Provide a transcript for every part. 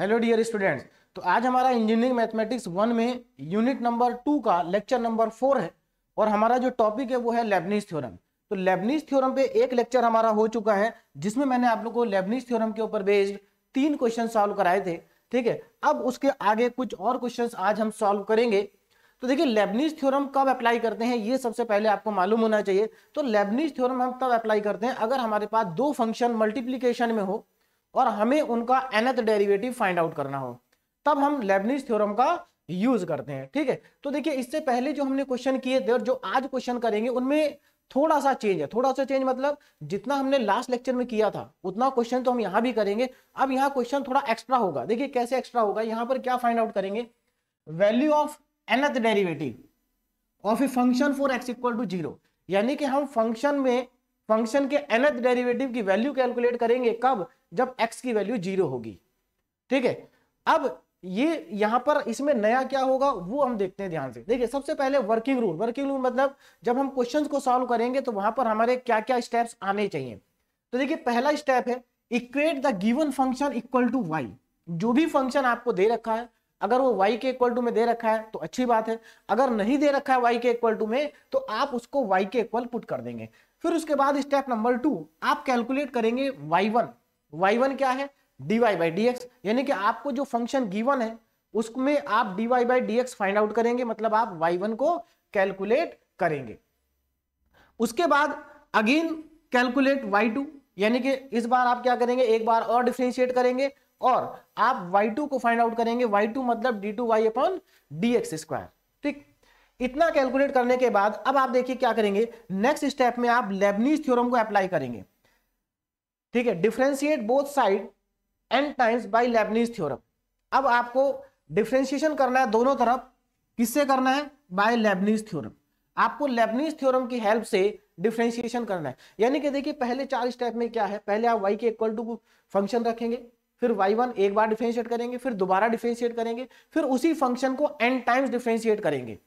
Hello dear students तो आज हमारा इंजीनियरिंग मैथमेटिक्स वन में यूनिट नंबर टू का लेक्चर नंबर फोर है और हमारा जो टॉपिक है वो है लेबनीज थ्योरम तो लेबनीज थ्योरम पे एक लेक्चर हमारा हो चुका है जिसमें मैंने आप लोग को लेबनीज थ्योरम के ऊपर बेस्ड तीन क्वेश्चन सॉल्व कराए थे ठीक है अब उसके आगे कुछ और क्वेश्चन आज हम सॉल्व करेंगे तो देखिए लेबनीज थ्योरम कब अप्लाई करते हैं ये सबसे पहले आपको मालूम होना चाहिए तो लेबनीज थ्योरम हम तब अप्लाई करते हैं अगर हमारे पास दो फंक्शन मल्टीप्लीकेशन में हो और हमें उनका एनथ डेरिवेटिव फाइंड आउट करना हो तब हम लेबनिज थ्योरम का यूज करते हैं ठीक है तो देखिए इससे पहले जो हमने क्वेश्चन किए थे और जो आज क्वेश्चन करेंगे उनमें थोड़ा सा चेंज है थोड़ा सा चेंज मतलब जितना हमने लास्ट लेक्चर में किया था उतना क्वेश्चन तो हम यहाँ भी करेंगे अब यहाँ क्वेश्चन थोड़ा एक्स्ट्रा होगा देखिए कैसे एक्स्ट्रा होगा यहाँ पर क्या फाइंड आउट करेंगे value of nth derivative of a function for x equal to zero यानी कि हम फंक्शन में फंक्शन के एनथ डेरिवेटिव की वैल्यू कैलकुलेट करेंगे कब जब एक्स की वैल्यू जीरो होगी ठीक है अब ये यहां पर इसमें नया क्या होगा वो हम देखते हैं ध्यान से देखिए सबसे पहले वर्किंग रूल वर्किंग रूल मतलब जब हम क्वेश्चंस को सॉल्व करेंगे तो वहां पर हमारे क्या क्या स्टेप्स आने चाहिए तो देखिए पहला स्टेप है equate the given function equal to y जो भी फंक्शन आपको दे रखा है अगर वो वाई के इक्वल टू में दे रखा है तो अच्छी बात है अगर नहीं दे रखा है वाई के इक्वल टू में तो आप उसको वाई के इक्वल पुट कर देंगे फिर उसके बाद स्टेप नंबर टू आप कैलकुलेट करेंगे y1 वाई वन क्या है d y by d x यानी कि आपको जो फंक्शन गिवन है उसमें आप d y by d x find out करेंगे मतलब आप वाई वन को कैलकुलेट करेंगे उसके बाद अगेन कैलकुलेट वाई टू यानी कि इस बार आप क्या करेंगे एक बार और डिफ्रेंशिएट करेंगे और आप वाई टू को फाइंड आउट करेंगे वाई टू मतलब d two y upon d x square ठीक इतना कैलकुलेट करने के बाद अब आप देखिए क्या करेंगे नेक्स्ट स्टेप में आप लेबनीज थ्योरम को अप्लाई करेंगे ठीक है differentiate both side n times by Leibniz theorem अब आपको डिफ्रेंशिएशन करना है दोनों तरफ किससे करना है बाय लेबनीज थ्योरम आपको लेबनीज थ्योरम की हेल्प से डिफ्रेंशिएशन करना है यानी कि देखिए पहले चार स्टेप में क्या है पहले आप वाई के इक्वल टू फंक्शन रखेंगे फिर वाई वन एक बार डिफ्रेंशिएट करेंगे फिर दोबारा डिफ्रेंशिएट करेंगे फिर उसी फंक्शन को एन टाइम्स डिफ्रेंशिएट करेंगे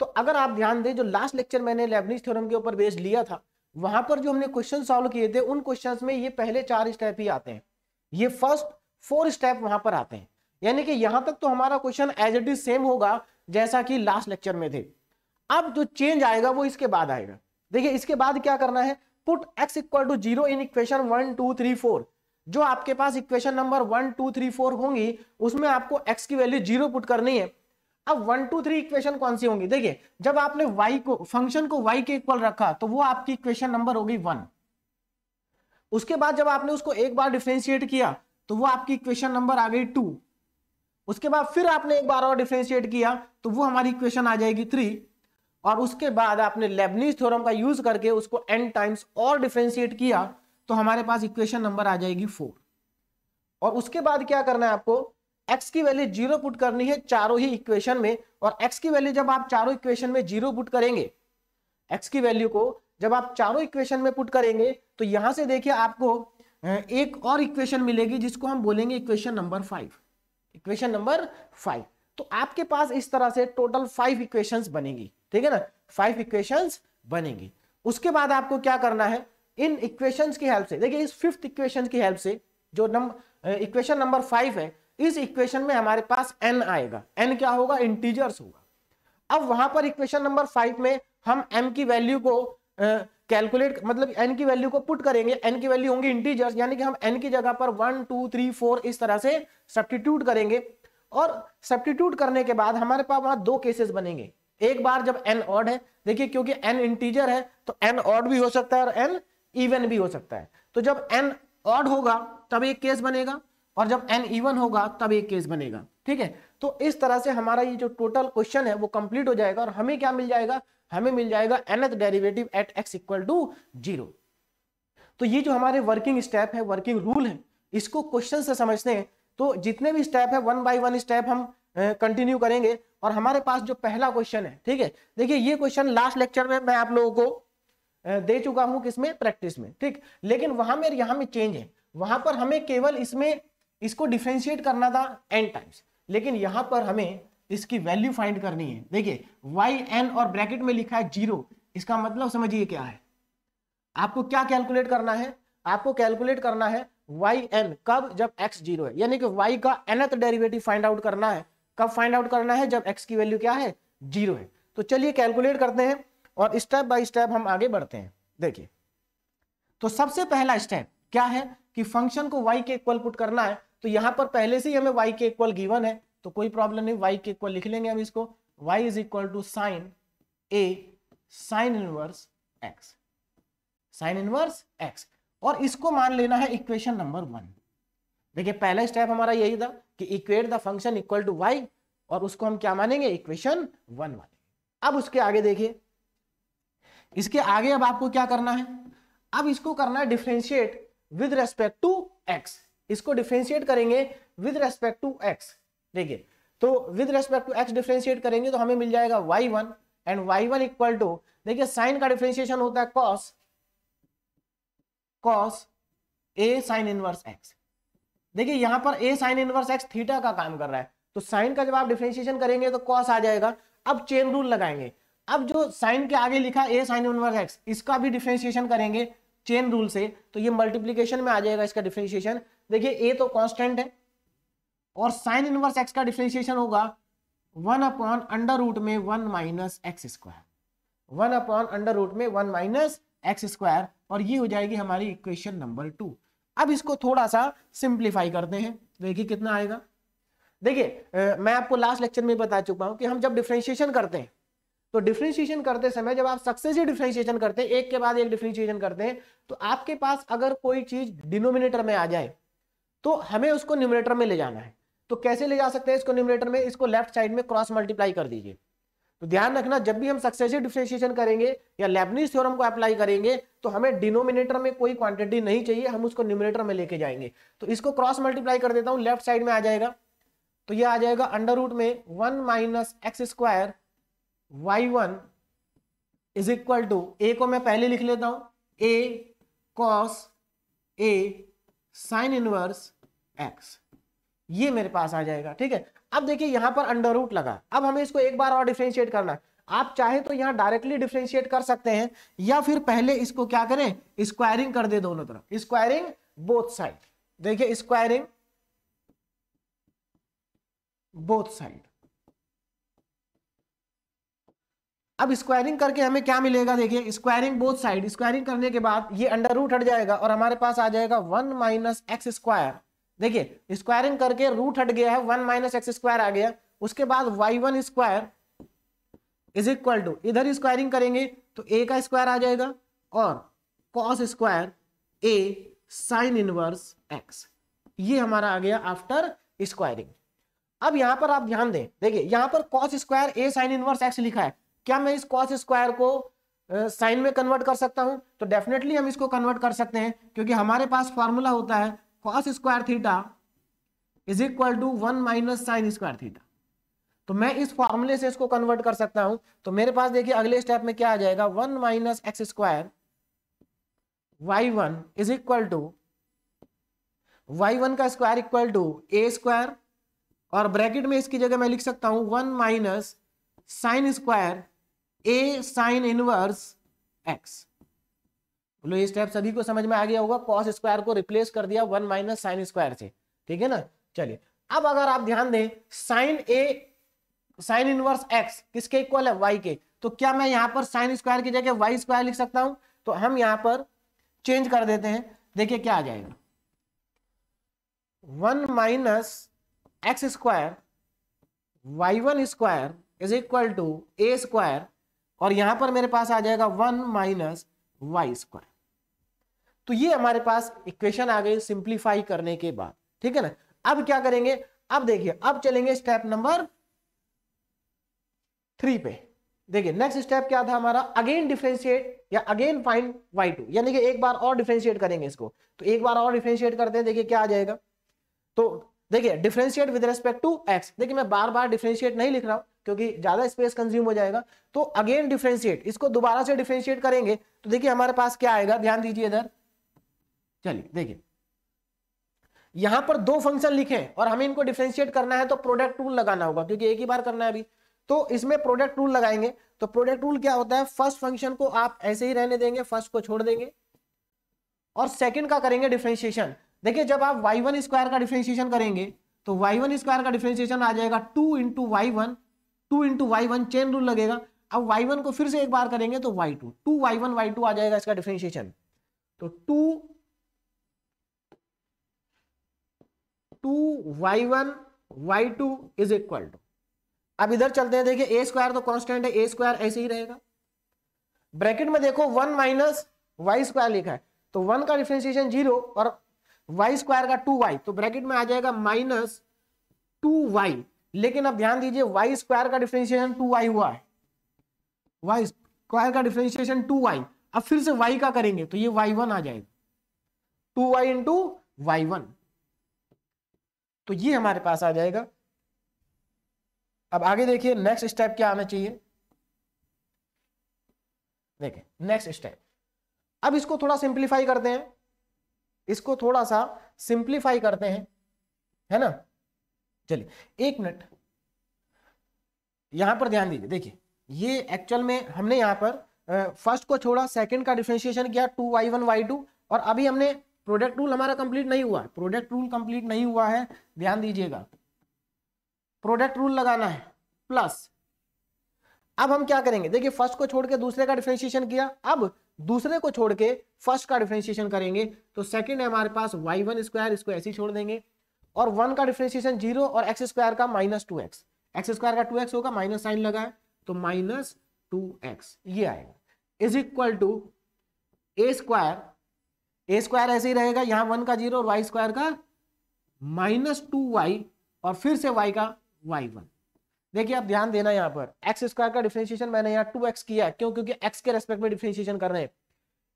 तो अगर आप ध्यान दें जो लास्ट लेक्चर मैंने लेबनीज थ्योरम के ऊपर बेस लिया था वहां पर जो हमने क्वेश्चन सॉल्व किए थे उन क्वेश्चन में ये पहले चार स्टेप ही आते हैं ये फर्स्ट फोर स्टेप वहां पर आते हैं यानी कि यहां तक तो हमारा question as it is same होगा जैसा कि लास्ट लेक्चर में थे अब जो चेंज आएगा वो इसके बाद आएगा देखिए इसके बाद क्या करना है put x equal to zero in equation one two three four जो आपके पास equation number one two three four होंगी उसमें आपको एक्स की वैल्यू जीरो पुट करनी है अब वन टू थ्री इक्वेशन कौन सी होंगी देखिए जब आपने y को फंक्शन को y के इक्वल रखा तो वो आपकी इक्वेशन नंबर होगी वन उसके बाद जब आपने उसको एक बार डिफ्रेंशिएट किया तो वो आपकी इक्वेशन नंबर आ गई टू उसके बाद फिर आपने एक बार और डिफ्रेंशिएट किया तो वो हमारी इक्वेशन आ जाएगी थ्री और उसके बाद आपने लेबनीज थ्योरम का यूज करके उसको एन टाइम्स और डिफ्रेंशिएट किया तो हमारे पास इक्वेशन नंबर आ जाएगी फोर और उसके बाद क्या करना है आपको एक्स की वैल्यू जीरो पुट करनी है चारों ही इक्वेशन में और एक्स की वैल्यू जब आप चारों इक्वेशन में जीरो पुट करेंगे एक्स की वैल्यू को जब आप चारों इक्वेशन में पुट करेंगे तो यहां से देखिए आपको एक और इक्वेशन मिलेगी जिसको हम बोलेंगे equation number five equation number five तो आपके पास इस तरह से टोटल फाइव इक्वेशंस बनेगी ठीक है ना फाइव इक्वेशंस बनेंगी उसके बाद आपको क्या करना है इन इक्वेशंस की हेल्प से देखिए इस फिफ्थ इक्वेशन की हेल्प से जो नंबर इक्वेशन नंबर फाइव है इस इक्वेशन में हमारे पास एन आएगा एन क्या होगा इंटीजर्स होगा अब वहां पर इक्वेशन नंबर फाइव में हम एम की वैल्यू को कैलकुलेट uh, मतलब एन की वैल्यू को पुट करेंगे एन की वैल्यू होंगी इंटीजर्स यानी कि हम एन की जगह पर वन टू थ्री फोर इस तरह से सब्टीट्यूट करेंगे और सब्टीट्यूट करने के बाद हमारे पास वहां दो केसेस बनेंगे एक बार जब एन ऑड है देखिए क्योंकि एन इंटीजर है तो एन ऑड भी हो सकता है और एन इवन भी हो सकता है तो जब एन ऑड होगा तब एक केस बनेगा और जब एन इवन होगा तब एक केस बनेगा ठीक है तो इस तरह से हमारा ये जो टोटल क्वेश्चन है वो कंप्लीट हो जाएगा और हमें क्या मिल जाएगा हमें मिल जाएगा nth derivative at x equal to zero तो ये जो हमारे वर्किंग स्टेप है वर्किंग रूल है इसको क्वेश्चन से समझते हैं तो जितने भी स्टेप है वन बाई वन स्टेप हम कंटिन्यू करेंगे और हमारे पास जो पहला क्वेश्चन है ठीक है देखिए ये क्वेश्चन लास्ट लेक्चर में मैं आप लोगों को दे चुका हूं किसमें प्रैक्टिस में ठीक लेकिन वहां में यहां में चेंज है वहां पर हमें केवल इसमें इसको डिफ्रेंशिएट करना था एन टाइम्स लेकिन यहां पर हमें इसकी वैल्यू फाइंड करनी है देखिए वाई एन और ब्रैकेट में लिखा है जीरो इसका मतलब समझिए क्या है आपको क्या कैलकुलेट करना है आपको कैलकुलेट करना है वाई एन कब जब एक्स जीरो है यानी कि वाई का एनथ डेरिवेटिव फाइंड आउट करना है कब फाइंड आउट करना है जब एक्स की वैल्यू क्या है जीरो है तो चलिए कैलकुलेट करते हैं और स्टेप बाय स्टेप हम आगे बढ़ते हैं देखिए तो सबसे पहला स्टेप क्या है कि फंक्शन को y के इक्वल पुट करना है तो यहां पर पहले से ही हमें y के इक्वल गिवन है तो कोई प्रॉब्लम नहीं y के इक्वल लिख लेंगे हम इसको y is equal to sine a sine inverse x sine inverse x और इसको मान लेना है इक्वेशन नंबर वन देखिए पहला स्टेप हमारा यही था कि equate the function equal to y और उसको हम क्या मानेंगे इक्वेशन वन मानेंगे अब उसके आगे देखिए इसके आगे अब आपको क्या करना है अब इसको करना है differentiate with respect to x इसको डिफ्रेंशिएट करेंगे विद रेस्पेक्ट टू एक्स देखिए तो with respect to x differentiate करेंगे तो हमें मिल जाएगा y one and y one equal to देखिए साइन का डिफ्रेंशिएशन होता है cos cos a sine inverse x देखिए यहां पर a sine inverse x theta का काम कर रहा है तो साइन का जब आप डिफ्रेंशिएशन करेंगे तो कॉस आ जाएगा अब चेन रूल लगाएंगे अब जो साइन के आगे लिखा ए साइन इनवर्स एक्स इसका भी डिफ्रेंशिएशन करेंगे चेन रूल से तो ये मल्टीप्लीकेशन में आ जाएगा इसका डिफ्रेंशिएशन देखिए ए तो कांस्टेंट है और साइन इनवर्स एक्स का डिफ्रेंशिएशन होगा वन अपॉन अंडर रूट में one minus x square one upon under root में वन माइनस एक्स स्क्वायर और ये हो जाएगी हमारी इक्वेशन नंबर टू अब इसको थोड़ा सा सिंप्लीफाई करते हैं देखिए कितना आएगा देखिए मैं आपको लास्ट लेक्चर में बता चुका हूं कि हम जब डिफ्रेंशिएशन करते हैं तो डिफ्रेंशिएशन करते समय जब आप सक्सेसिव डिफ्रेंशिएशन करते हैं एक के बाद एक डिफ्रेंशिएशन करते हैं तो आपके पास अगर कोई चीज डिनोमिनेटर में आ जाए तो हमें उसको न्यूमरेटर में ले जाना है तो कैसे ले जा सकते हैं इसको न्यूमरेटर में इसको लेफ्ट साइड में क्रॉस मल्टीप्लाई कर दीजिए तो ध्यान रखना जब भी हम सक्सेसिव डिफ्रेंशिएशन करेंगे या लेबनीज थ्योरम को अप्लाई करेंगे तो हमें डिनोमिनेटर में कोई क्वांटिटी नहीं चाहिए हम उसको न्यूमिनेटर में लेके जाएंगे तो इसको क्रॉस मल्टीप्लाई कर देता हूं लेफ्ट साइड में आ जाएगा तो ये आ जाएगा अंडर रूट में one minus x square y one is equal to a को मैं पहले लिख लेता हूं a cos a sine inverse x ये मेरे पास आ जाएगा ठीक है अब देखिए यहां पर अंडर रूट लगा अब हमें इसको एक बार और डिफ्रेंशिएट करना है आप चाहे तो यहां डायरेक्टली डिफ्रेंशिएट कर सकते हैं या फिर पहले इसको क्या करें स्क्वायरिंग कर दे दोनों तरफ स्क्वायरिंग बोथ साइड देखिए स्क्वायरिंग बोथ साइड अब स्क्वायरिंग करके हमें क्या मिलेगा देखिए स्क्वायरिंग बोथ साइड स्क्वायरिंग करने के बाद ये अंडर रूट हट जाएगा और हमारे पास आ जाएगा वन माइनस एक्स स्क्वायर देखिए स्क्वायरिंग करके रूट हट गया है वन माइनस एक्स स्क्वायर आ गया उसके बाद y one square is equal to इधर स्क्वायरिंग करेंगे तो ए का स्क्वायर आ जाएगा और cos square a sine inverse x ये हमारा आ गया आफ्टर स्क्वायरिंग अब यहां पर आप ध्यान दें देखिए यहां पर cos square a sine inverse x लिखा है क्या मैं इस कॉस स्क्वायर को साइन में कन्वर्ट कर सकता हूं तो डेफिनेटली हम इसको कन्वर्ट कर सकते हैं क्योंकि हमारे पास फॉर्मूला होता है cos square theta is equal to one minus sine square theta तो मैं इस फॉर्मूले से इसको कन्वर्ट कर सकता हूं तो मेरे पास देखिए अगले स्टेप में क्या आ जाएगा one minus x square y one is equal to y one का square equal to a square और ब्रैकेट में इसकी जगह मैं लिख सकता हूं one minus sine square a sine inverse x बोलो ये स्टेप सभी को समझ में आ गया होगा कॉस स्क्वायर को रिप्लेस कर दिया वन माइनस साइन स्क्वायर से ठीक है ना चलिए अब अगर आप ध्यान दें sine a sine inverse x किसके इक्वल है वाई के तो क्या मैं यहां पर साइन स्क्वायर की जगह वाई स्क्वायर लिख सकता हूं तो हम यहां पर चेंज कर देते हैं देखिए क्या आ जाएगा one minus x square y one square is equal to a square और यहां पर मेरे पास आ जाएगा वन माइनस वाई स्क्वायर तो ये हमारे पास इक्वेशन आ गई सिंप्लीफाई करने के बाद ठीक है ना अब क्या करेंगे अब देखिए अब चलेंगे स्टेप नंबर थ्री पे देखिए नेक्स्ट स्टेप क्या था हमारा अगेन डिफ्रेंशिएट या अगेन फाइंड वाई टू यानी कि एक बार और डिफ्रेंशिएट करेंगे इसको तो एक बार और डिफ्रेंशिएट करते हैं देखिए क्या आ जाएगा तो देखिए differentiate with respect to x देखिए मैं बार बार डिफ्रेंशिएट नहीं लिख रहा हूं क्योंकि ज्यादा स्पेस कंज्यूम हो जाएगा तो अगेन डिफ्रेंशिएट इसको दोबारा से डिफ्रेंशिएट करेंगे तो देखिए हमारे पास क्या आएगा ध्यान दीजिए इधर चलिए देखिए यहां पर दो फंक्शन लिखे और हमें इनको डिफ्रेंशिएट करना है तो प्रोडक्ट टूल लगाना होगा क्योंकि एक ही बार करना है अभी तो इसमें प्रोडक्ट टूल लगाएंगे तो प्रोडक्ट टूल क्या होता है फर्स्ट फंक्शन को आप ऐसे ही रहने देंगे फर्स्ट को छोड़ देंगे और सेकंड का करेंगे डिफ्रेंशिएशन देखिए जब आप वाई वन स्क्वायर का डिफ्रेंशिएशन करेंगे तो वाई वन स्क्वायर का डिफ्रेंशिएशन आ जाएगा two into y one two into y one chain rule लगेगा अब वाई वन को फिर से एक बार करेंगे तो y two two y one y two आ जाएगा इसका डिफ्रेंशिएशन तो two two y one y two is equal to अब इधर चलते हैं देखिए ए स्क्वायर तो कॉन्स्टेंट है ए स्क्वायर ऐसे ही रहेगा ब्रैकेट में देखो वन माइनस वाई स्क्वायर लिखा है तो वन का डिफ्रेंशिएशन जीरो और वाई स्क्वायर का टू वाई तो ब्रैकेट में आ जाएगा माइनस टू वाई लेकिन अब ध्यान दीजिए वाई स्क्वायर का डिफ्रेंशिएशन टू वाई हुआ है वाई स्क्वायर का डिफ्रेंशिएशन टू वाई अब फिर से वाई का करेंगे तो ये वाई वन आ जाएगा two y into y one तो ये हमारे पास आ जाएगा अब आगे देखिए नेक्स्ट स्टेप क्या आना चाहिए देखिए नेक्स्ट स्टेप अब इसको थोड़ा सिंप्लीफाई करते हैं इसको थोड़ा सा सिंप्लीफाई करते हैं है ना चलिए एक मिनट यहां पर ध्यान दीजिए देखिए ये एक्चुअल में हमने यहां पर फर्स्ट को छोड़ा सेकंड का डिफ्रेंशिएशन किया two y one y two और अभी हमने प्रोडक्ट रूल हमारा कंप्लीट नहीं हुआ है प्रोडक्ट रूल कंप्लीट नहीं हुआ है ध्यान दीजिएगा प्रोडक्ट रूल लगाना है प्लस अब हम क्या करेंगे देखिए फर्स्ट को छोड़ के दूसरे का डिफ्रेंशिएशन किया अब दूसरे को छोड़ के फर्स्ट का डिफ्रेंशिएशन करेंगे तो सेकंड है हमारे पास वाई वन स्क्वायर इसको ऐसे ही छोड़ देंगे और वन का डिफ्रेंसिएशन जीरो और एक्स स्क्वायर का minus two x x square का टू एक्स होगा माइनस साइन लगा है तो माइनस टू एक्स ये आएगा is equal to a square a square ऐसे ही रहेगा यहां वन का जीरो और वाई स्क्वायर का माइनस टू वाई और फिर से वाई का वाई वन देखिए आप ध्यान देना यहां पर एक्स स्क्वायर का डिफ्रेंशिएशन मैंने यहां टू एक्स किया क्यों क्योंकि एक्स के रेस्पेक्ट में डिफ्रेंशिएशन कर रहे हैं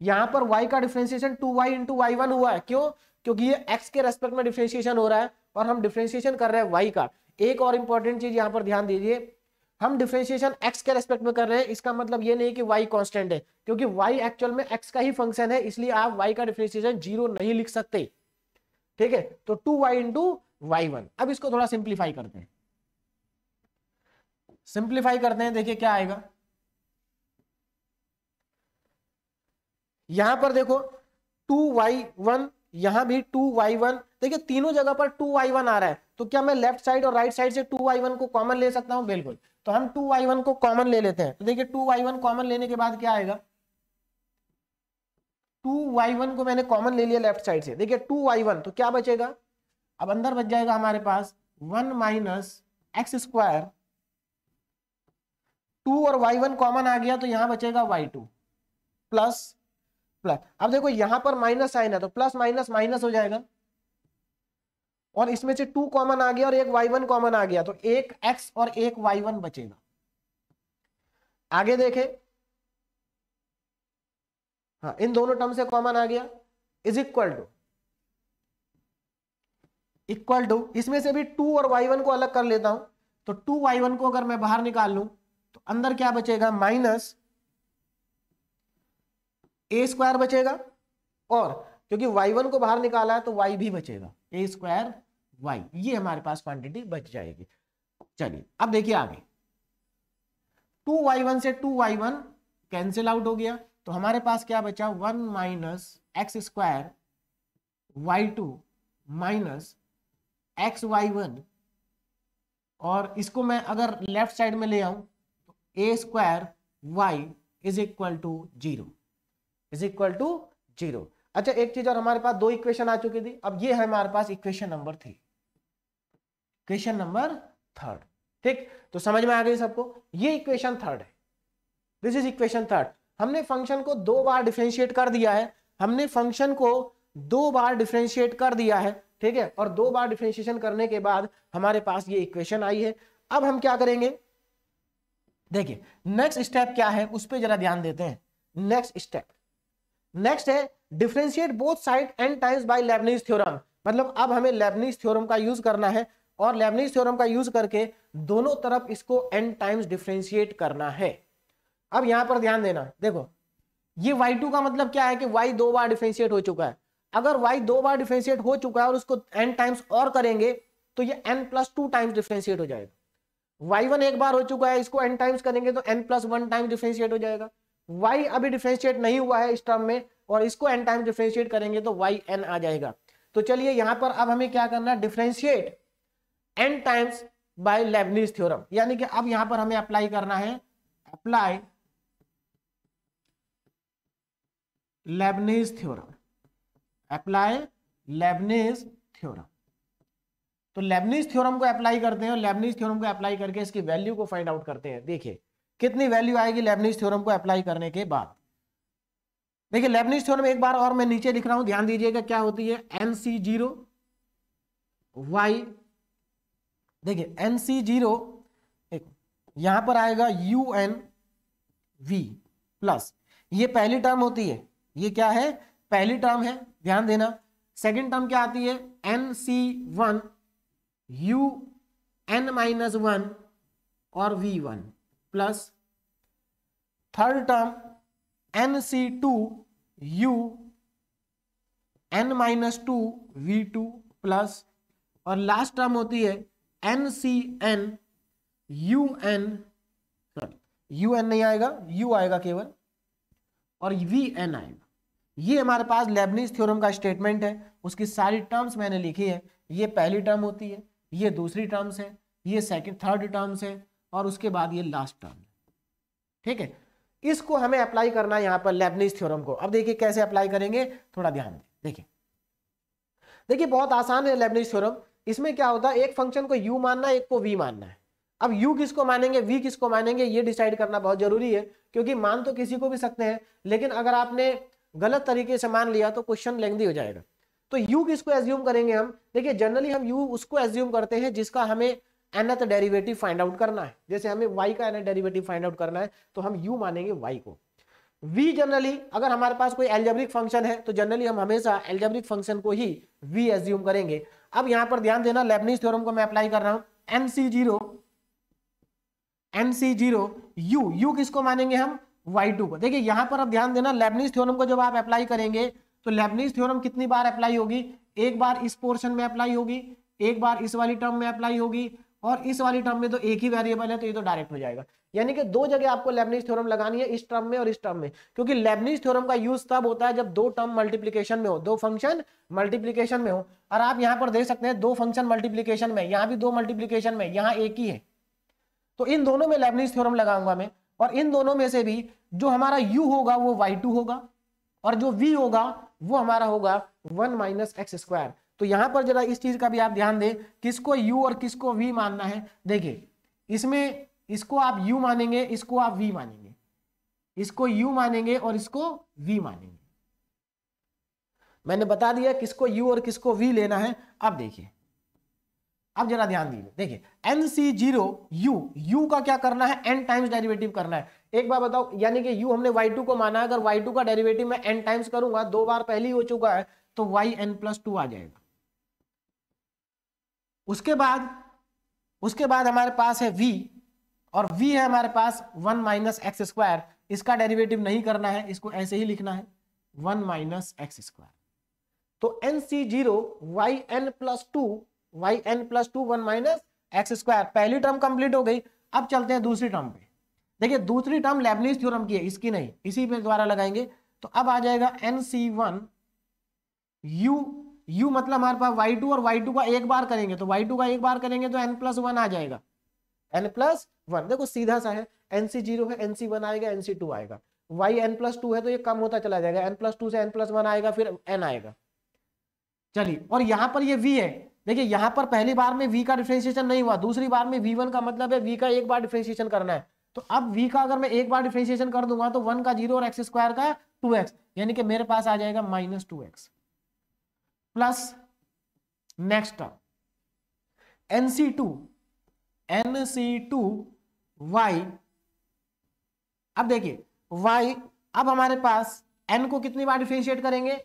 यहां पर y का डिफरेंशिएशन 2y वाई इंटू हुआ है क्यों क्योंकि ये एक्स के रेस्पेक्ट में डिफ्रेंशिएशन हो रहा है और हम डिफ्रेंशिएशन कर रहे हैं वाई का एक और इंपॉर्टेंट चीज यहाँ पर ध्यान दीजिए हम डिफ्रेंशिएशन एक्स के रेस्पेक्ट में कर रहे हैं इसका मतलब ये नहीं कि वाई कांस्टेंट है क्योंकि वाई एक्चुअल में एक्स का ही फंक्शन है इसलिए आप वाई का डिफ्रेंशिएशन जीरो नहीं लिख सकते ठीक है तो two y into y one अब इसको थोड़ा सिंप्लीफाई करते हैं सिंप्लीफाई करते हैं देखिए क्या आएगा यहां पर देखो टू वाई वन यहां भी टू वाई वन देखिए तीनों जगह पर टू वाई वन आ रहा है तो क्या मैं लेफ्ट साइड और राइट साइड से टू वाई वन को कॉमन ले सकता हूं बिल्कुल तो हम टू वाई वन को कॉमन ले लेते हैं तो देखिए टू वाई वन कॉमन लेने के बाद क्या आएगा टू वाई वन को मैंने कॉमन ले लिया लेफ्ट साइड से देखिए टू वाई वन तो क्या बचेगा अब अंदर बच जाएगा हमारे पास one minus x square two और वाई वन कॉमन आ गया तो यहां बचेगा वाई टू प्लस प्लस अब देखो यहां पर माइनस साइन है तो प्लस माइनस माइनस हो जाएगा और इसमें से टू कॉमन आ गया और एक वाई वन कॉमन आ गया तो एक एक्स और एक वाई वन बचेगा आगे देखे हाँ इन दोनों टर्म से कॉमन आ गया is equal to equal to इसमें से भी टू और वाई वन को अलग कर लेता हूं तो टू वाई वन को अगर मैं बाहर निकाल लू तो अंदर क्या बचेगा माइनस ए स्क्वायर बचेगा और क्योंकि वाई वन को बाहर निकाला है तो वाई भी बचेगा ए स्क्वायर वाई ये हमारे पास क्वांटिटी बच जाएगी चलिए अब देखिए आगे टू वाई वन से two y one cancel out हो गया तो हमारे पास क्या बचा one minus x square y two minus x y one और इसको मैं अगर लेफ्ट साइड में ले आऊं तो a square y is equal to zero is equal to zero अच्छा एक चीज और हमारे पास दो इक्वेशन आ चुकी थी अब ये है हमारे पास equation number three equation number third ठीक तो समझ में आ गई सबको ये इक्वेशन थर्ड है दिस इज इक्वेशन थर्ड हमने फंक्शन को दो बार डिफ्रेंशिएट कर दिया है हमने फंक्शन को दो बार डिफ्रेंशिएट कर दिया है ठीक है और दो बार डिफ्रेंशिएशन करने के बाद हमारे पास ये इक्वेशन आई है अब हम क्या करेंगे देखिए नेक्स्ट स्टेप क्या है उस पर जरा ध्यान देते हैं नेक्स्ट स्टेप नेक्स्ट है differentiate both side and times by Leibniz theorem मतलब अब हमें लेबनीज थ्योरम का यूज करना है और लेबनीज थ्योरम का यूज करके दोनों तरफ इसको एन टाइम्स डिफ्रेंशिएट करना है अब यहां पर ध्यान देना देखो ये y2 का मतलब क्या है कि y दो बार डिफ्रेंशिएट हो चुका है अगर y दो बार डिफ्रेंशिएट हो चुका है और उसको n टाइम्स और करेंगे तो ये n plus two times differentiate हो जाएगा y1 एक बार हो चुका है इसको n टाइम्स करेंगे तो n plus one times differentiate हो जाएगा वाई अभी डिफ्रेंशिएट नहीं हुआ है इस टर्म में और इसको एन टाइम डिफ्रेंशिएट करेंगे तो वाई एन आ जाएगा तो चलिए यहां पर अब हमें क्या करना है differentiate n times by Leibniz theorem यानी कि अब यहां पर हमें अप्लाई करना है apply Leibniz theorem apply Leibniz theorem तो लेबनीज थ्योरम को अप्लाई करते हैं और लेबनीज थ्योरम को अप्लाई करके इसकी वैल्यू को फाइंड आउट करते हैं देखिए कितनी वैल्यू आएगी लेबनीज थ्योरम को अप्लाई करने के बाद देखिए लेबनीज थ्योरम एक बार और मैं नीचे लिख रहा हूं ध्यान दीजिएगा क्या होती है एन सी जीरो वाई देखिए एन सी जीरो यहां पर आएगा यू एन वी प्लस ये पहली टर्म होती है ये क्या है पहली टर्म है ध्यान देना सेकेंड टर्म क्या आती है एन सी one u n minus one और v one plus third term n सी two u n minus two v two plus और लास्ट टर्म होती है n c n u n sorry u n नहीं आएगा you आएगा केवल और V N आएगा ये हमारे पास लेबनीज थ्योरम का स्टेटमेंट है उसकी सारी टर्म्स मैंने लिखी है ये पहली टर्म होती है ये दूसरी टर्म्स है ये सेकंड थर्ड टर्म्स है और उसके बाद ये लास्ट टर्म ठीक है इसको हमें अप्लाई करना है यहां पर लेबनिज थ्योरम को अब देखिए कैसे अप्लाई करेंगे थोड़ा ध्यान दें देखिए देखिए बहुत आसान है लेबनिज थ्योरम इसमें क्या होता है एक फंक्शन को यू मानना है एक को वी मानना है अब यू किसको मानेंगे वी किसको मानेंगे ये डिसाइड करना बहुत जरूरी है क्योंकि मान तो किसी को भी सकते हैं लेकिन अगर आपने गलत तरीके से मान लिया तो क्वेश्चन लेंदी हो जाएगा तो यू किसको एज्यूम करेंगे हम देखिए जनरली हम यू उसको एज्यूम करते हैं जिसका हमें nth डेरीवेटिव फाइंड आउट करना है जैसे हमें y का nth डेरीवेटिव फाइंड आउट करना है तो हम u मानेंगे y को v जनरली अगर हमारे पास कोई एल्जेब्रिक फंक्शन है तो जनरली हम हमेशा एल्जेब्रिक फंक्शन को ही v एज्यूम करेंगे अब यहां पर ध्यान देना लेबनीज थ्योरम को मैं अप्लाई कर रहा हूं m c zero m c zero u u किसको मानेंगे हम y2 को देखिए यहां पर अब ध्यान देना लेबनीज थ्योरम को जब आप अप्लाई करेंगे तो लेबनीज थ्योरम कितनी बार अप्लाई होगी एक बार इस पोर्शन में अप्लाई होगी एक बार इस वाली टर्म में अप्लाई होगी और इस वाली टर्म में तो एक ही वेरिएबल है तो ये तो डायरेक्ट हो जाएगा यानी कि दो जगह आपको लेबनिज थ्योरम लगानी है इस टर्म में और इस टर्म में क्योंकि लेबनीज थ्योरम का यूज तब होता है जब दो टर्म मल्टीप्लीकेशन में हो दो फंक्शन मल्टीप्लीकेशन में हो और आप यहाँ पर देख सकते हैं दो फंक्शन मल्टीप्लीकेशन में यहाँ भी दो मल्टीप्लीकेशन में यहाँ एक ही है तो इन दोनों में लेबनीज थ्योरम लगाऊंगा मैं और इन दोनों में से भी जो हमारा यू होगा वो टू होगा और जो वी होगा वो हमारा होगा वन माइनस एक्स स्क्वायर तो यहां पर जरा इस चीज़ का भी आप ध्यान दें किसको यू और किसको वी मानना है देखिए इसमें इसको आप यू मानेंगे इसको आप वी मानेंगे इसको यू मानेंगे और इसको वी मानेंगे मैंने बता दिया किसको यू और किसको वी लेना है अब देखिए अब जरा ध्यान दीजिए देखिए एन सी जीरो यू यू का क्या करना है एन टाइम्स डेरिवेटिव करना है एक बार बताओ यानी कि यू हमने वाई टू को माना है अगर वाई टू का डेरिवेटिव मैं एन टाइम्स करूंगा दो बार पहले ही हो चुका है तो वाई एन प्लस टू आ जाएगा उसके बाद उसके बाद हमारे पास है v और v है हमारे पास वन माइनस एक्स स्क्वायर इसका डेरिवेटिव नहीं करना है इसको ऐसे ही लिखना है वन माइनस एक्स स्क्वायर तो एन सी zero y n plus two y n plus two one minus x square पहली टर्म कंप्लीट हो गई अब चलते हैं दूसरी टर्म पे देखिए दूसरी टर्म लेबलिस थ्योरम की है इसकी नहीं इसी पे द्वारा लगाएंगे तो अब आ जाएगा एन सी वन यू यू मतलब हमारे पास वाई टू और वाई टू का एक बार करेंगे तो वाई टू का एक बार करेंगे तो एन प्लस वन आ जाएगा एन प्लस वन देखो सीधा सा है एन सी जीरो है एन सी वन आएगा एन सी टू आएगा वाई एन प्लस टू है तो ये कम होता चला जाएगा एन प्लस टू से एन प्लस वन आएगा फिर एन आएगा चलिए और यहाँ पर ये वी है देखिए यहाँ पर पहली बार में वी का डिफ्रेंशिएशन नहीं हुआ दूसरी बार में वी वन का मतलब है वी का एक बार डिफ्रेंशिएशन करना है तो अब वी का अगर मैं एक बार डिफ्रेंशिएशन कर दूंगा तो वन का जीरो और एक्स स्क्वायर का टू एक्स यानी कि मेरे पास आ जाएगा minus two x plus next term n सी टू एन सी टू वाई अब देखिए वाई अब हमारे पास एन को कितनी बार डिफ्रेंशिएट करेंगे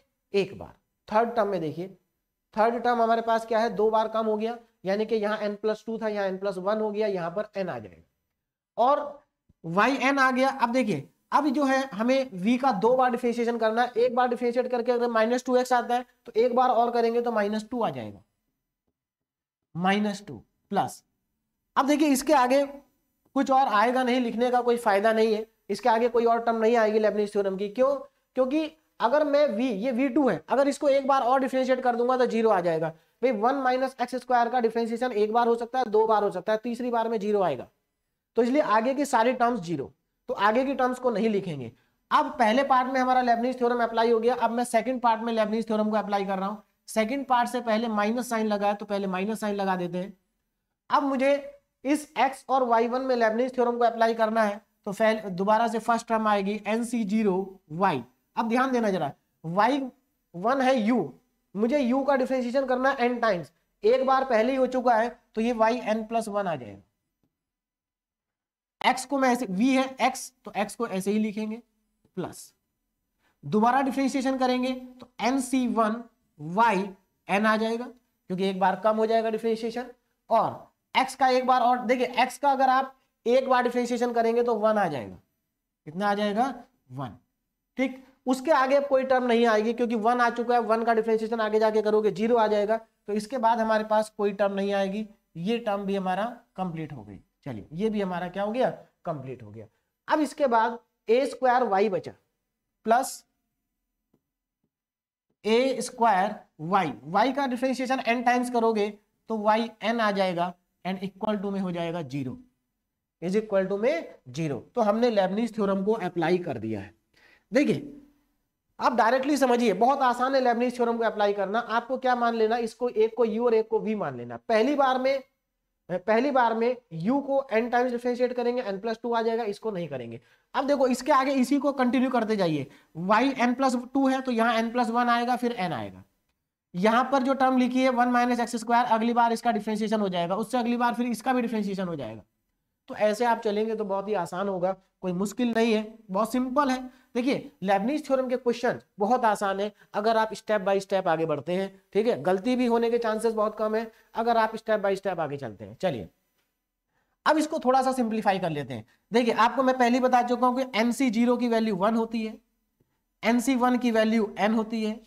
एक बार थर्ड टर्म में देखिए थर्ड टर्म हमारे पास क्या है दो बार कम हो गया यानी कि यहां एन प्लस टू था यहां एन प्लस वन हो गया यहां पर एन आ जाएगा और वाई एन आ गया अब देखिए अब जो है हमें v का दो बार डिफ्रेंशिएशन करना है एक बार डिफ्रेंशिएट करके अगर माइनस टू एक्स आता है तो एक बार और करेंगे तो माइनस टू आ जाएगा माइनस टू प्लस अब देखिए इसके आगे कुछ और आएगा नहीं लिखने का कोई फायदा नहीं है इसके आगे कोई और टर्म नहीं आएगी लेबनिज थ्योरम की क्यों क्योंकि अगर मैं v ये v2 है अगर इसको एक बार और डिफ्रेंशिएट कर दूंगा तो जीरो आ जाएगा भाई वन माइनस एक्स स्क्वायर का डिफ्रेंशिएशन एक बार हो सकता है दो बार हो सकता है तीसरी बार में जीरो आएगा तो इसलिए आगे की सारी टर्म्स जीरो तो आगे की टर्म्स को नहीं लिखेंगे अब पहले पार्ट में हमारा लेबनीज थ्योरम अप्लाई हो गया अब मैं सेकंड पार्ट में लेबनीज थ्योरम को अप्लाई कर रहा हूँ सेकंड पार्ट से पहले माइनस साइन लगा है तो पहले माइनस साइन लगा देते हैं अब मुझे इस एक्स और वाई वन में लेबनीज थ्योरम को अप्लाई करना है तो दोबारा से फर्स्ट टर्म आएगी एन सी जीरो वाई अब ध्यान देना जरा वाई वन है यू मुझे यू का डिफ्रेंशिएशन करना है एन टाइम्स एक बार पहले ही हो चुका है तो ये वाई एन प्लस वन आ जाएगा एक्स को मैं ऐसे वी है एक्स तो एक्स को ऐसे ही लिखेंगे प्लस दोबारा डिफ्रेंशिएशन करेंगे तो एन सी वन वाई एन आ जाएगा क्योंकि एक बार कम हो जाएगा डिफ्रेंशिएशन और एक्स का एक बार और देखिए एक्स का अगर आप एक बार डिफ्रेंशिएशन करेंगे तो वन आ जाएगा कितना आ जाएगा वन ठीक उसके आगे कोई टर्म नहीं आएगी क्योंकि वन आ चुका है वन का डिफ्रेंशिएशन आगे जाके करोगे जीरो आ जाएगा तो इसके बाद हमारे पास कोई टर्म नहीं आएगी ये टर्म भी हमारा कंप्लीट हो गई चलिए ये भी हमारा क्या हो गया कंप्लीट हो गया अब इसके बाद ए स्क्वायर वाई बचा plus a square y y का डिफ्रेंशिएशन एन टाइम्स करोगे तो वाई एन आ जाएगा एन इक्वल टू में हो जाएगा जीरो इज इक्वल टू में जीरो तो हमने लेबनीज थ्योरम को अप्लाई कर दिया है देखिए आप डायरेक्टली समझिए बहुत आसान है लेबनीज थ्योरम को अप्लाई करना आपको क्या मान लेना इसको एक को यू और एक को वी मान लेना पहली बार में पहली बार में u को n टाइम्स डिफ्रेंशिएट करेंगे n प्लस टू आ जाएगा इसको नहीं करेंगे अब देखो इसके आगे इसी को कंटिन्यू करते जाइए y n प्लस टू है तो यहाँ n प्लस वन आएगा फिर n आएगा यहाँ पर जो टर्म लिखी है वन माइनस एक्स स्क्वायर अगली बार इसका डिफ्रेंशिएशन हो जाएगा उससे अगली बार फिर इसका भी डिफ्रेंशिएशन हो जाएगा तो ऐसे आप चलेंगे तो बहुत ही आसान होगा कोई मुश्किल नहीं है बहुत सिंपल है देखिए लेबनीज थ्योरम के क्वेश्चन बहुत आसान है अगर आप स्टेप बाय स्टेप आगे बढ़ते हैं ठीक है गलती भी होने के चांसेस बहुत कम है अगर आप स्टेप बाय स्टेप आगे चलते हैं चलिए अब इसको थोड़ा सा सिंप्लीफाई कर लेते हैं देखिए आपको मैं पहली बता चुका हूं कि एन सी जीरो की वैल्यू वन होती है एन सी वन की वैल्यू एन होती है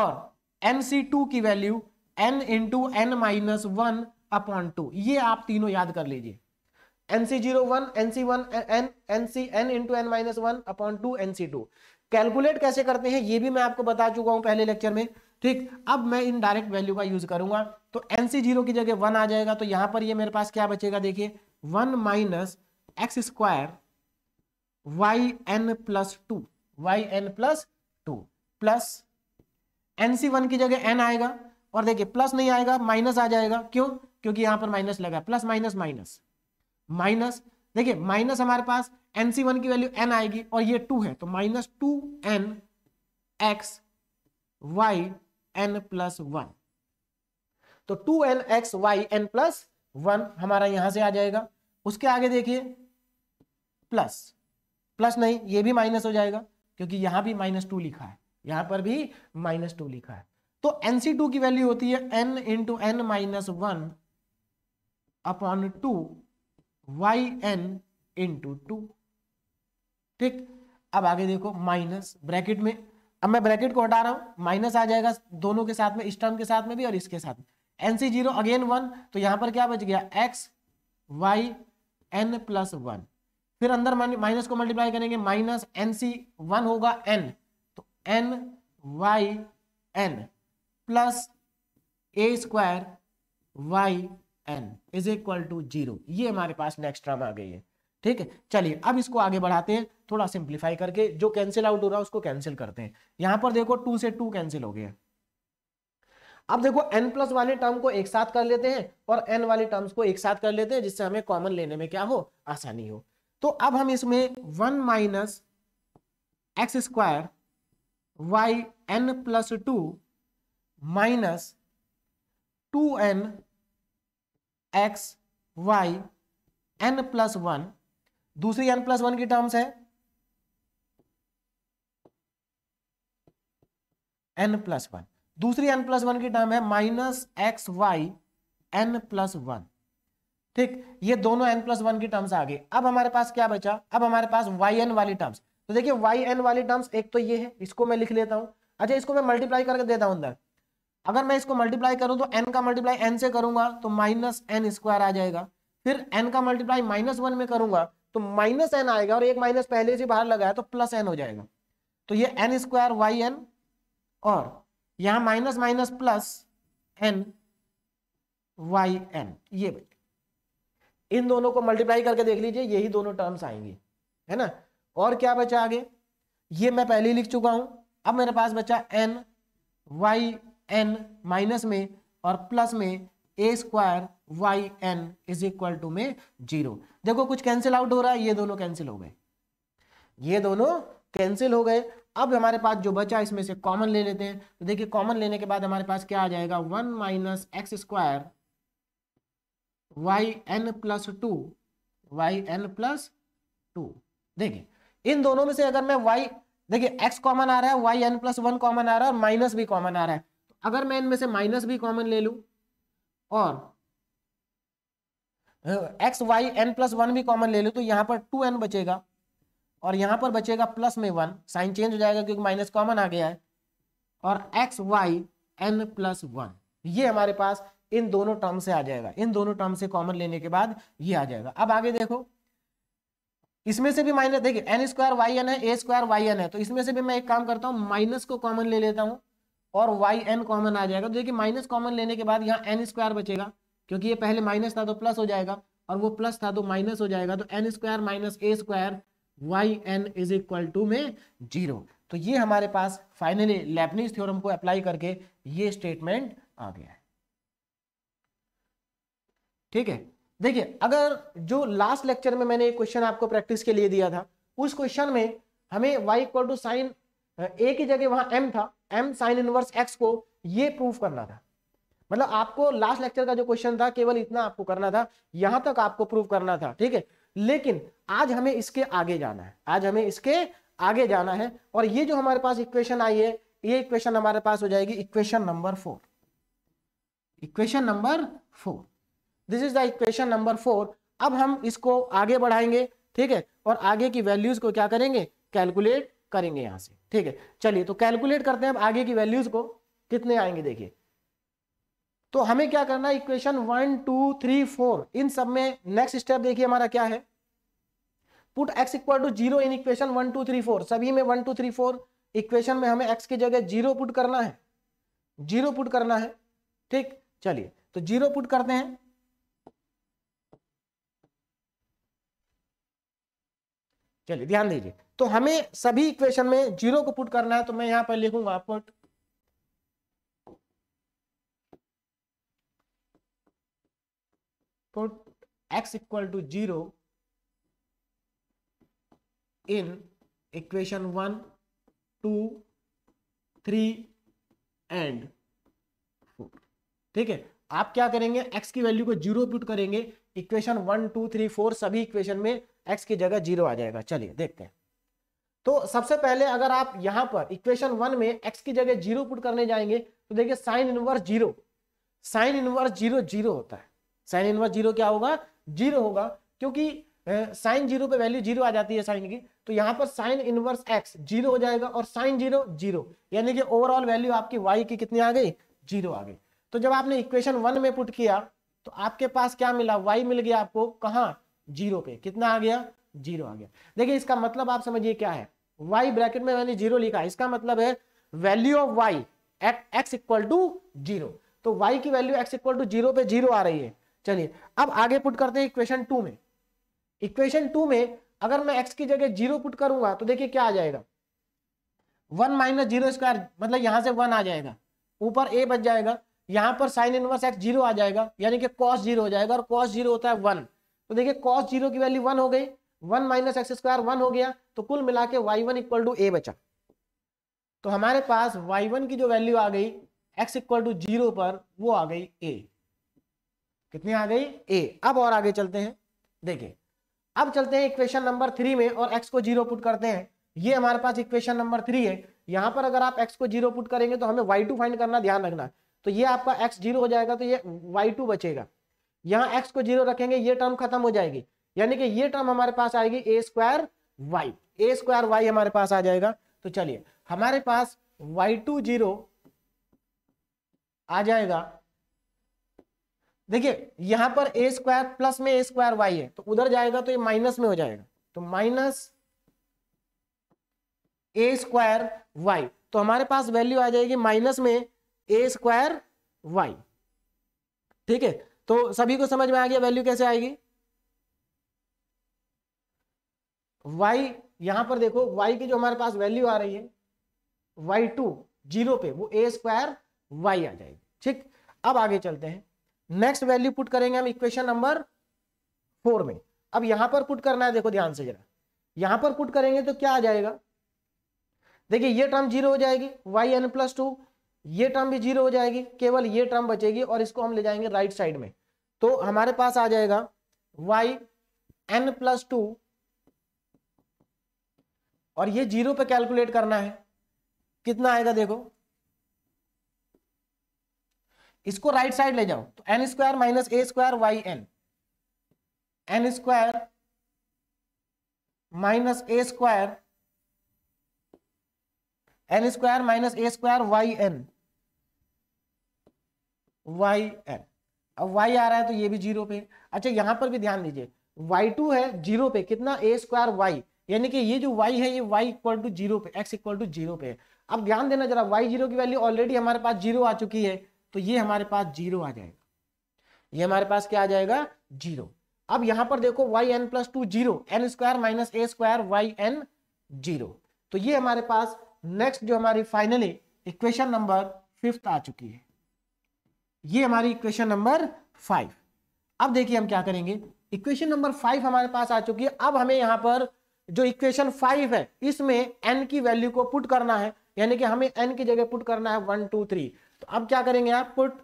और एन सी टू की value n into n minus one upon two ये आप तीनों याद कर लीजिए zero one one n n minus one upon two two calculate कैसे करते हैं ये भी मैं आपको बता चुका हूं पहले लेक्चर में ठीक अब मैं इन डायरेक्ट वैल्यू का यूज करूंगा तो एनसी जीरो की जगह वन आ जाएगा तो यहां पर ये मेरे पास क्या बचेगा देखिए one minus x square y n plus two y n plus two plus n सी वन की जगह एन आएगा और देखिए प्लस नहीं आएगा माइनस आ जाएगा क्यों क्योंकि यहां पर माइनस लगा प्लस माइनस माइनस माइनस देखिए माइनस हमारे पास एन सी वन की वैल्यू एन आएगी और ये टू है तो minus two n x y n plus one तो two n x y n plus one हमारा यहां से आ जाएगा उसके आगे देखिए प्लस प्लस नहीं ये भी माइनस हो जाएगा क्योंकि यहां भी माइनस टू लिखा है यहां पर भी माइनस टू लिखा है तो एन सी टू की वैल्यू होती है n into n minus one upon two y n into two ठीक अब आगे देखो माइनस ब्रैकेट में अब मैं ब्रैकेट को हटा रहा हूं माइनस आ जाएगा दोनों के साथ में इस टर्म के साथ में भी और इसके साथ में एन सी जीरो अगेन वन तो यहां पर क्या बच गया x y n plus one फिर अंदर माइनस को मल्टीप्लाई करेंगे माइनस एन सी वन होगा एन तो n y n plus a square y n is equal to zero ये हमारे पास नेक्स्ट टर्म आ गई है ठीक है चलिए अब इसको आगे बढ़ाते हैं थोड़ा सिंप्लीफाई करके जो कैंसिल आउट हो रहा है उसको कैंसिल करते हैं यहां पर देखो टू से टू कैंसिल हो गया अब देखो n प्लस वाले टर्म को एक साथ कर लेते हैं और n वाले टर्म्स को एक साथ कर लेते हैं जिससे हमें कॉमन लेने में क्या हो आसानी हो तो अब हम इसमें one minus x square y n plus two minus two n x y n plus one दूसरी एन प्लस वन की टर्म्स है एन प्लस वन दूसरी एन प्लस वन की टर्म है minus x y n plus one ठीक ये दोनों n plus one की टर्म्स आ गई अब हमारे पास क्या बचा अब हमारे पास वाई एन वाली टर्म्स तो देखिए वाई एन वाली टर्म्स एक तो ये है इसको मैं लिख लेता हूं अच्छा इसको मैं मल्टीप्लाई करके देता हूं अंदर अगर मैं इसको मल्टीप्लाई करूं तो एन का मल्टीप्लाई एन से करूंगा तो माइनस एन स्क्वायर आ जाएगा फिर एन का मल्टीप्लाई माइनस वन में करूंगा तो माइनस एन आएगा और एक माइनस पहले से बाहर लगाया तो प्लस एन हो जाएगा तो ये एन स्क्वायर वाई एन और यहाँ minus minus plus n y n ये बेटे इन दोनों को मल्टीप्लाई करके देख लीजिए यही दोनों टर्म्स आएंगे है ना और क्या बचा आगे ये मैं पहले लिख चुका हूं अब मेरे पास बचा एन वाई एन माइनस में और प्लस में a square y n is equal to में जीरो देखो कुछ कैंसिल आउट हो रहा है ये दोनों कैंसिल हो गए ये दोनों कैंसिल हो गए अब हमारे पास जो बचा इसमें से कॉमन ले लेते हैं तो देखिए कॉमन लेने के बाद हमारे पास क्या आ जाएगा one minus x square y n plus two y n plus two देखिए इन दोनों में से अगर मैं वाई देखिए एक्स कॉमन आ रहा है y n plus one common आ रहा है और माइनस भी कॉमन आ रहा है अगर मैं इनमें से माइनस भी कॉमन ले लू और x y n plus one भी कॉमन ले लू तो यहां पर टू एन बचेगा और यहां पर बचेगा प्लस में वन साइन चेंज हो जाएगा क्योंकि माइनस कॉमन आ गया है और x y n plus one ये हमारे पास इन दोनों टर्म से आ जाएगा इन दोनों टर्म से कॉमन लेने के बाद ये आ जाएगा अब आगे देखो इसमें से भी माइनस देखिए एन स्क्वायर वाई एन है ए स्क्वायर वाई एन है तो इसमें से भी मैं एक काम करता हूँ माइनस को कॉमन ले लेता हूँ और वाई एन कॉमन आ जाएगा तो देखिए माइनस कॉमन लेने के बाद यहाँ एन स्क्वायर बचेगा क्योंकि ये पहले माइनस था तो प्लस हो जाएगा और वो प्लस था तो माइनस हो जाएगा तो n square minus a square y n is equal to में जीरो तो ये हमारे पास फाइनली लेपनीज थ्योरम को अप्लाई करके ये स्टेटमेंट आ गया है ठीक है देखिए अगर जो लास्ट लेक्चर में मैंने एक क्वेश्चन आपको प्रैक्टिस के लिए दिया था उस क्वेश्चन में हमें y equal to sine a की जगह वहां एम था एम साइन इनवर्स एक्स को ये प्रूफ करना था मतलब आपको लास्ट लेक्चर का जो क्वेश्चन था केवल इतना आपको करना था यहां तक आपको प्रूफ करना था ठीक है लेकिन आज हमें इसके आगे जाना है आज हमें इसके आगे जाना है और ये जो हमारे पास इक्वेशन आई है ये इक्वेशन हमारे पास हो जाएगी equation number four equation number four this is the equation number four अब हम इसको आगे बढ़ाएंगे ठीक है और आगे की वैल्यूज को क्या करेंगे कैलकुलेट करेंगे यहां से ठीक है चलिए तो कैलकुलेट करते हैं अब आगे की वैल्यूज को कितने आएंगे देखिए तो हमें क्या करना है equation one two three four इन सब में नेक्स्ट स्टेप देखिए हमारा क्या है put x equal to zero in equation one two three four सभी में one two three four equation में हमें x की जगह जीरो पुट करना है जीरो पुट करना है ठीक चलिए तो जीरो पुट करते हैं चलिए ध्यान दीजिए तो हमें सभी इक्वेशन में जीरो को पुट करना है तो मैं यहां पर लिखूंगा put put x equal to zero in equation one two three and four ठीक है आप क्या करेंगे एक्स की वैल्यू को जीरो पुट करेंगे equation one two three four सभी इक्वेशन में एक्स की जगह जीरो आ जाएगा चलिए देखते हैं तो सबसे पहले अगर आप यहां पर इक्वेशन वन में एक्स की जगह जीरो पुट करने जाएंगे तो देखिए sine inverse zero sine inverse zero zero होता है साइन इनवर्स जीरो क्या होगा जीरो होगा क्योंकि साइन जीरो पे वैल्यू जीरो आ जाती है साइन की तो यहां पर साइन इनवर्स एक्स जीरो हो जाएगा और साइन जीरो जीरो यानी कि ओवरऑल वैल्यू आपकी वाई की कितनी आ गई जीरो आ गई तो जब आपने इक्वेशन वन में पुट किया तो आपके पास क्या मिला वाई मिल गया आपको कहा जीरो पे कितना आ गया जीरो आ गया देखिए इसका मतलब आप समझिए क्या है वाई ब्रैकेट में मैंने जीरो लिखा इसका मतलब है value of y at x equal to zero तो वाई की value x equal to zero पे जीरो आ रही है चलिए अब आगे पुट करते हैं इक्वेशन टू में इक्वेशन टू में अगर मैं एक्स की जगह जीरो पुट करूंगा तो देखिए क्या आ जाएगा वन माइनस जीरो स्क्वायर मतलब यहां से वन आ जाएगा ऊपर ए बच जाएगा यहां पर साइन इनवर्स एक्स जीरो आ जाएगा यानी कि कॉस जीरो हो जाएगा और कॉस जीरो होता है वन तो देखिए कॉस जीरो की वैल्यू वन हो गई one minus x square one हो गया तो कुल मिला के y one equal to a बचा तो हमारे पास वाई वन की जो वैल्यू आ गई एक्स इक्वल टू जीरो पर वो आ गई ए कितनी आ गई ए अब और आगे चलते हैं देखिए अब चलते हैं इक्वेशन नंबर थ्री में और एक्स को जीरो पुट करते हैं ये हमारे पास इक्वेशन नंबर थ्री है यहां पर अगर आप एक्स को जीरो पुट करेंगे तो हमें वाई टू फाइंड करना ध्यान रखना तो ये आपका एक्स जीरो हो जाएगा तो ये वाई टू बचेगा यहाँ एक्स को जीरो रखेंगे ये टर्म खत्म हो जाएगी यानी कि ये टर्म हमारे पास आएगी a square y a square y हमारे पास आ जाएगा तो चलिए हमारे पास वाई टू जीरो आ जाएगा देखिए यहां पर ए स्क्वायर प्लस में ए स्क्वायर वाई है तो उधर जाएगा तो ये माइनस में हो जाएगा तो माइनस ए स्क्वायर वाई तो हमारे पास वैल्यू आ जाएगी माइनस में ए स्क्वायर वाई ठीक है तो सभी को समझ में आ गया वैल्यू कैसे आएगी वाई यहां पर देखो वाई की जो हमारे पास वैल्यू आ रही है वाई टू जीरो पे वो ए स्क्वायर वाई आ जाएगी ठीक अब आगे चलते हैं नेक्स्ट वैल्यू पुट करेंगे हम इक्वेशन नंबर फोर में अब यहां पर पुट करना है देखो ध्यान से जरा यहां पर पुट करेंगे तो क्या आ जाएगा देखिए ये टर्म जीरो हो जाएगी वाई एन प्लस टू ये टर्म भी जीरो हो जाएगी केवल ये टर्म बचेगी और इसको हम ले जाएंगे राइट साइड में तो हमारे पास आ जाएगा वाई एन प्लस टू और ये जीरो पे कैलकुलेट करना है कितना आएगा देखो इसको राइट साइड ले जाओ तो n square minus a square y n n square minus a square n square minus a square y n y n अब वाई आ रहा है तो ये भी जीरो पे अच्छा यहां पर भी ध्यान दीजिए वाई टू है जीरो पे कितना ए स्क्वायर वाई यानी कि ये जो वाई है ये वाई इक्वल टू जीरो पे एक्स इक्वल टू जीरो पे अब ध्यान देना जरा वाई जीरो की वैल्यू ऑलरेडी हमारे पास जीरो आ चुकी है तो ये हमारे पास जीरो आ जाएगा ये हमारे पास क्या आ जाएगा जीरो अब यहां पर देखो y n plus two zero n square minus a square y n zero तो ये हमारे पास नेक्स्ट जो हमारी फाइनली इक्वेशन नंबर फिफ्थ आ चुकी है ये हमारी इक्वेशन नंबर फाइव अब देखिए हम क्या करेंगे इक्वेशन नंबर फाइव हमारे पास आ चुकी है अब हमें यहां पर जो इक्वेशन फाइव है इसमें एन की वैल्यू को पुट करना है यानी कि हमें एन की जगह पुट करना है वन टू थ्री तो अब क्या करेंगे आप put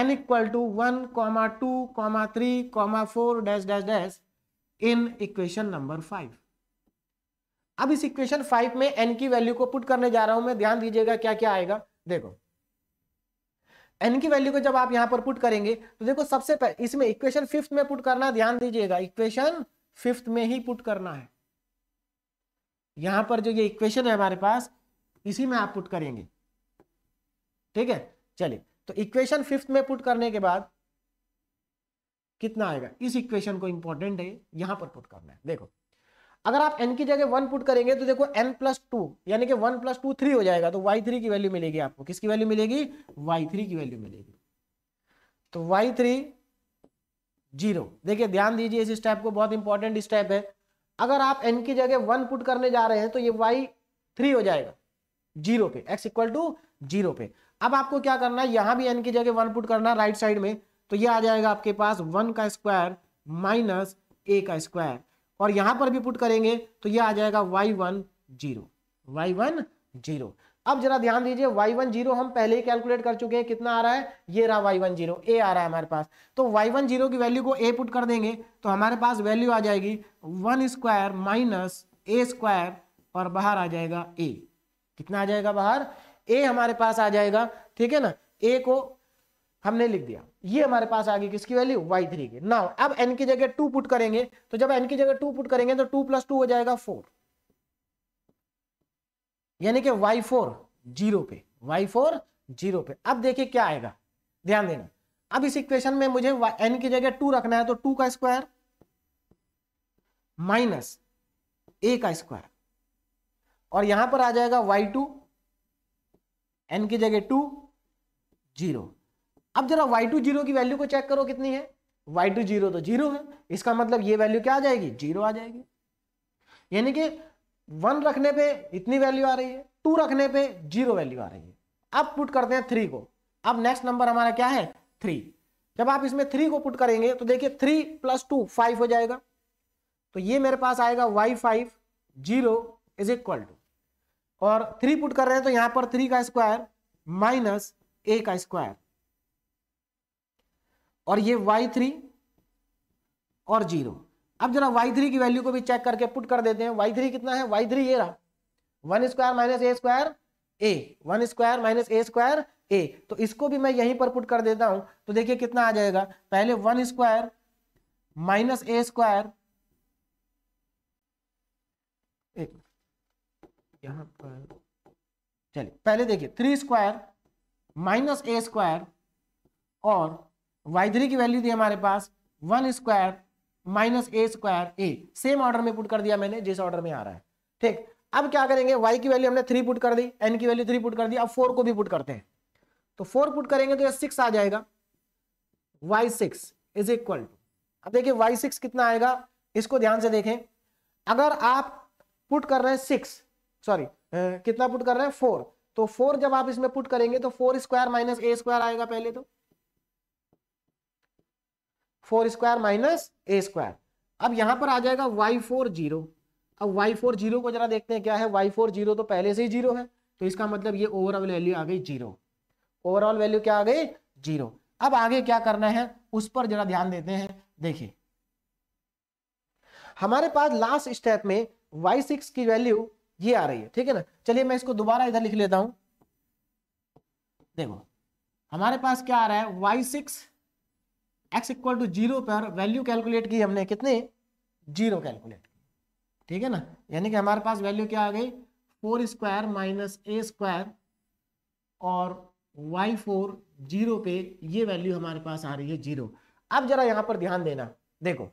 n equal to one comma two comma three comma four dash dash dash in equation number five अब इस इक्वेशन फाइव में एन की वैल्यू को पुट करने जा रहा हूं मैं ध्यान दीजिएगा क्या क्या आएगा देखो एन की वैल्यू को जब आप यहां पर पुट करेंगे तो देखो सबसे पहले इसमें इक्वेशन फिफ्थ में पुट करना ध्यान दीजिएगा इक्वेशन फिफ्थ में ही पुट करना है यहां पर जो ये इक्वेशन है हमारे पास इसी में आप पुट करेंगे ठीक है चलिए तो इक्वेशन फिफ्थ में पुट करने के बाद कितना आएगा इस इक्वेशन को इंपॉर्टेंट है यहां पर पुट करना है देखो अगर आप एन की जगह वन पुट करेंगे तो देखो एन प्लस टू यानी कि वन प्लस टू थ्री हो जाएगा तो वाई थ्री की वैल्यू मिलेगी आपको किसकी वैल्यू मिलेगी वाई थ्री की वैल्यू मिलेगी तो वाई थ्री जीरो देखिए ध्यान दीजिए इस स्टेप को बहुत इंपॉर्टेंट स्टेप है अगर आप एन की जगह वन पुट करने जा रहे हैं तो ये वाई थ्री हो जाएगा जीरो पे एक्स इक्वल टू जीरो पे अब आपको क्या करना है यहां भी एन की जगह वन पुट करना राइट साइड में तो ये आ जाएगा आपके पास वन का स्क्वायर माइनस ए का स्क्वायर और यहां पर भी पुट करेंगे तो ये आ जाएगा y one zero y one zero अब जरा ध्यान दीजिए वाई वन जीरो हम पहले ही कैलकुलेट कर चुके हैं कितना आ रहा है ये रहा वाई वन जीरो ए आ रहा है हमारे पास तो वाई वन जीरो की वैल्यू को ए पुट कर देंगे तो हमारे पास वैल्यू आ जाएगी one square minus a square और बाहर आ जाएगा ए कितना आ जाएगा बाहर ए हमारे पास आ जाएगा ठीक है ना ए को हमने लिख दिया ये हमारे पास आ गई किसकी वैल्यू वाई थ्री की नाउ अब एन की जगह टू पुट करेंगे तो जब एन की जगह टू पुट करेंगे तो टू प्लस टू हो जाएगा फोर यानी कि वाई फोर जीरो पे वाई फोर जीरो पे अब देखिए क्या आएगा ध्यान देना अब इस इक्वेशन में मुझे n की जगह टू रखना है तो टू का स्क्वायर माइनस a का स्क्वायर और यहां पर आ जाएगा वाई टू एन की जगह टू जीरो अब जरा वाई टू जीरो की वैल्यू को चेक करो कितनी है वाई टू जीरो तो जीरो है इसका मतलब ये वैल्यू क्या आ जाएगी जीरो आ जाएगी यानी कि वन रखने पे इतनी वैल्यू आ रही है टू रखने पे जीरो वैल्यू आ रही है अब पुट करते हैं थ्री को अब नेक्स्ट नंबर हमारा क्या है थ्री जब आप इसमें थ्री को पुट करेंगे तो देखिए थ्री प्लस टू फाइव हो जाएगा तो ये मेरे पास आएगा y five zero is equal to और थ्री पुट कर रहे हैं तो यहां पर थ्री का स्क्वायर माइनस ए का स्क्वायर और ये वाई थ्री और जीरो अब जरा वाई थ्री की वैल्यू को भी चेक करके पुट कर देते हैं वाई थ्री कितना है वाई थ्री ये रहा one square minus a square a one square minus a square a तो इसको भी मैं यहीं पर पुट कर देता हूं तो देखिए कितना आ जाएगा पहले one square minus a square एक यहां पर चलिए पहले देखिए three square minus a square और वाई थ्री की वैल्यू थी हमारे पास one square minus a square a same order में पुट कर दिया मैंने जिस ऑर्डर में आ रहा है ठीक अब क्या करेंगे वाई की वैल्यू हमने थ्री पुट कर दी एन की वैल्यू थ्री पुट कर दी अब फोर को भी पुट करते हैं तो फोर पुट करेंगे तो ये सिक्स आ जाएगा y six is equal to अब देखिए वाई सिक्स कितना आएगा इसको ध्यान से देखें अगर आप पुट कर रहे हैं सिक्स सॉरी कितना पुट कर रहे हैं फोर तो फोर जब आप इसमें पुट करेंगे तो four square minus a square आएगा पहले तो four square minus a square अब यहां पर आ जाएगा वाई फोर जीरो अब वाई फोर जीरो को जरा देखते हैं क्या है वाई फोर जीरो तो पहले से ही जीरो है तो इसका मतलब ये ओवरऑल वैल्यू आ गई जीरो ओवरऑल वैल्यू क्या आ गई जीरो अब आगे क्या करना है उस पर जरा ध्यान देते हैं देखिए हमारे पास लास्ट स्टेप में y6 की वैल्यू ये आ रही है ठीक है ना चलिए मैं इसको दोबारा इधर लिख लेता हूं देखो हमारे पास क्या आ रहा है y6 x equal to zero पर वैल्यू कैलकुलेट की हमने कितने जीरो कैलकुलेट की ठीक है ना यानी कि हमारे पास वैल्यू क्या आ गई four square minus a square और वाई फोर जीरो पे ये वैल्यू हमारे पास आ रही है जीरो अब जरा यहाँ पर ध्यान देना देखो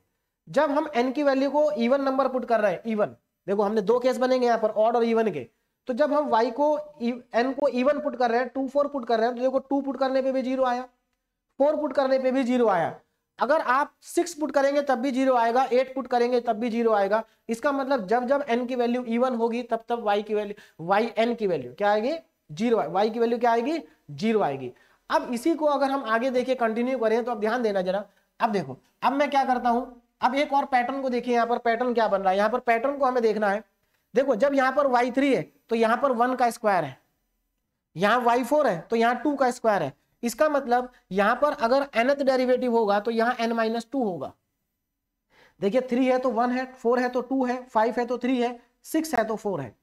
जब हम एन की वैल्यू को इवन नंबर पुट कर रहे हैं इवन देखो हमने दो केस बनेंगे यहाँ पर ऑड और इवन के तो जब हम वाई को एन e, को इवन पुट कर रहे हैं टू फोर पुट कर रहे हैं तो देखो टू पुट करने पे भी जीरो आया फोर पुट करने पे भी जीरो आया अगर आप सिक्स पुट करेंगे तब भी जीरो आएगा एट पुट करेंगे तब भी जीरो आएगा इसका मतलब जब जब एन की वैल्यू इवन होगी तब तब वाई की वैल्यू वाई एन की वैल्यू क्या आएगी जीरो वाई की वैल्यू क्या आएगी जीरो आएगी अब इसी को अगर हम आगे देखिए कंटिन्यू करें तो अब ध्यान देना जरा अब देखो अब मैं क्या करता हूं अब एक और पैटर्न को देखिए यहाँ पर पैटर्न क्या बन रहा है यहाँ पर पैटर्न को हमें देखना है देखो जब यहाँ पर वाई थ्री है तो यहाँ पर वन का स्क्वायर है यहाँ वाई फोर है तो यहाँ टू का स्क्वायर है इसका मतलब यहां पर अगर एनथ डेरिवेटिव होगा तो यहां एन माइनस टू होगा देखिए थ्री है तो वन है फोर है तो टू है फाइव है तो थ्री है सिक्स है तो फोर है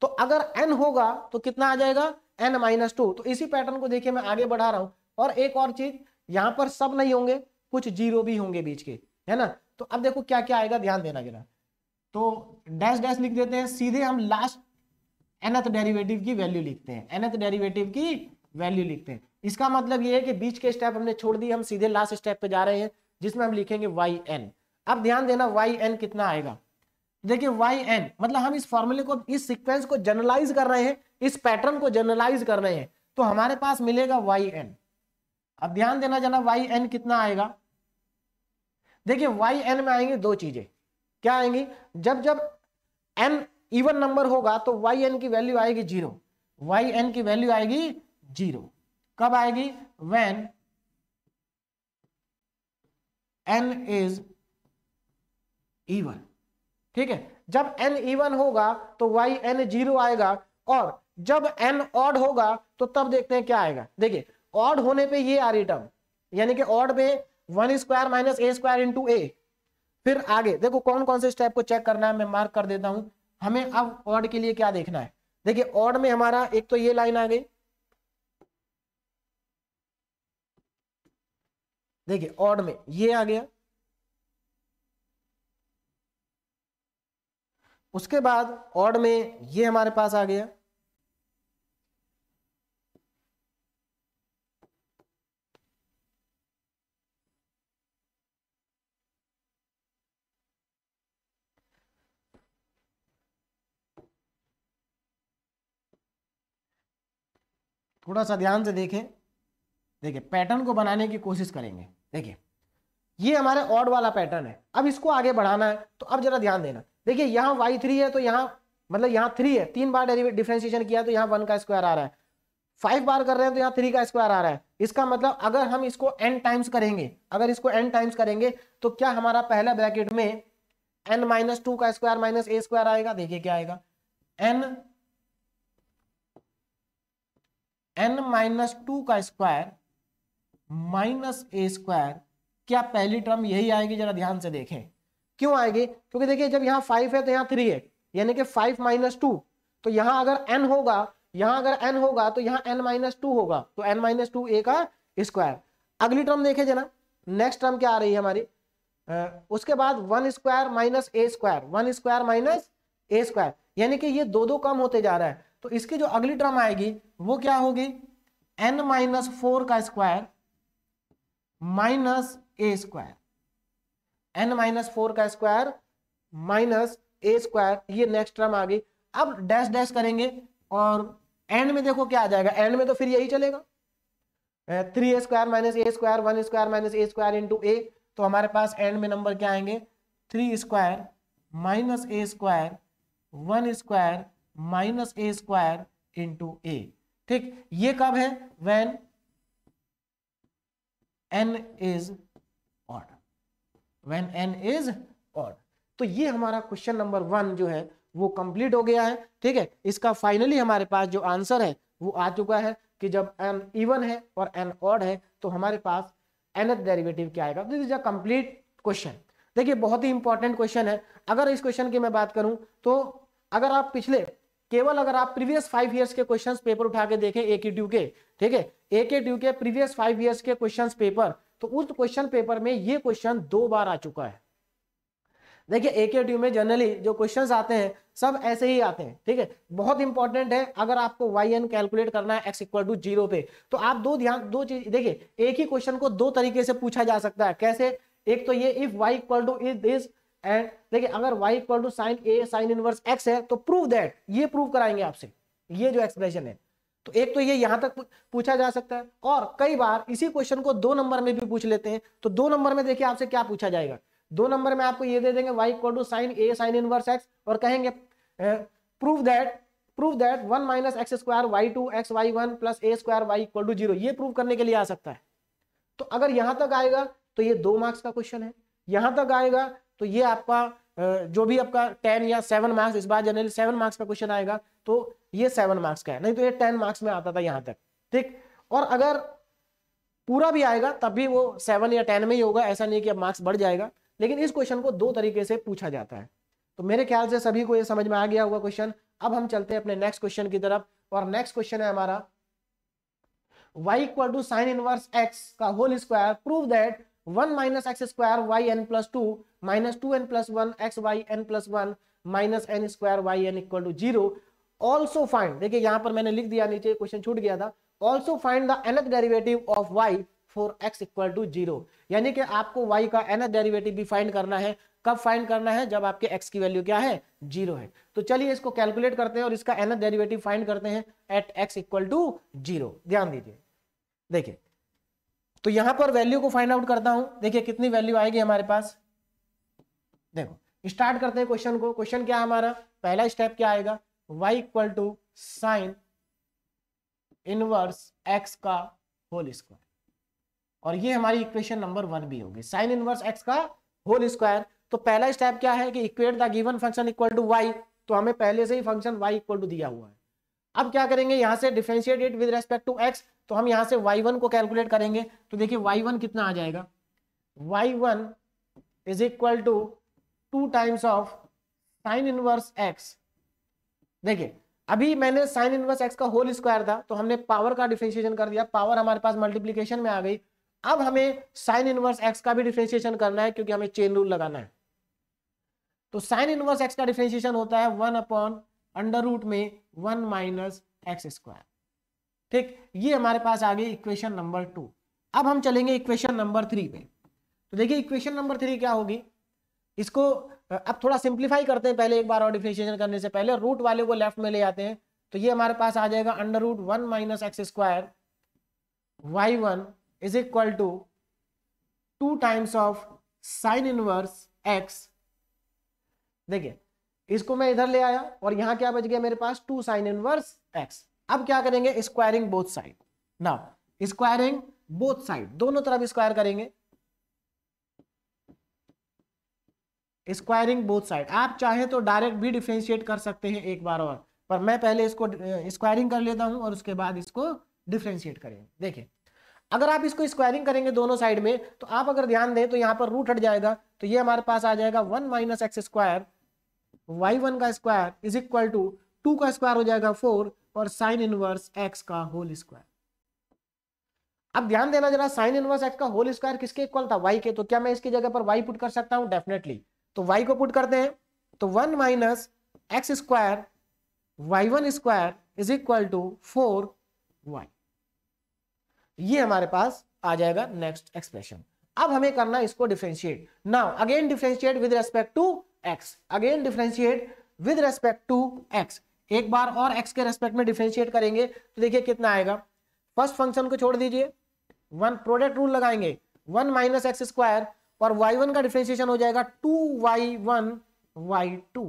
तो अगर एन होगा तो कितना आ जाएगा एन माइनस टू तो इसी पैटर्न को देखिए मैं आगे बढ़ा रहा हूं और एक और चीज यहां पर सब नहीं होंगे कुछ जीरो भी होंगे बीच के है ना तो अब देखो क्या क्या आएगा ध्यान देना जरा तो डैश डैश लिख देते हैं सीधे हम लास्ट एनथ डेरिवेटिव की वैल्यू लिखते हैं एनथ डेरिवेटिव की वैल्यू लिखते हैं इसका मतलब ये है कि बीच के स्टेप हमने छोड़ दिए हम सीधे लास्ट स्टेप पे जा रहे हैं जिसमें हम लिखेंगे वाई एन अब ध्यान देना वाई एन कितना आएगा देखिए वाई एन मतलब हम इस फॉर्मूले को इस सीक्वेंस को जनरलाइज कर रहे हैं इस पैटर्न को जनरलाइज कर रहे हैं तो हमारे पास मिलेगा वाई एन अब ध्यान देना जाना वाई एन कितना आएगा देखिए वाई एन में आएंगे दो चीजें क्या आएंगी जब जब एन इवन नंबर होगा तो वाई एन की वैल्यू आएगी जीरो वाई एन की वैल्यू आएगी जीरो कब आएगी वेन एन इज ईवन ठीक है जब एन इवन होगा तो वाई एन जीरो आएगा और जब एन ऑड होगा तो तब देखते हैं क्या आएगा देखिए ऑड होने पे ये आ रही टर्म यानी कि ऑड पे one square minus a square into a फिर आगे देखो कौन कौन से स्टेप को चेक करना है मैं मार्क कर देता हूं हमें अब ऑड के लिए क्या देखना है देखिए ऑड में हमारा एक तो ये लाइन आ गई देखिए ऑड में ये आ गया उसके बाद ऑड में ये हमारे पास आ गया थोड़ा सा ध्यान से देखें देखिए पैटर्न को बनाने की कोशिश करेंगे देखिए ये हमारा ऑड वाला पैटर्न है अब इसको आगे बढ़ाना है तो अब जरा ध्यान देना देखिए यहाँ वाई थ्री है तो यहाँ मतलब यहाँ थ्री है तीन बार डिफ्रेंसिएशन किया तो यहाँ वन का स्क्वायर आ रहा है फाइव बार कर रहे हैं तो यहाँ थ्री का स्क्वायर आ रहा है इसका मतलब अगर हम इसको एन टाइम्स करेंगे अगर इसको एन टाइम्स करेंगे तो क्या हमारा पहला ब्रैकेट में एन माइनस टू का स्क्वायर माइनस ए स्क्वायर आएगा देखिए क्या आएगा एन एन माइनस टू का स्क्वायर माइनस ए स्क्वायर क्या पहली टर्म यही आएगी जरा ध्यान से देखें क्यों आएगी क्योंकि देखिए जब यहाँ फाइव है तो यहाँ थ्री है यानी कि फाइव माइनस टू तो यहाँ अगर एन होगा यहाँ अगर एन होगा तो यहाँ एन माइनस टू होगा तो एन माइनस टू ए का स्क्वायर अगली टर्म देखे जना नेक्स्ट टर्म क्या आ रही है हमारी उसके बाद one square minus a square one square minus a square यानी कि ये दो दो कम होते जा रहा है तो इसकी जो अगली टर्म आएगी वो क्या होगी एन माइनस फोर का square minus a square n minus four का स्क्वायर माइनस ए स्क्वायर ये नेक्स्ट टर्म आ गई अब डैश डैश करेंगे और एंड में देखो क्या आ जाएगा एंड में तो फिर यही चलेगा three a square minus a square one square minus a square into a तो हमारे पास एंड में नंबर क्या आएंगे three square minus a square one square minus a square into a ठीक ये कब है when n is odd when n is odd तो ये हमारा क्वेश्चन नंबर वन जो है वो कंप्लीट हो गया है ठीक है इसका फाइनली हमारे पास जो आंसर है वो आ चुका है कि जब एन इवन है और एन ऑड है तो हमारे पास एनथ डेरिवेटिव क्या आएगा this is a complete question देखिए बहुत ही इंपॉर्टेंट क्वेश्चन है अगर इस क्वेश्चन की मैं बात करूं तो अगर आप पिछले केवल अगर आप प्रीवियस फाइव ईयर्स के क्वेश्चंस पेपर उठा के देखें ए के ड्यू के ठीक है ए के ड्यू के प्रीवियस फाइव ईयर्स के क्वेश्चंस पेपर तो उस क्वेश्चन पेपर में ये क्वेश्चन दो बार आ चुका है देखिए ए के ड्यू में जनरली जो क्वेश्चंस आते हैं सब ऐसे ही आते हैं ठीक है बहुत इंपॉर्टेंट है अगर आपको वाई एन कैलकुलेट करना है एक्स इक्वल टू जीरो पे तो आप दो ध्यान दो चीज देखिए एक ही क्वेश्चन को दो तरीके से पूछा जा सकता है कैसे एक तो ये if y equal to is and देखिए अगर y equal to sine a sine inverse x है तो प्रूव दैट ये प्रूव कराएंगे आपसे ये जो एक्सप्रेशन है तो एक तो ये यहां तक पूछा जा सकता है और कई बार इसी क्वेश्चन को दो नंबर में भी पूछ लेते हैं तो दो नंबर में देखिए आपसे क्या पूछा जाएगा दो नंबर में आपको ये दे देंगे y equal to sine a sine inverse x और कहेंगे prove that prove that one minus x square y two x y one plus a square y equal to zero ये प्रूव करने के लिए आ सकता है तो अगर यहां तक आएगा तो ये दो मार्क्स का क्वेश्चन है यहां तक आएगा तो ये आपका जो भी आपका टेन या सेवन मार्क्स इस बार जनरली सेवन मार्क्स का क्वेश्चन आएगा तो ये सेवन मार्क्स का है नहीं तो ये टेन मार्क्स में आता था यहाँ तक ठीक और अगर पूरा भी आएगा तब भी वो सेवन या टेन में ही होगा ऐसा नहीं कि अब मार्क्स बढ़ जाएगा लेकिन इस क्वेश्चन को दो तरीके से पूछा जाता है तो मेरे ख्याल से सभी को ये समझ में आ गया हुआ क्वेश्चन अब हम चलते हैं अपने नेक्स्ट क्वेश्चन की तरफ और नेक्स्ट क्वेश्चन है हमारा y equal to sine inverse x का whole square prove that one minus x square y n plus two minus two n plus one x y n plus one minus n square y n equal to zero also find देखिए यहां पर मैंने लिख दिया नीचे question छूट गया था also find the nth derivative of y for x equal to zero यानी कि आपको वाई का एनथ डेरिवेटिव भी फाइंड करना है कब फाइंड करना है जब आपके एक्स की वैल्यू क्या है जीरो है तो चलिए इसको कैलकुलेट करते हैं और इसका एनथ डेरिवेटिव फाइंड करते हैं at x equal to zero ध्यान दीजिए देखिए तो यहां पर वैल्यू को फाइंड आउट करता हूं देखिए कितनी वैल्यू आएगी हमारे पास देखो स्टार्ट करते हैं क्वेश्चन को क्वेश्चन क्या है हमारा पहला स्टेप क्या आएगा y equal to sine inverse x का होल स्क्वायर और ये हमारी इक्वेशन नंबर वन भी होगी साइन इनवर्स एक्स का होल स्क्वायर तो पहला स्टेप क्या है कि equate the given function equal to y तो हमें पहले से ही फंक्शन वाई इक्वल टू दिया हुआ है अब क्या करेंगे यहां से differentiate it with respect to x तो हम यहां से y1 को कैलकुलेट करेंगे तो देखिए y1 कितना आ जाएगा y one is equal to two times of sine inverse x देखिए अभी मैंने साइन इनवर्स एक्स का होल स्क्वायर था तो हमने पावर का डिफ्रेंशिएशन कर दिया पावर हमारे पास मल्टीप्लीकेशन में आ गई अब हमें साइन इनवर्स एक्स का भी डिफ्रेंशिएशन करना है क्योंकि हमें चेन रूल लगाना है तो साइन इनवर्स एक्स का डिफ्रेंशिएशन होता है वन अपॉन अंडर रूट में वन माइनस एक्स स्क्वायर ठीक ये हमारे पास आ गई इक्वेशन नंबर टू अब हम चलेंगे इक्वेशन नंबर थ्री पे तो देखिए इक्वेशन नंबर थ्री क्या होगी इसको अब थोड़ा सिंप्लीफाई करते हैं पहले एक बार और डिफ्रेंशिएशन करने से पहले रूट वाले को लेफ्ट में ले आते हैं तो ये हमारे पास आ जाएगा under root one minus x square y one is equal to two times of sine inverse x देखिए इसको मैं इधर ले आया और यहाँ क्या बच गया मेरे पास टू साइन इनवर्स एक्स अब क्या करेंगे स्क्वायरिंग बोथ साइड ना स्क्वायरिंग बोथ साइड दोनों तरफ स्क्वायर करेंगे स्क्वायरिंग बोथ साइड आप चाहे तो डायरेक्ट भी डिफ्रेंशिएट कर सकते हैं एक बार और पर मैं पहले इसको स्क्वायरिंग कर लेता हूं और उसके बाद इसको डिफ्रेंशिएट करेंगे देखिए अगर आप इसको स्क्वायरिंग करेंगे दोनों साइड में तो आप अगर ध्यान दें तो यहाँ पर रूट हट जाएगा तो ये हमारे पास आ जाएगा one minus x square y one का square is equal to two का स्क्वायर हो जाएगा फोर और साइन इनवर्स एक्स का होल स्क्वायर अब ध्यान देना जरा साइन इनवर्स एक्स का होल स्क्वायर किसके इक्वल था वाई के तो क्या मैं इसकी जगह पर वाई पुट कर सकता हूँ डेफिनेटली तो y को पुट करते हैं तो one minus x square y one square is equal to four y ये हमारे पास आ जाएगा नेक्स्ट एक्सप्रेशन अब हमें करना इसको differentiate now again differentiate with respect to x again differentiate with respect to x एक बार और x के रेस्पेक्ट में डिफ्रेंशिएट करेंगे तो देखिए कितना आएगा फर्स्ट फंक्शन को छोड़ दीजिए वन प्रोडक्ट रूल लगाएंगे वन माइनस एक्स स्क्वायर और y1 का डिफ्रेंशिएशन हो जाएगा two y one y two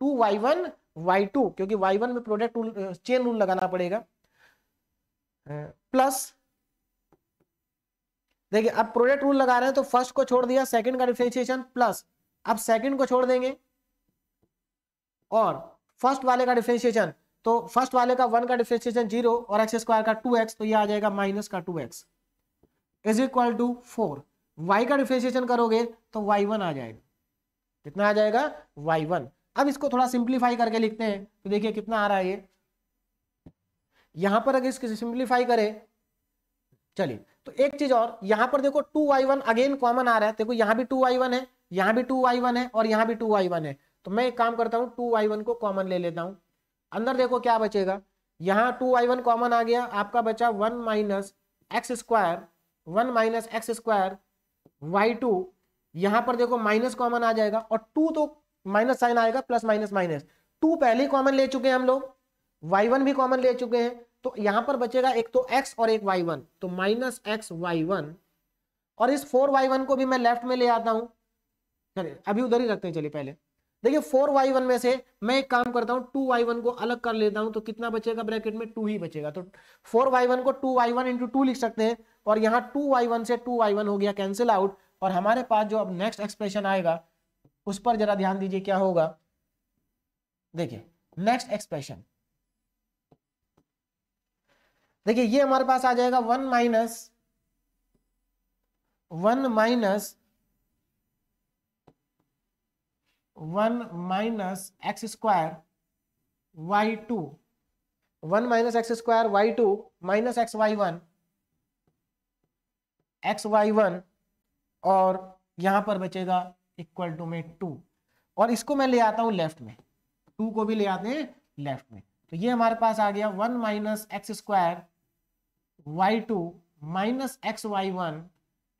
two y one y two क्योंकि वाई वन में प्रोडक्ट रूल चेन रूल लगाना पड़ेगा प्लस देखिए अब प्रोडक्ट रूल लगा रहे हैं तो फर्स्ट को छोड़ दिया सेकंड का डिफ्रेंशिएशन प्लस अब सेकंड को छोड़ देंगे और फर्स्ट वाले का डिफ्रेंशिएशन तो फर्स्ट वाले का वन का डिफ्रेंशिएशन जीरो और एक्स स्क्वायर का टू एक्स तो ये आ जाएगा माइनस का two x is equal to four y का डिफ्रेंशिएशन करोगे तो वाई वन आ जाएगा कितना आ जाएगा वाई वन अब इसको थोड़ा सिंप्लीफाई करके लिखते हैं तो देखिए कितना आ रहा है ये यहां पर अगर इसको सिंप्लीफाई करें चलिए तो एक चीज और यहां पर देखो two y one again common आ रहा है देखो यहां भी टू वाई वन है यहां भी टू वाई वन है और यहां भी टू वाई वन है तो मैं एक काम करता हूं टू वाई वन को कॉमन ले लेता हूं अंदर देखो क्या बचेगा यहां टू वाई वन कॉमन आ गया आपका बचा one minus x square one minus x square y two यहां पर देखो माइनस कॉमन आ जाएगा और टू तो माइनस साइन आएगा प्लस माइनस माइनस टू पहले कॉमन ले चुके हैं हम लोग वाई वन भी कॉमन ले चुके हैं तो यहां पर बचेगा एक तो एक्स और एक वाई वन तो माइनस एक्स वाई वन और इस फोर वाई वन को भी मैं लेफ्ट में ले आता हूं चलिए अभी उधर ही रखते हैं चलिए पहले देखिए फोर वाई वन में से मैं एक काम करता हूँ टू वाई वन को अलग कर लेता हूं तो कितना बचेगा ब्रैकेट में टू ही बचेगा तो फोर वाई वन को two y one into two लिख सकते हैं और यहाँ टू वाई वन से टू वाई वन हो गया कैंसिल आउट और हमारे पास जो अब नेक्स्ट एक्सप्रेशन आएगा उस पर जरा ध्यान दीजिए क्या होगा देखिए नेक्स्ट एक्सप्रेशन देखिए ये हमारे पास आ जाएगा one minus one minus one minus x square y two one minus x square y two minus x y one x y one और यहां पर बचेगा इक्वल टू में टू और इसको मैं ले आता हूं लेफ्ट में टू को भी ले आते हैं लेफ्ट में तो ये हमारे पास आ गया one minus x square y two minus x y one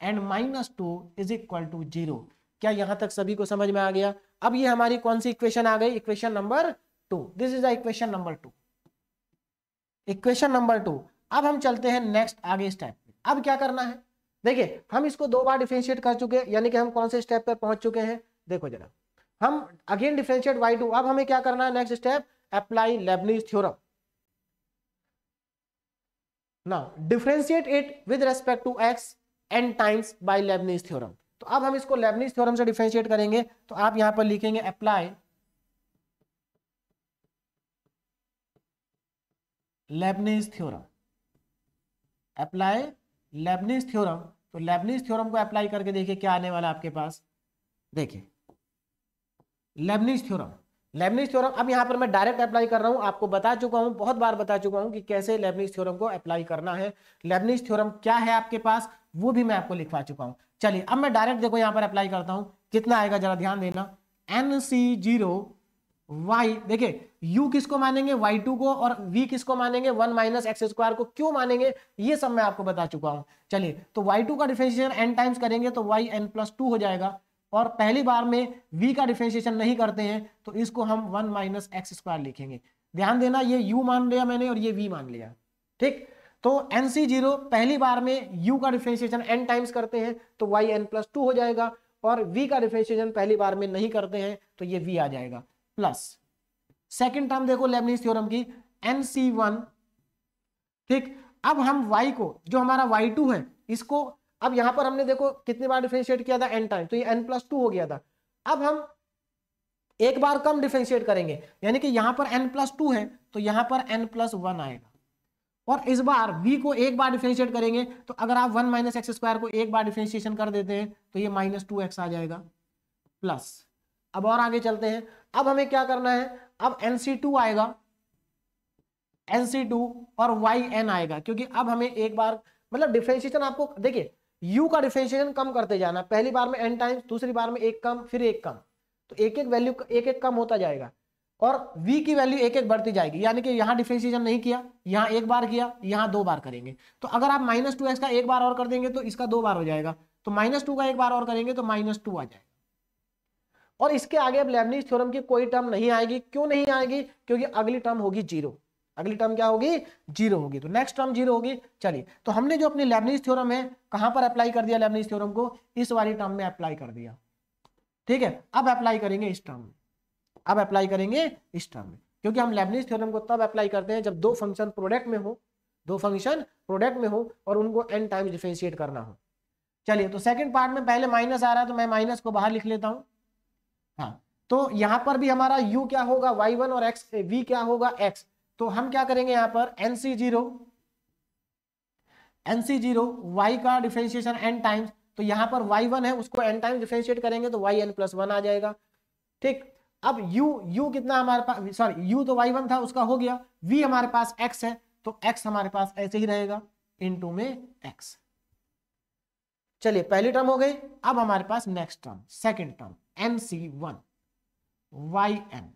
and minus two is equal to zero क्या यहां तक सभी को समझ में आ गया अब ये हमारी कौन सी इक्वेशन आ गई equation number two this is equation number two equation number two अब हम चलते हैं नेक्स्ट आगे स्टेप अब क्या करना है देखिए हम इसको दो बार डिफ्रेंशिएट कर चुके हैं यानी कि हम कौन से स्टेप पर पहुंच चुके हैं देखो जरा हम अगेन डिफ्रेंशिएट वाई टू अब हमें क्या करना है next step apply Leibniz theorem ना differentiate it with respect to x and times by Leibniz theorem तो अब हम इसको लेबनिज थ्योरम से डिफ्रेंशिएट करेंगे तो आप यहां पर लिखेंगे apply Leibniz theorem apply Leibniz theorem तो लेबनिज थ्योरम को अप्लाई करके देखिए क्या आने वाला आपके पास देखिए लेबनिज थ्योरम लेबनिज थ्योरम अब यहां पर मैं डायरेक्ट अप्लाई कर रहा हूं आपको बता चुका हूं बहुत बार बता चुका हूं कि कैसे लेबनिस थ्योरम को अप्लाई करना है लेबनिज थ्योरम क्या है आपके पास वो भी मैं आपको लिखवा चुका हूं चलिए अब मैं डायरेक्ट देखो यहां पर अप्लाई करता हूं कितना आएगा जरा ध्यान देना एन सी जीरो वाई देखिए u किसको मानेंगे y2 को और v किसको मानेंगे वन माइनस एक्स स्क्वायर को क्यों मानेंगे ये सब मैं आपको बता चुका हूं चलिए तो y2 का डिफ्रेंशिएशन n टाइम्स करेंगे तो y n प्लस टू हो जाएगा और पहली बार में v का डिफ्रेंशिएशन नहीं करते हैं तो इसको हम वन माइनस एक्स स्क्वायर लिखेंगे ध्यान देना ये u मान लिया मैंने और ये v मान लिया ठीक तो एन सी जीरो पहली बार में यू का डिफ्रेंशिएशन एन टाइम्स करते हैं तो वाई एन प्लस टू हो जाएगा और वी का डिफ्रेंशिएशन पहली बार में नहीं करते हैं तो ये वी आ जाएगा प्लस सेकेंड टर्म देखो लेबनीज थ्योरम की एन सी वन ठीक अब हम वाई को जो हमारा वाई टू है इसको अब यहां पर हमने देखो कितने बार डिफ्रेंशिएट किया था एन टाइम तो ये एन प्लस टू हो गया था अब हम एक बार कम डिफ्रेंशिएट करेंगे यानी कि यहां पर एन प्लस टू है तो यहां पर एन प्लस वन आएगा और इस बार v को एक बार डिफ्रेंशिएट करेंगे तो अगर आप वन माइनस एक्स स्क्वायर को एक बार डिफ्रेंशिएशन कर देते हैं तो ये माइनस टू एक्स आ जाएगा प्लस अब और आगे चलते हैं अब हमें क्या करना है अब एन सी टू आएगा एन सी टू और वाई एन आएगा क्योंकि अब हमें एक बार मतलब डिफ्रेंशिएशन आपको देखिए u का डिफ्रेंशिएशन कम करते जाना पहली बार में एन टाइम्स दूसरी बार में एक कम फिर एक कम तो एक एक वैल्यू एक एक कम होता जाएगा और v की वैल्यू एक एक बढ़ती जाएगी यानी कि यहाँ डिफ्रेंशिएशन नहीं किया यहाँ एक बार किया यहाँ दो बार करेंगे तो अगर आप माइनस टू का एक बार और कर देंगे तो इसका दो बार हो जाएगा तो माइनस टू का एक बार और करेंगे तो माइनस टू आ जाएगा और इसके आगे अब लेबनीज थ्योरम की कोई टर्म नहीं आएगी क्यों नहीं आएगी क्योंकि अगली टर्म होगी जीरो अगली टर्म क्या होगी जीरो होगी तो नेक्स्ट टर्म जीरो होगी चलिए तो हमने जो अपनी लेबनीज थ्योरम है कहाँ पर अप्लाई कर दिया लेबनीज थ्योरम को इस वाली टर्म में अप्लाई कर दिया ठीक है अब अप्लाई करेंगे इस टर्म में अब अप्लाई करेंगे इस टर्म में क्योंकि हम लेबनिज थ्योरम को तब अप्लाई करते हैं जब दो फंक्शन प्रोडक्ट में हो दो फंक्शन प्रोडक्ट में हो और उनको एन टाइम्स डिफ्रेंशिएट करना हो चलिए तो सेकंड पार्ट में पहले माइनस आ रहा है तो मैं माइनस को बाहर लिख लेता हूं हाँ तो यहां पर भी हमारा यू क्या होगा y1 और एक्स वी क्या होगा एक्स तो हम क्या करेंगे यहां पर एन सी जीरो एन सी जीरो वाई का डिफ्रेंशिएशन एन टाइम्स तो यहां पर वाई वन है उसको एन टाइम डिफ्रेंशिएट करेंगे तो वाई एन प्लस वन आ जाएगा ठीक अब u u कितना हमारे पास सॉरी u तो y1 था उसका हो गया v हमारे पास x है तो x हमारे पास ऐसे ही रहेगा टू में x चलिए पहली टर्म हो गई अब हमारे पास next term second term m c one y n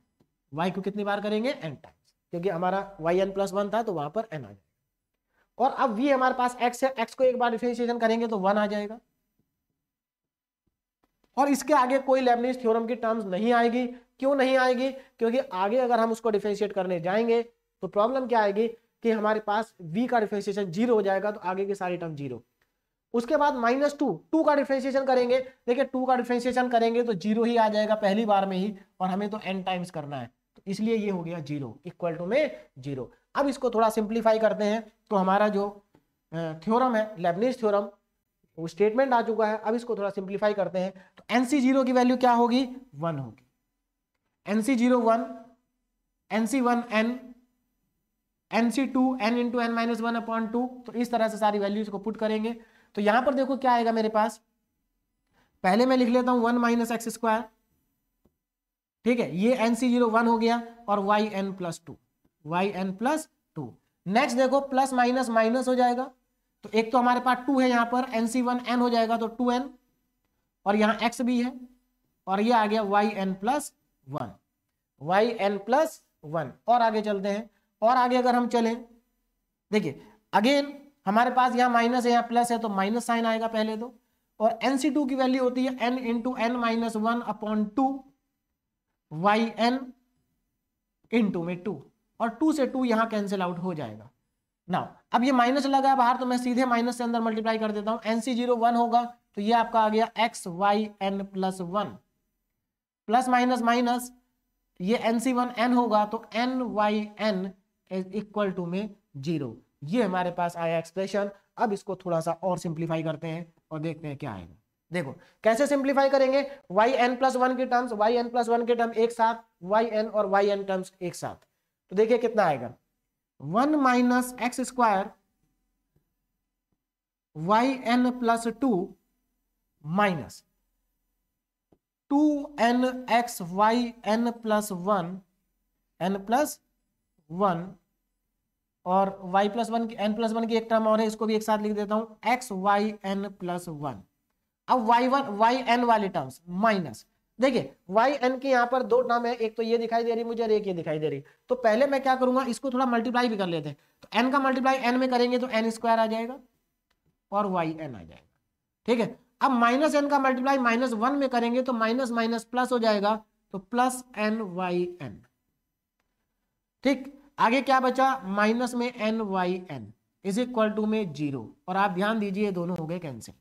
y को कितनी बार करेंगे एन टाइम्स क्योंकि हमारा वाई एन प्लस वन था तो वहां पर एन आ जाएगा और अब वी हमारे पास एक्स है एक्स को एक बार डिफ्रेंशिएशन करेंगे तो वन आ जाएगा और इसके आगे कोई लेबनीज थ्योरम की टर्म्स नहीं आएगी क्यों नहीं आएगी क्योंकि आगे अगर हम उसको डिफ्रेंशिएट करने जाएंगे तो प्रॉब्लम क्या आएगी कि हमारे पास v का डिफ्रेंशिएशन जीरो हो जाएगा तो आगे की सारी टर्म जीरो उसके बाद माइनस टू टू का डिफ्रेंशिएशन करेंगे देखिए टू का डिफ्रेंशिएशन करेंगे तो जीरो ही आ जाएगा पहली बार में ही और हमें तो एन टाइम्स करना है तो इसलिए ये हो गया जीरो इक्वल टू में जीरो अब इसको थोड़ा सिंप्लीफाई करते हैं तो हमारा जो थ्योरम है लेबनीज थ्योरम वो स्टेटमेंट आ चुका है अब इसको थोड़ा सिंप्लीफाई करते हैं तो एन सी जीरो की वैल्यू क्या होगी वन होगी एन सी जीरो वन एन सी वन एन एन सी two n into n minus one upon two तो इस तरह से सारी वैल्यूज को पुट करेंगे तो यहां पर देखो क्या आएगा मेरे पास पहले मैं लिख लेता हूं वन माइनस एक्स स्क्वायर ठीक है ये एन सी जीरो वन हो गया और Y n plus two y n plus two next देखो प्लस माइनस माइनस हो जाएगा तो एक तो हमारे पास टू है यहां पर एन सी वन एन हो जाएगा तो टू एन और यहाँ एक्स भी है और ये आ गया y n plus one y n plus one और आगे चलते हैं और आगे अगर हम चलें देखिए अगेन हमारे पास यहाँ माइनस है यहाँ प्लस है तो माइनस साइन आएगा पहले तो और एन सी टू की वैल्यू होती है n into n minus one upon two y n into में टू और टू से टू यहाँ कैंसिल आउट हो जाएगा ना अब ये माइनस लगा है बाहर तो मैं सीधे माइनस से अंदर मल्टीप्लाई कर देता हूँ एन सी जीरो वन होगा तो ये आपका आ गया x y n plus one plus minus minus ये एन सी वन एन होगा तो n y n is equal to में जीरो ये हमारे पास आया एक्सप्रेशन अब इसको थोड़ा सा और सिंप्लीफाई करते हैं और देखते हैं क्या आएगा देखो कैसे सिंप्लीफाई करेंगे वाई एन प्लस वन के terms y n plus one के टर्म एक साथ वाई एन और वाई एन टर्म्स एक साथ तो देखिए कितना आएगा one minus x square y n plus two minus two n x y n plus one n plus one और y प्लस वन की एन प्लस वन की एक टर्म और है इसको भी एक साथ लिख देता हूं x y n plus one अब वाई वन वाई एन वाली टर्म्स माइनस देखिए वाई एन के यहां पर दो टर्म है एक तो ये दिखाई दे रही मुझे और एक ये दिखाई दे रही तो पहले मैं क्या करूंगा इसको थोड़ा मल्टीप्लाई भी कर लेते हैं तो एन का मल्टीप्लाई एन में करेंगे तो एन स्क्वायर आ जाएगा और वाई एन आ जाएगा ठीक है अब माइनस एन का मल्टीप्लाई माइनस वन में करेंगे तो माइनस माइनस प्लस हो जाएगा तो प्लस एन वाई एन ठीक आगे क्या बचा माइनस में n y n is equal to में जीरो और आप ध्यान दीजिए दोनों हो गए कैंसिल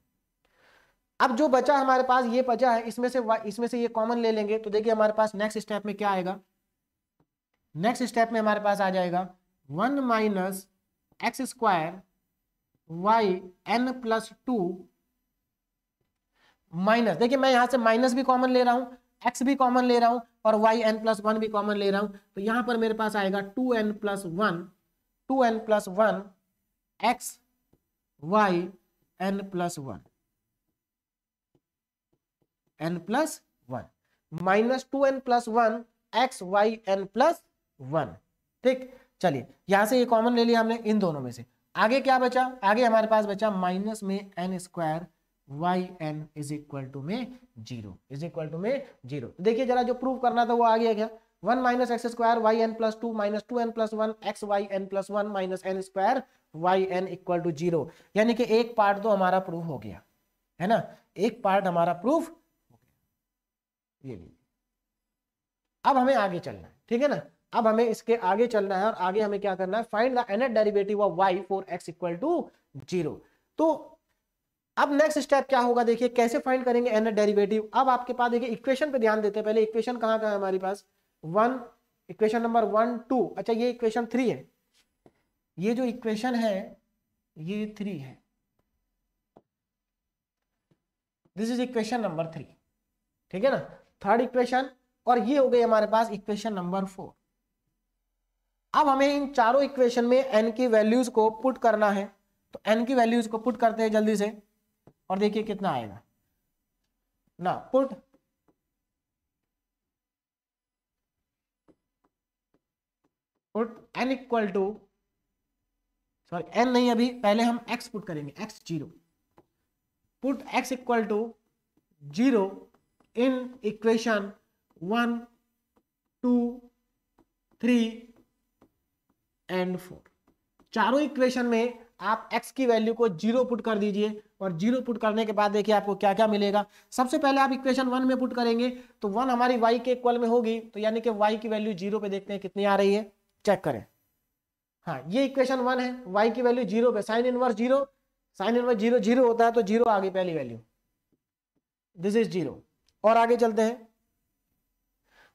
अब जो बचा हमारे पास ये बचा है इसमें से इसमें से ये कॉमन ले लेंगे तो देखिए हमारे पास नेक्स्ट स्टेप में क्या आएगा नेक्स्ट स्टेप में हमारे पास आ जाएगा one minus x square y n plus two minus देखिए मैं यहाँ से माइनस भी कॉमन ले रहा हूँ एक्स भी कॉमन ले रहा हूँ और वाई एन प्लस वन भी कॉमन ले रहा हूँ तो यहाँ पर मेरे पास आएगा two n plus one two n plus one x y n plus one n plus one minus two n plus one x y n plus one ठीक चलिए यहां से ये कॉमन ले लिया हमने इन दोनों में से आगे क्या बचा आगे हमारे पास बचा माइनस में n square y n is equal to में जीरो इज इक्वल टू में जीरो तो देखिए जरा जो प्रूव करना था वो आ गया क्या one minus x square y n plus two minus two n plus one x y n plus one minus n square y n equal to zero यानी कि एक पार्ट तो हमारा प्रूफ हो गया है ना एक पार्ट हमारा प्रूफ हो गया ये भी अब हमें आगे चलना है ठीक है ना अब हमें इसके आगे चलना है और आगे हमें क्या करना है find the nth derivative of y four x equal to zero तो अब नेक्स्ट स्टेप क्या होगा देखिए कैसे फाइंड करेंगे एन डेरिवेटिव अब आपके पास देखिए इक्वेशन पे ध्यान देते हैं पहले इक्वेशन कहाँ कहाँ है हमारे पास one equation number one two अच्छा ये इक्वेशन थ्री है ये जो इक्वेशन है ये थ्री है this is equation number three ठीक है ना थर्ड इक्वेशन और ये हो गई हमारे पास इक्वेशन नंबर फोर अब हमें इन चारों इक्वेशन में एन की वैल्यूज को पुट करना है तो एन की वैल्यूज को पुट करते हैं जल्दी से और देखिए कितना आएगा ना put put n equal to sorry n नहीं अभी पहले हम एक्स पुट करेंगे x zero put x equal to zero in equation one two three and four चारों इक्वेशन में आप x की वैल्यू को जीरो पुट कर दीजिए और जीरो पुट करने के बाद देखिए आपको क्या क्या मिलेगा सबसे पहले आप इक्वेशन वन में पुट करेंगे तो वन हमारी y के इक्वल में होगी तो यानी कि y की वैल्यू जीरो पे देखते हैं कितनी आ रही है चेक करें हाँ ये इक्वेशन वन है y की वैल्यू जीरो पे sine inverse zero sine inverse zero zero होता है तो जीरो आ गई पहली वैल्यू दिस इज जीरो और आगे चलते हैं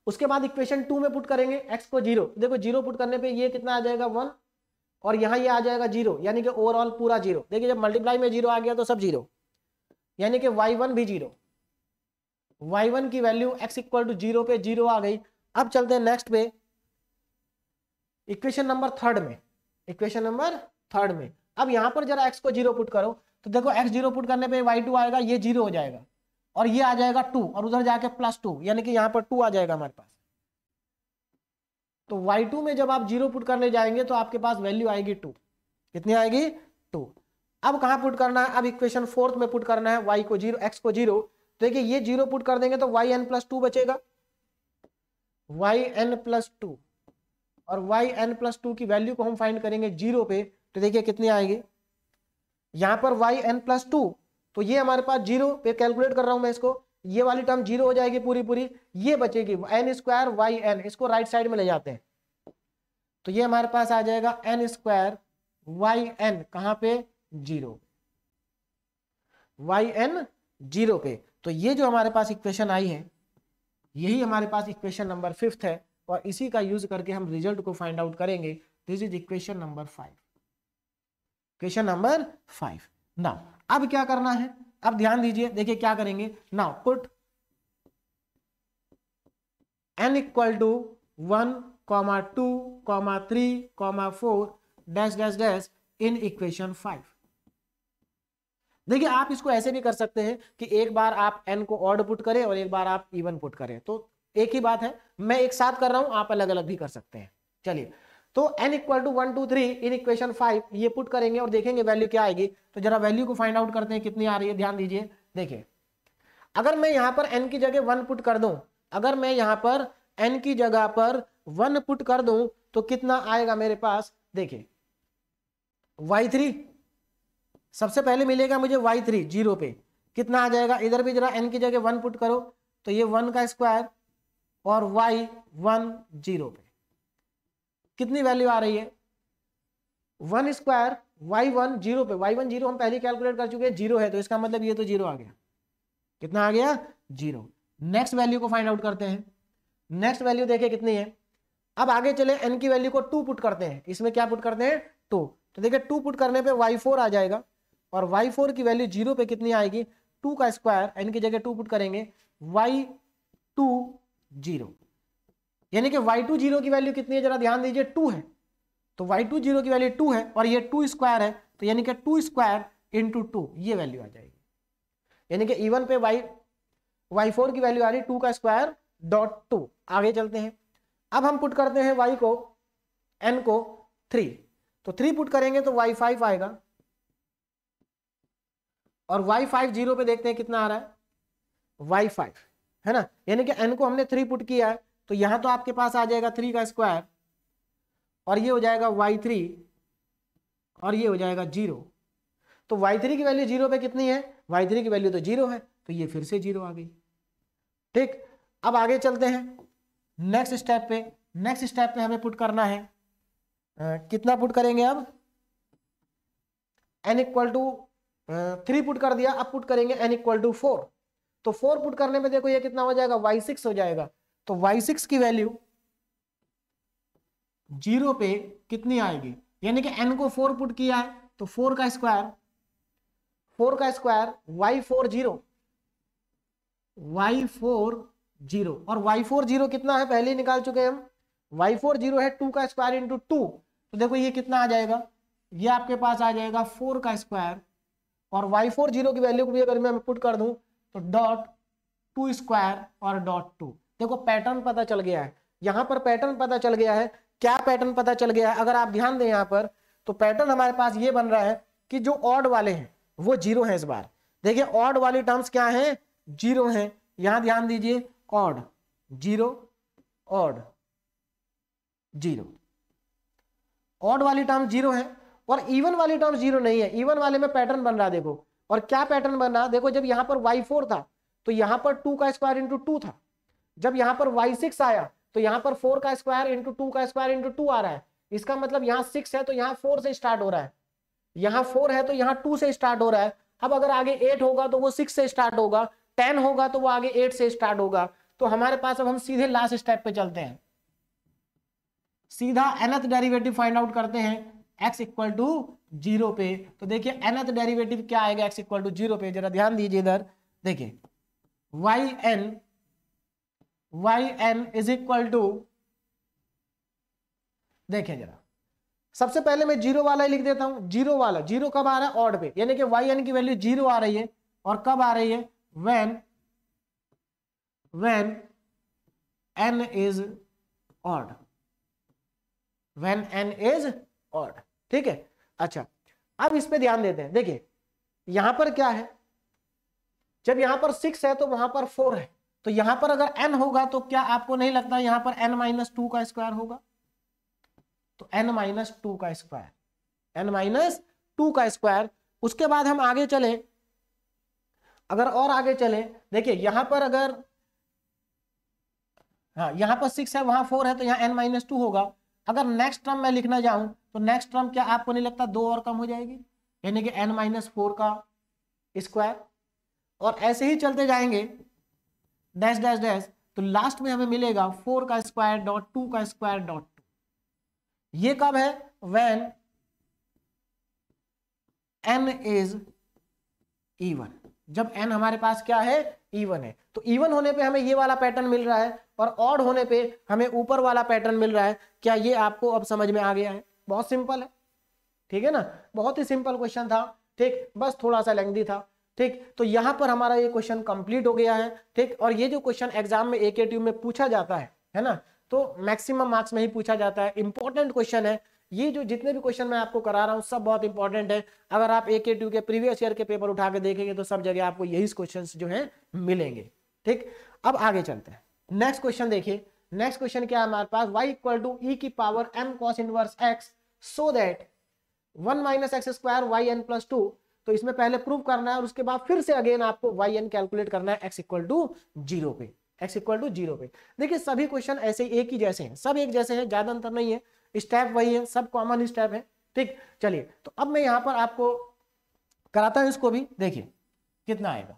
उसके बाद इक्वेशन टू में पुट करेंगे एक्स को जीरो देखो जीरो पुट करने पे ये कितना आ जाएगा वन और यहाँ ये यह आ जाएगा जीरो यानी कि ओवरऑल पूरा जीरो देखिए जब मल्टीप्लाई में जीरो आ गया तो सब जीरो यानी कि वाई वन भी जीरो वाई वन की value x equal to zero पे जीरो आ गई अब चलते हैं नेक्स्ट पे इक्वेशन नंबर थर्ड में इक्वेशन नंबर थर्ड में अब यहाँ पर जरा एक्स को जीरो पुट करो तो देखो एक्स जीरो पुट करने पर वाई टू आएगा ये जीरो हो जाएगा और ये आ जाएगा टू और उधर जाके प्लस टू यानी कि यहाँ पर टू आ जाएगा हमारे पास तो y2 में जब आप जीरो पुट करने जाएंगे तो आपके पास वैल्यू आएगी टू कितनी आएगी टू अब कहाँ पुट करना है अब इक्वेशन फोर्थ में पुट करना है y को जीरो x को जीरो तो देखिए ये जीरो पुट कर देंगे तो वाई एन प्लस टू बचेगा वाई एन प्लस टू और वाई एन प्लस टू की वैल्यू को हम फाइंड करेंगे जीरो पे तो देखिए कितनी आएगी यहाँ पर वाई एन प्लस टू तो ये हमारे पास जीरो पे कैलकुलेट कर रहा हूँ मैं इसको ये वाली टर्म जीरो हो जाएगी पूरी पूरी ये बचेगी एन स्क्वायर वाई एन इसको राइट साइड में ले जाते हैं तो ये हमारे पास आ जाएगा एन स्क्वायर वाई एन कहां पे जीरो वाई एन जीरो पे तो ये जो हमारे पास इक्वेशन आई है यही हमारे पास इक्वेशन नंबर फिफ्थ है और इसी का यूज करके हम रिजल्ट को फाइंड आउट करेंगे this is equation number five question number five ना अब क्या करना है अब ध्यान दीजिए देखिए क्या करेंगे now put n equal to one comma two comma three comma four dash dash dash in equation five देखिए आप इसको ऐसे भी कर सकते हैं कि एक बार आप एन को ऑड पुट करें और एक बार आप इवन पुट करें तो एक ही बात है मैं एक साथ कर रहा हूं आप अलग अलग भी कर सकते हैं चलिए तो n equal to one two three in equation five ये पुट करेंगे और देखेंगे वैल्यू क्या आएगी तो जरा वैल्यू को फाइंड आउट करते हैं कितनी आ रही है ध्यान दीजिए देखिए अगर मैं यहां पर n की जगह वन पुट कर दूं अगर मैं यहां पर n की जगह पर वन पुट कर दूं तो कितना आएगा मेरे पास देखिए वाई थ्री सबसे पहले मिलेगा मुझे वाई थ्री जीरो पे कितना आ जाएगा इधर भी जरा एन की जगह वन पुट करो तो ये वन का स्क्वायर और वाई वन जीरो पे कितनी वैल्यू आ रही है one square y one zero पे वाई वन जीरो हम पहले कैलकुलेट कर चुके हैं जीरो है तो इसका मतलब ये तो जीरो आ गया कितना आ गया जीरो नेक्स्ट वैल्यू को फाइंड आउट करते हैं नेक्स्ट वैल्यू देखे कितनी है अब आगे चले एन की वैल्यू को टू पुट करते हैं इसमें क्या पुट करते हैं टू तो देखिए टू पुट करने पे वाई फोर आ जाएगा और वाई फोर की वैल्यू जीरो पे कितनी आएगी टू का स्क्वायर एन की जगह टू पुट करेंगे वाई टू जीरो यानी कि वाई टू जीरो की वैल्यू कितनी है जरा ध्यान दीजिए टू है तो वाई टू जीरो की वैल्यू टू है और ये टू स्क्वायर है तो यानी कि टू स्क्वायर इंटू टू ये वैल्यू आ जाएगी यानी कि इवन पे वाई वाई फोर की वैल्यू आ रही टू का स्क्वायर डॉट टू आगे चलते हैं अब हम पुट करते हैं वाई को एन को थ्री तो थ्री पुट करेंगे तो वाई फाइव आएगा और वाई फाइव जीरो पे देखते हैं कितना आ रहा है वाई फाइव है ना यानी कि एन को हमने थ्री पुट किया है तो यहां तो आपके पास आ जाएगा थ्री का स्क्वायर और ये हो जाएगा वाई थ्री और ये हो जाएगा जीरो तो वाई थ्री की वैल्यू जीरो पे कितनी है वाई थ्री की वैल्यू तो जीरो है तो ये फिर से जीरो आ गई ठीक अब आगे चलते हैं नेक्स्ट स्टेप पे नेक्स्ट स्टेप पे हमें पुट करना है आ, कितना पुट करेंगे अब n equal to three put कर दिया अब पुट करेंगे एन इक्वल टू फोर तो फोर पुट करने में देखो ये कितना हो जाएगा वाई सिक्स हो जाएगा तो वाई सिक्स की वैल्यू जीरो पे कितनी आएगी यानी कि एन को फोर पुट किया है तो फोर का स्क्वायर फोर का square y four zero y four zero और वाई फोर जीरो कितना है पहले ही निकाल चुके हैं हम वाई फोर जीरो है टू का स्क्वायर इंटू टू तो देखो ये कितना आ जाएगा ये आपके पास आ जाएगा फोर का स्क्वायर और वाई फोर जीरो की वैल्यू को भी अगर मैं पुट कर दूं तो डॉट टू स्क्वायर और डॉट टू देखो पैटर्न पता चल गया है यहां पर पैटर्न पता चल गया है क्या पैटर्न पता चल गया है अगर आप ध्यान दें यहां पर तो पैटर्न हमारे पास ये बन रहा है कि जो ऑड वाले हैं वो जीरो हैं इस बार देखिए ऑड वाली टर्म्स क्या हैं जीरो हैं यहां ध्यान दीजिए odd zero odd zero odd वाली टर्म जीरो है और इवन वाली टर्म जीरो नहीं है इवन वाले में पैटर्न बन रहा देखो और क्या पैटर्न बन रहा देखो जब यहां पर वाई फोर था तो यहां पर टू का स्क्वायर इंटू टू था जब यहां पर वाई सिक्स आया तो यहां पर फोर का स्क्वायर इंटू टू का स्क्वायर इंटू टू आ रहा है इसका मतलब यहाँ सिक्स है तो यहाँ फोर से स्टार्ट हो रहा है यहां फोर है तो यहाँ टू से स्टार्ट हो रहा है अब अगर आगे एट होगा तो वो सिक्स से स्टार्ट होगा टेन होगा तो वो आगे एट से स्टार्ट होगा तो हमारे पास अब हम सीधे लास्ट स्टेप पे चलते हैं सीधा एनथ डेरिवेटिव फाइंड आउट करते हैं एक्स इक्वल टू जीरो पे तो देखिए एनथ डेरिवेटिव क्या आएगा एक्स इक्वल टू जीरो पे जरा ध्यान दीजिए इधर देखिए y n y n is equal to देखें जरा सबसे पहले मैं जीरो वाला ही लिख देता हूं जीरो वाला जीरो कब आ रहा है ऑड पे यानी कि वाई एन की वैल्यू जीरो आ रही है और कब आ रही है when when n is odd when n is odd ठीक है अच्छा अब इस पे ध्यान देते हैं देखिए यहां पर क्या है जब यहां पर सिक्स है तो वहां पर फोर है तो यहां पर अगर एन होगा तो क्या आपको नहीं लगता यहां पर एन माइनस टू का स्क्वायर होगा तो एन माइनस टू का स्क्वायर एन माइनस टू का स्क्वायर उसके बाद हम आगे चले अगर और आगे चले देखिए यहां पर अगर हाँ यहां पर सिक्स है वहां फोर है तो यहां एन माइनस टू होगा अगर नेक्स्ट टर्म मैं लिखना जाऊं तो नेक्स्ट टर्म क्या आपको नहीं लगता दो और कम हो जाएगी यानी कि एन माइनस फोर का स्क्वायर और ऐसे ही चलते जाएंगे डैश डैश डैश तो लास्ट में हमें मिलेगा फोर का स्क्वायर डॉट टू का स्क्वायर डॉट टू ये कब है वेन एन इज इवन जब एन हमारे पास क्या है इवन है तो इवन होने पे हमें ये वाला पैटर्न मिल रहा है और ऑड होने पे हमें ऊपर वाला पैटर्न मिल रहा है क्या ये आपको अब समझ में आ गया है बहुत सिंपल है ठीक है ना बहुत ही सिंपल क्वेश्चन था ठीक बस थोड़ा सा लेंदी था ठीक तो यहाँ पर हमारा ये क्वेश्चन कंप्लीट हो गया है ठीक और ये जो क्वेश्चन एग्जाम में ए में पूछा जाता है है ना तो मैक्सिमम मार्क्स में ही पूछा जाता है इंपॉर्टेंट क्वेश्चन है ये जो जितने भी क्वेश्चन मैं आपको करा रहा हूँ सब बहुत इंपॉर्टेंट है अगर आप एके के के प्रीवियस ईयर के पेपर उठा के देखेंगे तो सब जगह आपको यही क्वेश्चन जो है मिलेंगे ठीक अब आगे चलते हैं नेक्स्ट क्वेश्चन देखिए नेक्स्ट क्वेश्चन क्या है हमारे पास वाई इक्वल टू ई की power m cos inverse x so that one minus x square y n plus two तो इसमें पहले प्रूव करना है और उसके बाद फिर से अगेन आपको वाई एन कैलकुलेट करना है एक्स इक्वल टू जीरो पे एक्स इक्वल टू जीरो पे देखिए सभी क्वेश्चन ऐसे एक ही जैसे हैं सब एक जैसे हैं ज्यादा अंतर नहीं है स्टेप वही है सब कॉमन स्टेप है ठीक चलिए तो अब मैं यहाँ पर आपको कराता हूँ इसको भी देखिए कितना आएगा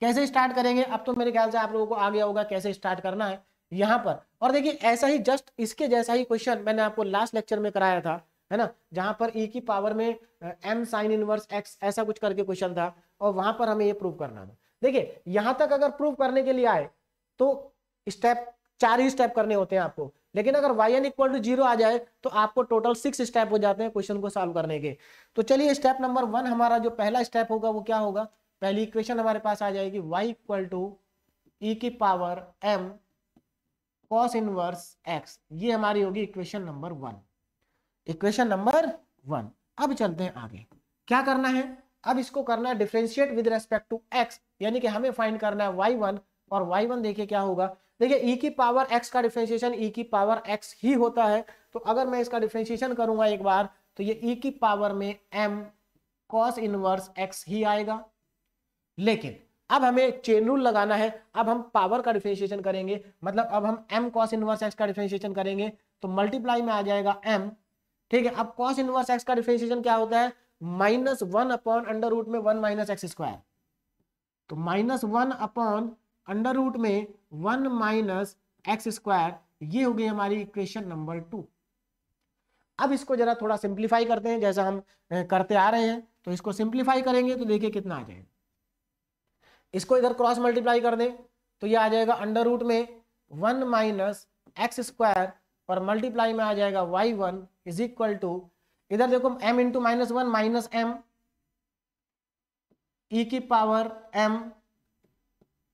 कैसे स्टार्ट करेंगे अब तो मेरे ख्याल से आप लोगों को आ गया होगा कैसे स्टार्ट करना है यहाँ पर और देखिए ऐसा ही जस्ट इसके जैसा ही क्वेश्चन मैंने आपको लास्ट लेक्चर में कराया था है ना जहां पर ई e की पावर में एम साइन इनवर्स एक्स ऐसा कुछ करके क्वेश्चन था और वहां पर हमें ये प्रूव करना था देखिए यहां तक अगर प्रूव करने के लिए आए तो स्टेप चार ही स्टेप करने होते हैं आपको लेकिन अगर y n equal to zero आ जाए तो आपको टोटल सिक्स स्टेप हो जाते हैं क्वेश्चन को सॉल्व करने के तो चलिए स्टेप नंबर वन हमारा जो पहला स्टेप होगा वो क्या होगा पहली इक्वेशन हमारे पास आ जाएगी वाई इक्वल टू ई की power m cos inverse x ये हमारी होगी equation number one equation number one अब चलते हैं आगे क्या करना है अब इसको करना है differentiate with respect to x यानी कि हमें फाइंड करना है वाई वन और वाई वन देखिए क्या होगा देखिए ई e की पावर एक्स का डिफ्रेंशिएशन ई e की पावर एक्स ही होता है तो अगर मैं इसका डिफ्रेंशिएशन करूंगा एक बार तो ये ई e की पावर में एम कॉस इनवर्स एक्स ही आएगा लेकिन अब हमें चेन रूल लगाना है अब हम पावर का डिफ्रेंशिएशन करेंगे मतलब अब हम एम कॉस इनवर्स एक्स का डिफ्रेंशिएशन करेंगे तो मल्टीप्लाई में आ जाएगा एम ठीक है अब कॉस इनवर्स एक्स का डिफ्रेंशिएशन क्या होता है minus one upon under root में वन माइनस एक्स स्क्वायर तो minus one upon under root में वन माइनस एक्स स्क्वायर ये हो गई हमारी इक्वेशन नंबर टू अब इसको जरा थोड़ा सिंप्लीफाई करते हैं जैसा हम करते आ रहे हैं तो इसको सिंप्लीफाई करेंगे तो देखिए कितना आ जाएगा इसको इधर क्रॉस मल्टीप्लाई कर दें तो ये आ जाएगा अंडर रूट में वन माइनस एक्स स्क्वायर और मल्टीप्लाई में आ जाएगा y one is equal to इधर देखो m into minus one minus M E की power m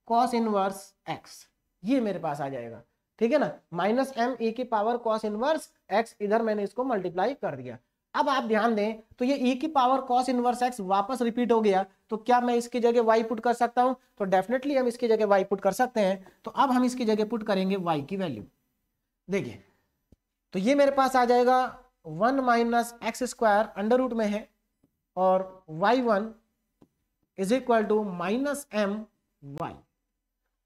cos inverse x ये मेरे पास आ जाएगा ठीक है ना माइनस एम ई की पावर कॉस इनवर्स एक्स इधर मैंने इसको मल्टीप्लाई कर दिया अब आप ध्यान दें तो ये e की पावर कॉस इनवर्स एक्स वापस रिपीट हो गया तो क्या मैं इसकी जगह वाई पुट कर सकता हूं तो डेफिनेटली हम इसकी जगह वाई पुट कर सकते हैं तो अब हम इसकी जगह पुट करेंगे वाई की वैल्यू देखिए तो ये मेरे पास आ जाएगा one minus x square under root में है और y one is equal to minus m y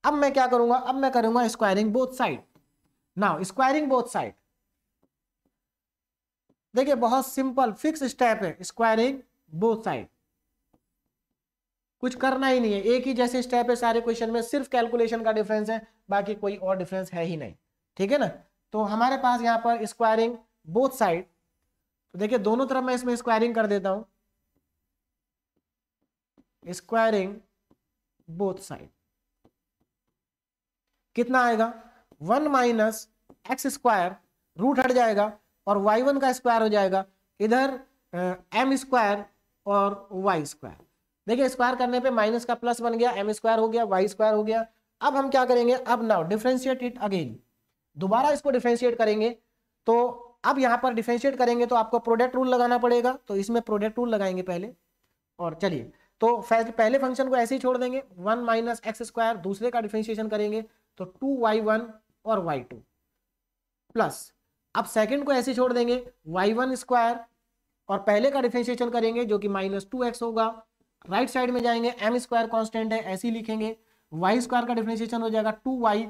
अब मैं क्या करूंगा अब मैं करूंगा squaring both side now squaring both side देखिए बहुत सिंपल फिक्स स्टेप है स्क्वायरिंग बोथ साइड कुछ करना ही नहीं है एक ही जैसे स्टेप है सारे क्वेश्चन में सिर्फ कैलकुलेशन का डिफरेंस है बाकी कोई और डिफरेंस है ही नहीं ठीक है ना तो हमारे पास यहाँ पर स्क्वायरिंग बोथ साइड तो देखिए दोनों तरफ मैं इसमें स्क्वायरिंग कर देता हूं स्क्वायरिंग बोथ साइड कितना आएगा one minus x square root हट जाएगा और वाई वन का स्क्वायर हो जाएगा इधर एम स्क्वायर और वाई स्क्वायर देखिए स्क्वायर करने पे माइनस का प्लस बन गया एम स्क्वायर हो गया वाई स्क्वायर हो गया अब हम क्या करेंगे अब नाउ डिफ्रेंशिएट इट अगेन दोबारा इसको डिफ्रेंशिएट करेंगे तो अब यहाँ पर डिफ्रेंशिएट करेंगे तो आपको प्रोडक्ट रूल लगाना पड़ेगा तो इसमें प्रोडक्ट रूल लगाएंगे पहले और चलिए तो पहले फंक्शन को ऐसे ही छोड़ देंगे वन माइनस एक्स स्क्वायर दूसरे का डिफ्रेंशिएशन करेंगे तो टू वाई वन और वाई टू प्लस अब सेकेंड को ऐसे छोड़ देंगे वाई वन स्क्वायर और पहले का डिफ्रेंशिएशन करेंगे जो कि माइनस टू एक्स होगा राइट साइड में जाएंगे एम स्क्वायर कॉन्स्टेंट है ऐसे ही लिखेंगे वाई स्क्वायर का डिफ्रेंशिएशन हो जाएगा two y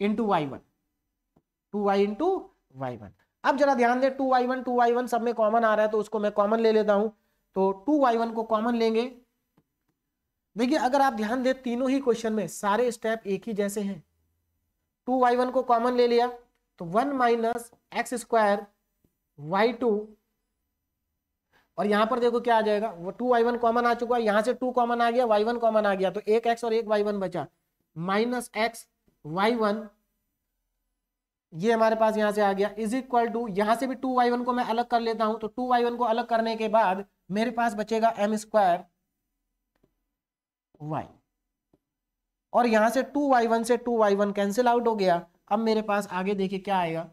into y one two y into y one अब जरा ध्यान दे two y one two y one सब में कॉमन आ रहा है तो उसको मैं कॉमन ले लेता हूं तो टू वाई वन को कॉमन लेंगे देखिए अगर आप ध्यान दे तीनों ही क्वेश्चन में सारे स्टेप एक ही जैसे हैं टू वाई वन को कॉमन ले लिया तो one minus x square y two और यहां पर देखो क्या आ जाएगा वो टू वाई वन कॉमन आ चुका है यहां से टू कॉमन आ गया वाई वन कॉमन आ गया तो एक एक्स और एक वाई वन बचा माइनस एक्स वाई वन ये हमारे पास यहाँ से आ गया इज इक्वल टू यहाँ से भी टू वाई वन को मैं अलग कर लेता हूँ तो टू वाई वन को अलग करने के बाद मेरे पास बचेगा एम स्क्वायर वाई और यहाँ से टू वाई वन से two y one cancel out हो गया अब मेरे पास आगे देखिए क्या आएगा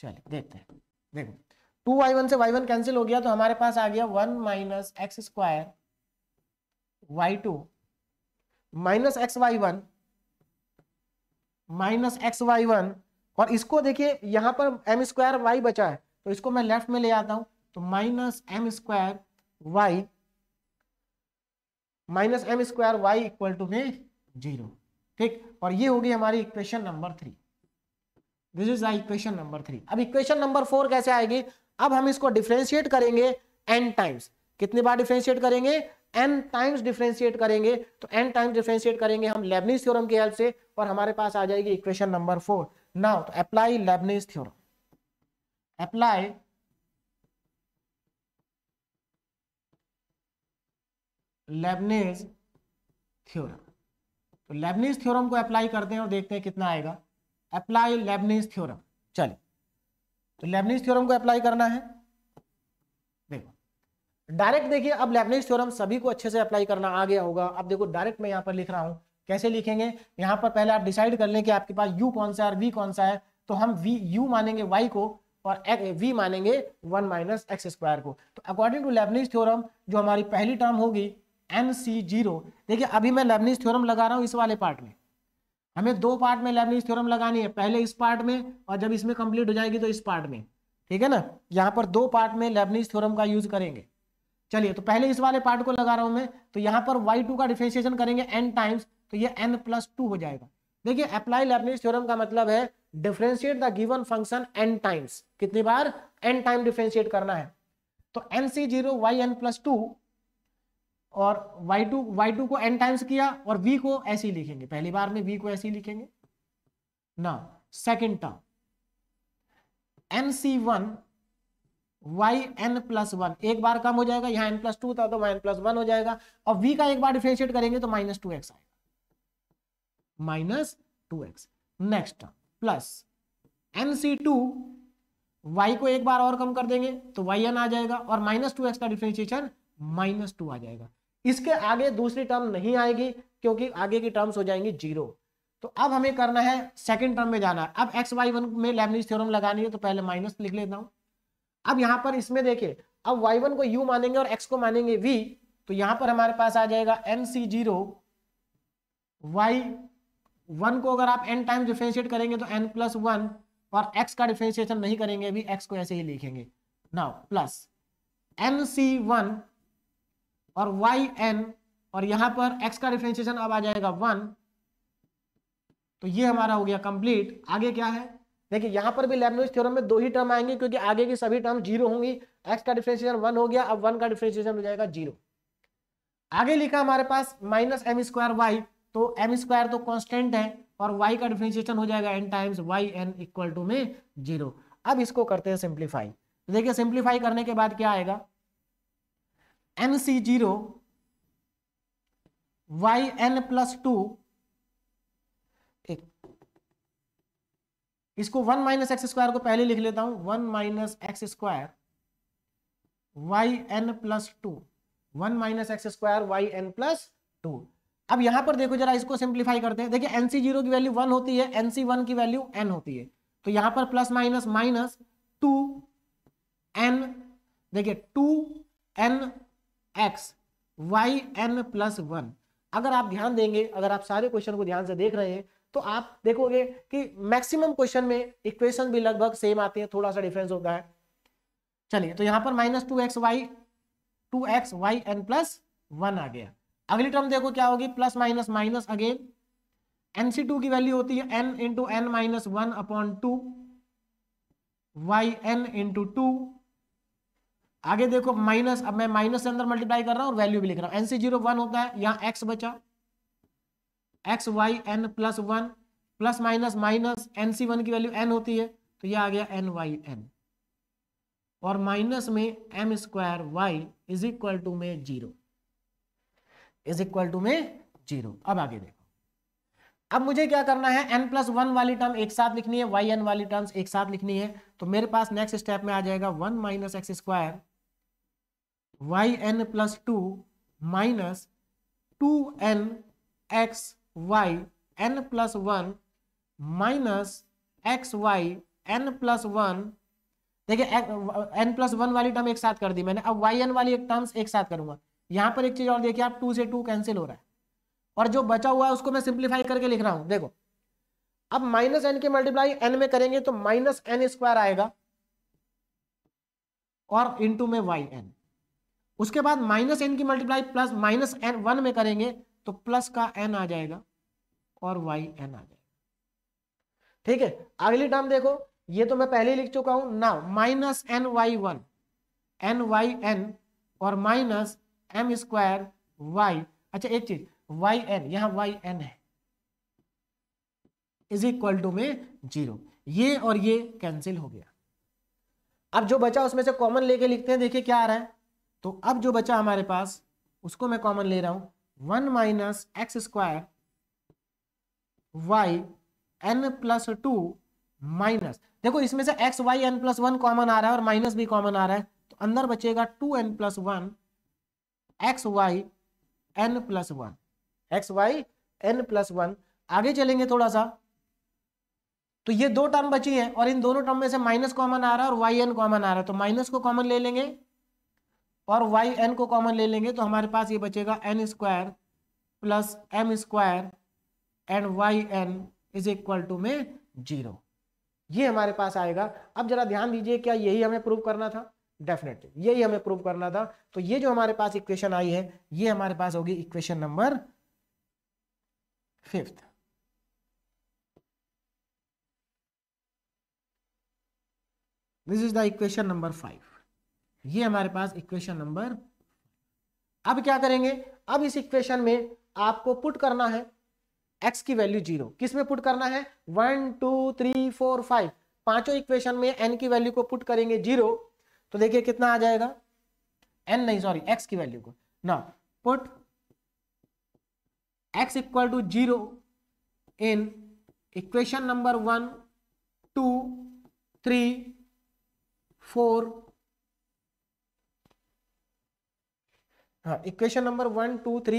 चलिए देखते हैं देखो टू वाई वन से वाई वन कैंसिल हो गया तो हमारे पास आ गया one minus x square y two minus x y one minus x y one और इसको देखिए यहाँ पर एम स्क्वायर वाई बचा है तो इसको मैं लेफ्ट में ले आता हूं तो minus m square y minus m square y equal to में जीरो ठीक और ये होगी हमारी equation number three this is the equation number three अब इक्वेशन नंबर फोर कैसे आएगी अब हम इसको डिफ्रेंशिएट करेंगे एन टाइम्स कितनी बार डिफ्रेंशिएट करेंगे एन टाइम्स डिफ्रेंशिएट करेंगे तो एन टाइम्स डिफ्रेंशिएट करेंगे हम लेबनीज थ्योरम की हेल्प से और हमारे पास आ जाएगी इक्वेशन नंबर फोर नाउ तो apply Leibniz theorem apply Leibniz theorem तो लेबनीज थ्योरम को अप्लाई करते हैं और देखते हैं कितना आएगा अप्लाई लेबनीज थ्योरम चलिए तो लेबनीज थ्योरम को अप्लाई करना है डायरेक्ट देखिए अब लेबनिज थ्योरम सभी को अच्छे से अप्लाई करना आ गया होगा अब देखो डायरेक्ट मैं यहाँ पर लिख रहा हूँ कैसे लिखेंगे यहाँ पर पहले आप डिसाइड कर लें कि आपके पास यू कौन सा है और वी कौन सा है तो हम वी यू मानेंगे वाई को और वी मानेंगे वन माइनस एक्स स्क्वायर को तो अकॉर्डिंग टू लेबनिज थ्योरम जो हमारी पहली टर्म होगी एन सी जीरो देखिए अभी मैं लेबनिज थ्योरम लगा रहा हूँ इस वाले पार्ट में हमें दो पार्ट में लेबनिज थ्योरम लगानी है पहले इस पार्ट में और जब इसमें कंप्लीट हो जाएगी तो इस पार्ट में ठीक है ना यहाँ पर दो पार्ट में लेबनिज थ्योरम का यूज करेंगे चलिए तो पहले इस वाले पार्ट को लगा रहा हूं मैं तो यहां पर वाई टू का डिफ्रेंशिएशन करेंगे एन टाइम्स तो ये एन प्लस टू हो जाएगा देखिए अप्लाई लेबनीज थ्योरम का मतलब है differentiate the given function n times कितनी बार एन टाइम डिफ्रेंशिएट करना है तो एन सी zero y n plus two और वाई टू वाई टू को एन टाइम्स किया और वी को ऐसे ही लिखेंगे पहली बार में वी को ऐसे ही लिखेंगे ना सेकेंड टर्म एन सी one y n plus one एक बार कम हो जाएगा यहाँ एन प्लस टू था तो वाई एन प्लस वन हो जाएगा और वी का एक बार डिफ्रेंशिएट करेंगे तो माइनस टू एक्स आएगा minus two x next plus n सी टू वाई को एक बार और कम कर देंगे तो वाई एन आ जाएगा और माइनस टू एक्स का डिफ्रेंशिएशन माइनस टू आ जाएगा इसके आगे दूसरी टर्म नहीं आएगी क्योंकि आगे की टर्म्स हो जाएंगी जीरो तो अब हमें करना है सेकेंड टर्म में जाना है अब एक्स वाई वन में लेबनीज थ्योरम लगानी है तो पहले माइनस लिख लेता हूँ अब यहां पर इसमें देखिए अब y1 को u मानेंगे और x को मानेंगे v तो यहां पर हमारे पास आ जाएगा m c zero y one को अगर आप n टाइम डिफ्रेंशिएट करेंगे तो एन प्लस वन और एक्स का डिफ्रेंशिएशन नहीं करेंगे अभी एक्स को ऐसे ही लिखेंगे now plus m c one और वाई एन और यहां पर एक्स का डिफ्रेंशिएशन अब आ जाएगा वन तो ये हमारा हो गया कंप्लीट आगे क्या है देखिए यहाँ पर भी लैमनोज थ्योरम में दो ही टर्म आएंगे क्योंकि आगे की सभी टर्म जीरो होंगी एक्स का डिफ्रेंशिएशन वन हो गया अब वन का डिफ्रेंशिएशन हो जाएगा जीरो आगे लिखा हमारे पास माइनस एम स्क्वायर वाई तो एम स्क्वायर तो कॉन्स्टेंट है और वाई का डिफ्रेंशिएशन हो जाएगा n times y n equal to में जीरो अब इसको करते हैं सिंप्लीफाई तो देखिए सिंप्लीफाई करने के बाद क्या आएगा एन सी zero y n plus two इसको वन माइनस एक्स स्क्वायर को पहले लिख लेता हूं one minus x square y n plus two one minus x square y n plus two अब यहां पर देखो जरा इसको सिंप्लीफाई करते हैं देखिए एनसी जीरो की वैल्यू वन होती है एनसी वन की वैल्यू एन होती है तो यहां पर plus minus minus two n देखिए two n x y n plus one अगर आप ध्यान देंगे अगर आप सारे क्वेश्चन को ध्यान से देख रहे हैं तो आप देखोगे कि मैक्सिमम क्वेश्चन में इक्वेशन भी लगभग सेम आते हैं थोड़ा सा डिफरेंस होता है चलिए तो यहां पर minus two x y two x y n plus one आ गया अगली टर्म देखो क्या होगी plus minus minus again n सी टू की वैल्यू होती है n into n minus one upon two y n into two आगे देखो माइनस अब मैं माइनस के अंदर मल्टीप्लाई कर रहा हूं और वैल्यू भी लिख रहा हूं एनसी जीरो वन होता है यहां एक्स बचा x y n plus one plus minus minus n सी वन की वैल्यू एन होती है तो ये आ गया एन वाई एन और माइनस में m square y is equal to में जीरो इज इक्वल टू में जीरो अब आगे देखो अब मुझे क्या करना है एन प्लस वन वाली टर्म एक साथ लिखनी है वाई एन वाली टर्म्स एक साथ लिखनी है तो मेरे पास नेक्स्ट स्टेप में आ जाएगा one minus x square y n plus two minus two n x y n plus one minus x y n plus one देखिए एन प्लस वन वाली टर्म एक साथ कर दी मैंने अब वाई एन वाली एक टर्म्स एक साथ करूंगा यहां पर एक चीज और देखिए आप टू से टू कैंसिल हो रहा है और जो बचा हुआ है उसको मैं सिंप्लीफाई करके लिख रहा हूं देखो अब माइनस एन के मल्टीप्लाई एन में करेंगे तो माइनस एन स्क्वायर आएगा और इनटू में वाई एन उसके बाद माइनस एन की multiply plus minus n one में करेंगे तो प्लस का एन आ जाएगा और वाई एन आ जाएगा ठीक है अगली टर्म देखो ये तो मैं पहले लिख चुका हूं ना minus n y one n y n और माइनस एम स्क्वायर वाई अच्छा एक चीज वाई एन यहां वाई एन है इज इक्वल टू में जीरो ये और ये कैंसिल हो गया अब जो बचा उसमें से कॉमन लेके लिखते हैं देखिए क्या आ रहा है तो अब जो बचा हमारे पास उसको मैं कॉमन ले रहा हूं one minus x square y n plus two minus देखो इसमें से x y n plus one common आ रहा है और माइनस भी कॉमन आ रहा है तो अंदर बचेगा two n plus one x y n plus one x y n plus one आगे चलेंगे थोड़ा सा तो ये दो टर्म बची है और इन दोनों टर्म में से माइनस कॉमन आ रहा है और वाई एन कॉमन आ रहा है तो माइनस को कॉमन ले लेंगे और वाई एन को कॉमन ले लेंगे तो हमारे पास ये बचेगा n square plus m square and y n is equal to में जीरो ये हमारे पास आएगा अब जरा ध्यान दीजिए क्या यही हमें प्रूव करना था डेफिनेटली यही हमें प्रूव करना था तो ये जो हमारे पास इक्वेशन आई है ये हमारे पास होगी equation number fifth this is the equation number five ये हमारे पास इक्वेशन नंबर अब क्या करेंगे अब इस इक्वेशन में आपको पुट करना है एक्स की वैल्यू जीरो किस में पुट करना है one two three four five पांचों इक्वेशन में एन की वैल्यू को पुट करेंगे जीरो तो देखिए कितना आ जाएगा एन नहीं सॉरी एक्स की वैल्यू को ना put x equal to zero in equation number one two three four हाँ equation number one two three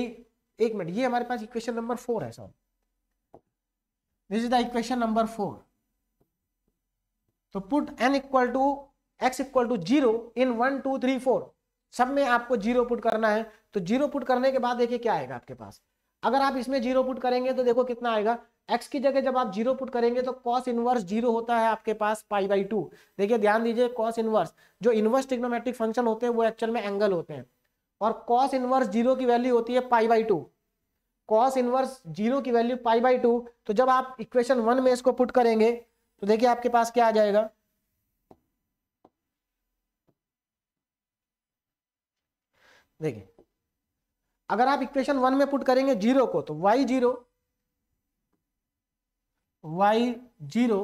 एक मिनट ये हमारे पास इक्वेशन नंबर फोर है sir this is the equation number four तो put n equal to x equal to zero in one two three four सब में आपको जीरो पुट करना है तो जीरो पुट करने के बाद देखिए क्या आएगा आपके पास अगर आप इसमें जीरो पुट करेंगे तो देखो कितना आएगा एक्स की जगह जब आप जीरो पुट करेंगे तो कॉस इनवर्स जीरो होता है आपके पास पाई बाई टू देखिए ध्यान दीजिए कॉस इनवर्स जो इनवर्स टिग्नोमेट्रिक फंक्शन होते हैं वो एक्चुअल में एंगल होते हैं और कॉस इनवर्स जीरो की वैल्यू होती है pi by two cos inverse zero की वैल्यू पाई बाई टू तो जब आप इक्वेशन वन में इसको पुट करेंगे तो देखिए आपके पास क्या आ जाएगा देखिए अगर आप इक्वेशन वन में पुट करेंगे जीरो को तो y zero y zero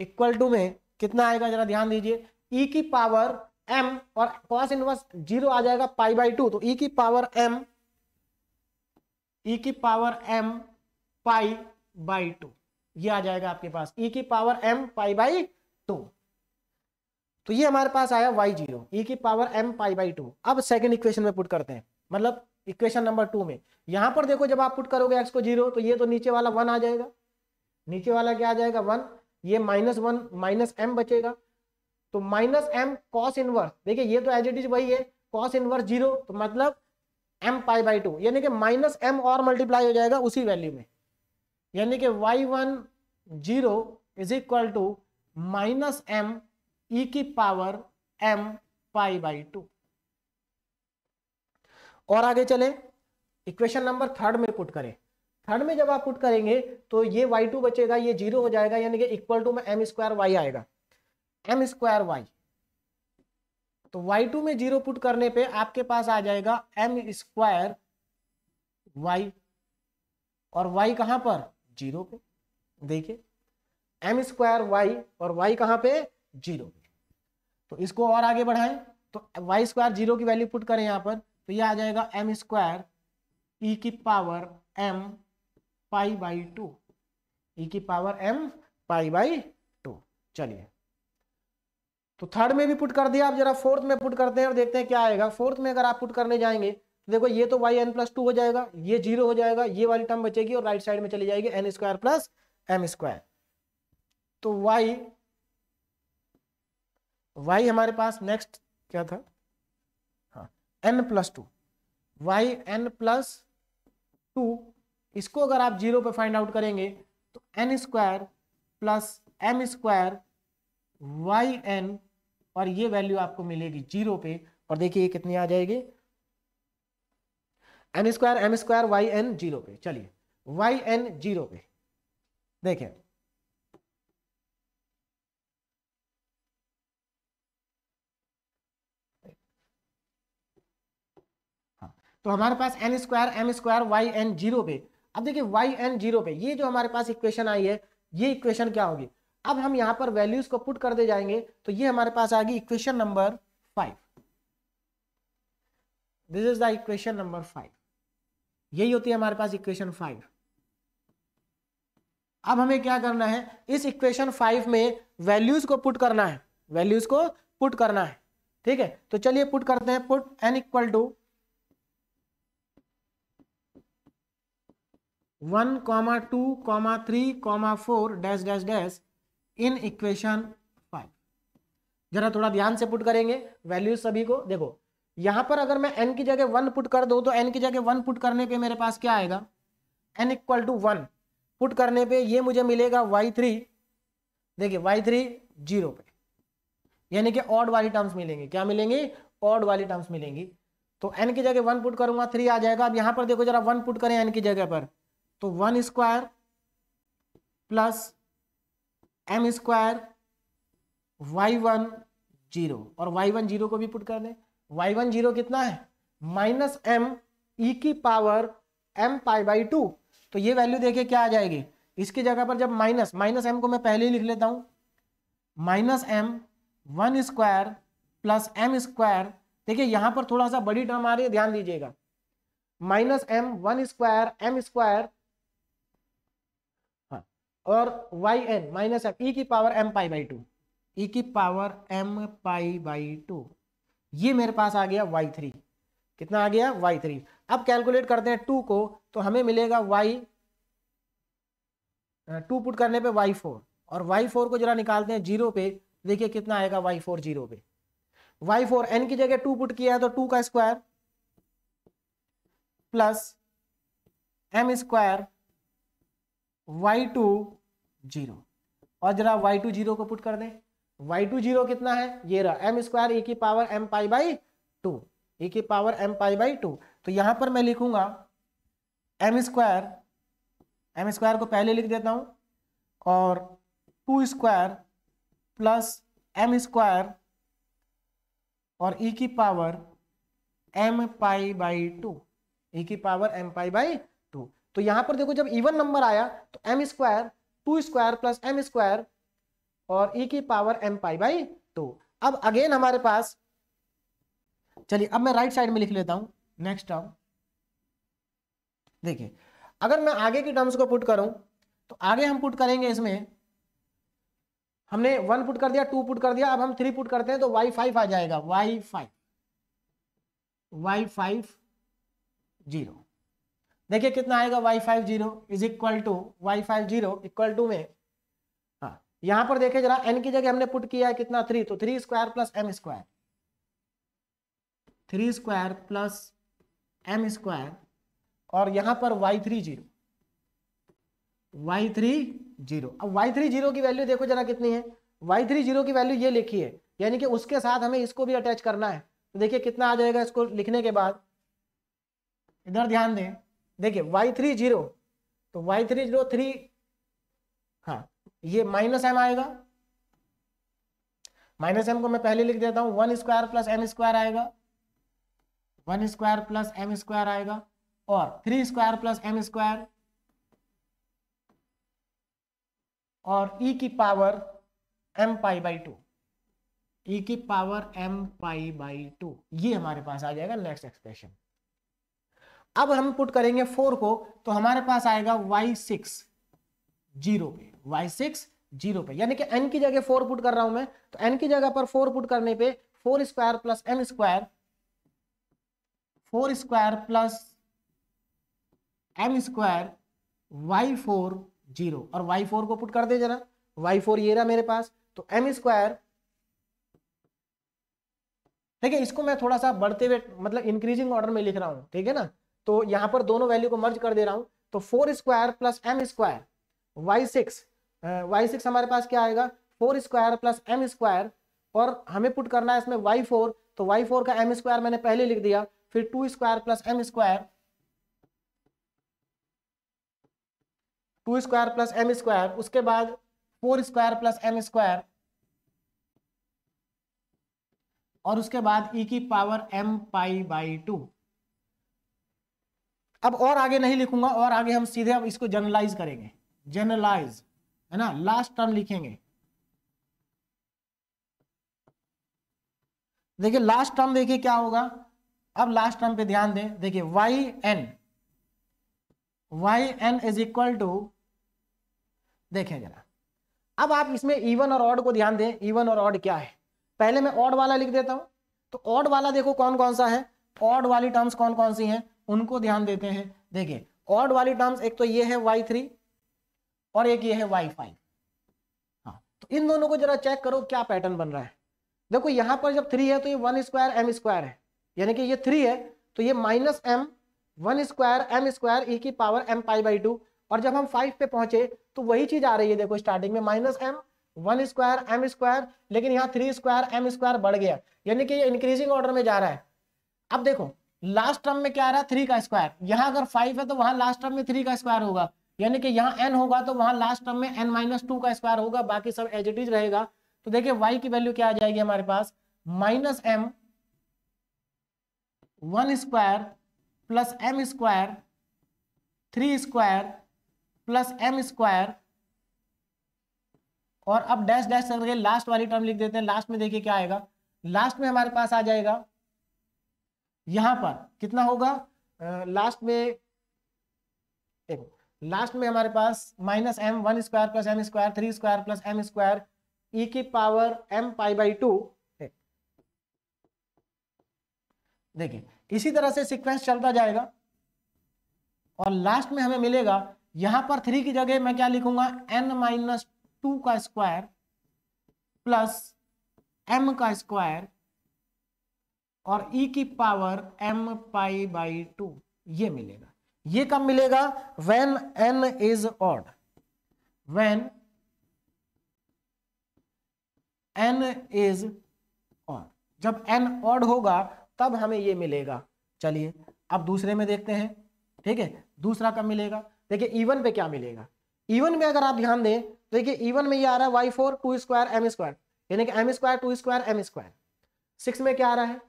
equal to में कितना आएगा जरा ध्यान दीजिए ई e की पावर एम और कॉस इनवर्स जीरो आ जाएगा पाई बाई टू तो ई e की पावर एम ई की power M pi by two ये आ जाएगा आपके पास ई e की power M pi by two तो ये हमारे पास आया वाई जीरो ई की power M pi by two अब सेकेंड इक्वेशन में पुट करते हैं मतलब इक्वेशन नंबर टू में यहां पर देखो जब आप पुट करोगे एक्स को जीरो तो ये तो नीचे वाला वन आ जाएगा नीचे वाला क्या आ जाएगा वन ये माइनस वन माइनस एम बचेगा तो माइनस एम कॉस इनवर्स देखिए ये तो एज इट इज वही है कॉस इनवर्स जीरो तो मतलब एम पाई बाई टू यानी कि माइनस एम और मल्टीप्लाई हो जाएगा उसी वैल्यू में यानी कि y one zero is equal to minus M E की power M pi by two और आगे चले इक्वेशन नंबर थर्ड में पुट करें थर्ड में जब आप पुट करेंगे तो ये वाई टू बचेगा ये जीरो हो जाएगा यानी कि इक्वल टू में एम स्क्वायर वाई आएगा एम स्क्वायर वाई तो वाई टू में जीरो पुट करने पे आपके पास आ जाएगा एम स्क्वायर वाई और वाई कहां पर जीरो पे देखिए एम स्क्वायर वाई और वाई कहां पे जीरो पे तो इसको और आगे बढ़ाएं तो वाई स्क्वायर जीरो की वैल्यू पुट करें यहां पर तो ये आ जाएगा एम स्क्वायर ई की power M pi by two ई की power M pi by two चलिए तो थर्ड में भी पुट कर दिया आप जरा फोर्थ में पुट करते हैं और देखते हैं क्या आएगा फोर्थ में अगर आप पुट करने जाएंगे तो देखो ये तो वाई एन प्लस टू हो जाएगा ये जीरो हो जाएगा ये वाली टर्म बचेगी और राइट साइड में चली जाएगी n square plus m square तो वाई वाई हमारे पास नेक्स्ट क्या था हाँ n plus two y n plus two इसको अगर आप जीरो पे फाइंड आउट करेंगे तो n square plus m square y n और ये वैल्यू आपको मिलेगी जीरो पे और देखिए ये कितनी आ जाएगी m square M square y n zero पे चलिए वाई एन जीरो पे देखें हाँ, तो हमारे पास n square M square y n zero पे अब देखिए वाई एन जीरो पे ये जो हमारे पास इक्वेशन आई है ये इक्वेशन क्या होगी अब हम यहां पर वैल्यूज को पुट कर दे जाएंगे तो ये हमारे पास आ गई equation number five this is the equation number five यही होती है हमारे पास इक्वेशन फाइव अब हमें क्या करना है इस इक्वेशन फाइव में वैल्यूज को पुट करना है वैल्यूज को पुट करना है ठीक है तो चलिए पुट करते हैं put n equal to one comma two comma three comma four dash dash dash in equation five जरा थोड़ा ध्यान से पुट करेंगे वैल्यू सभी को देखो यहां पर अगर मैं एन की जगह वन पुट कर दो तो एन की जगह वन पुट करने पे मेरे पास क्या आएगा n equal to one put करने पे ये मुझे मिलेगा वाई थ्री देखिए वाई थ्री जीरो पे यानी कि ऑड वाली टर्म्स मिलेंगे क्या मिलेंगी ऑड वाली टर्म्स मिलेंगी तो एन की जगह वन पुट करूंगा थ्री आ जाएगा अब यहां पर देखो जरा वन पुट करें एन की जगह पर तो one square plus m square y one zero और वाई वन जीरो को भी पुट कर दें वाई वन जीरो कितना है माइनस एम ई की power M pi by two तो ये वैल्यू देखिए क्या आ जाएगी इसकी जगह पर जब माइनस माइनस एम को मैं पहले ही लिख लेता हूं minus M one square plus m square देखिए यहां पर थोड़ा सा बड़ी टर्म आ रही है ध्यान दीजिएगा minus M one square M square और Y N minus M E की power M pi by two ई की power M pi by two ये मेरे पास आ गया वाई थ्री कितना आ गया वाई थ्री अब कैलकुलेट करते हैं टू को तो हमें मिलेगा वाई टू पुट करने पे वाई फोर और वाई फोर को जरा निकालते हैं जीरो पे देखिए कितना आएगा वाई फोर जीरो पे वाई फोर एन की जगह टू पुट किया है तो टू का square plus m square y two zero और जरा वाई टू जीरो को पुट कर दें वाई टू जीरो कितना है ये रहा एम स्क्वायर ए की power M pi by two e की power M pi by two तो यहां पर मैं लिखूंगा एम स्क्वायर एम स्क्वायर को पहले लिख देता हूं और two square plus m square और ई e की power M pi by two ई की power M pi by two तो यहां पर देखो जब इवन नंबर आया तो m square two square plus m square और ई e की power M pi by two अब अगेन हमारे पास चलिए अब मैं राइट साइड में लिख लेता हूं नेक्स्ट टर्म देखिए अगर मैं आगे की टर्म्स को पुट करूं तो आगे हम पुट करेंगे इसमें हमने वन पुट कर दिया टू पुट कर दिया अब हम थ्री पुट करते हैं तो वाई फाइव आ जाएगा y five y five zero देखिए कितना आएगा y five zero is equal to y five zero equal to में हाँ यहाँ पर देखिए जरा एन की जगह हमने पुट किया है कितना थ्री तो three square plus m square three square plus m square और यहाँ पर y three zero y three zero अब वाई थ्री जीरो की वैल्यू देखो जरा कितनी है वाई थ्री जीरो की वैल्यू ये लिखी है यानी कि उसके साथ हमें इसको भी अटैच करना है तो देखिए कितना आ जाएगा इसको लिखने के बाद इधर ध्यान दें देखिए वाई थ्री जीरो तो वाई थ्री जीरो थ्री हाँ ये माइनस एम आएगा माइनस एम को मैं पहले लिख देता हूं one square plus m square आएगा one square plus m square आएगा और three square plus m square और ई e की power M pi by two e की power M pi by two ये हमारे पास आ जाएगा नेक्स्ट एक्सप्रेशन अब हम पुट करेंगे फोर को तो हमारे पास आएगा वाई सिक्स जीरो पे वाई सिक्स जीरो पे यानी कि एन की जगह फोर पुट कर रहा हूं मैं तो एन की जगह पर फोर पुट करने पे four square plus n square four square plus m square y four zero और वाई फोर को पुट कर दे जरा वाई फोर ये रहा मेरे पास तो एम स्क्वायर ठीक है इसको मैं थोड़ा सा बढ़ते हुए मतलब इंक्रीजिंग ऑर्डर में लिख रहा हूं ठीक है ना तो यहां पर दोनों वैल्यू को मर्ज कर दे रहा हूं तो four square plus m square y six y six हमारे पास क्या आएगा four square plus m square और हमें पुट करना है इसमें वाई फोर तो वाई फोर का एम स्क्वायर मैंने पहले लिख दिया फिर two square plus m square two square plus m square उसके बाद four square plus m square और उसके बाद e की power m pi by two अब और आगे नहीं लिखूंगा और आगे हम सीधे अब इसको जनरलाइज करेंगे जनरलाइज है ना लास्ट टर्म लिखेंगे देखिए लास्ट टर्म देखिए क्या होगा अब लास्ट टर्म पे ध्यान दें देखिए y n y n is equal to देखें जरा अब आप इसमें इवन और ऑड को ध्यान दें इवन और ऑड क्या है पहले मैं ऑड वाला लिख देता हूं तो ऑड वाला देखो कौन कौन सा है ऑड वाली टर्म्स कौन कौन सी हैं उनको ध्यान देते हैं देखिए ऑड वाली टर्म्स एक तो ये है वाई थ्री और एक ये है वाई फाइव हाँ तो इन दोनों को जरा चेक करो क्या पैटर्न बन रहा है देखो यहां पर जब थ्री है तो ये वन स्क्वायर एम स्क्वायर है यानी कि ये थ्री है तो ये minus M one square M square e की power M pi by two और जब हम फाइव पे पहुंचे तो वही चीज आ रही है देखो स्टार्टिंग में minus M one square M square लेकिन यहाँ थ्री स्क्वायर एम स्क्वायर बढ़ गया यानी कि ये इंक्रीजिंग ऑर्डर में जा रहा है अब देखो लास्ट टर्म में क्या आ रहा है थ्री का स्क्वायर यहाँ अगर फाइव है तो वहां लास्ट टर्म में थ्री का स्क्वायर होगा यानी कि यहाँ एन होगा तो वहां लास्ट टर्म में एन माइनस टू का स्क्वायर होगा बाकी सब एज इट इज रहेगा तो देखिए वाई की वैल्यू क्या आ जाएगी हमारे पास minus M one square plus m square three square plus m square और अब डैश डैश करके लास्ट वाली टर्म लिख देते हैं लास्ट में देखिए क्या आएगा लास्ट में हमारे पास आ जाएगा यहां पर कितना होगा लास्ट में देखो लास्ट में हमारे पास minus M one square plus m square three square plus m square e की power M pi by two देखिए इसी तरह से सीक्वेंस चलता जाएगा और लास्ट में हमें मिलेगा यहां पर थ्री की जगह मैं क्या लिखूंगा एन माइनस टू का स्क्वायर प्लस एम का स्क्वायर और e की power m pi by two ये मिलेगा ये कब मिलेगा when n is odd when n is odd जब n ऑड होगा तब हमें ये मिलेगा चलिए अब दूसरे में देखते हैं ठीक है दूसरा कब मिलेगा देखिए इवन पे क्या मिलेगा इवन में अगर आप ध्यान दें तो देखिए इवन में ये आ रहा है y four two square M square यानी कि m square two square M square six में क्या आ रहा है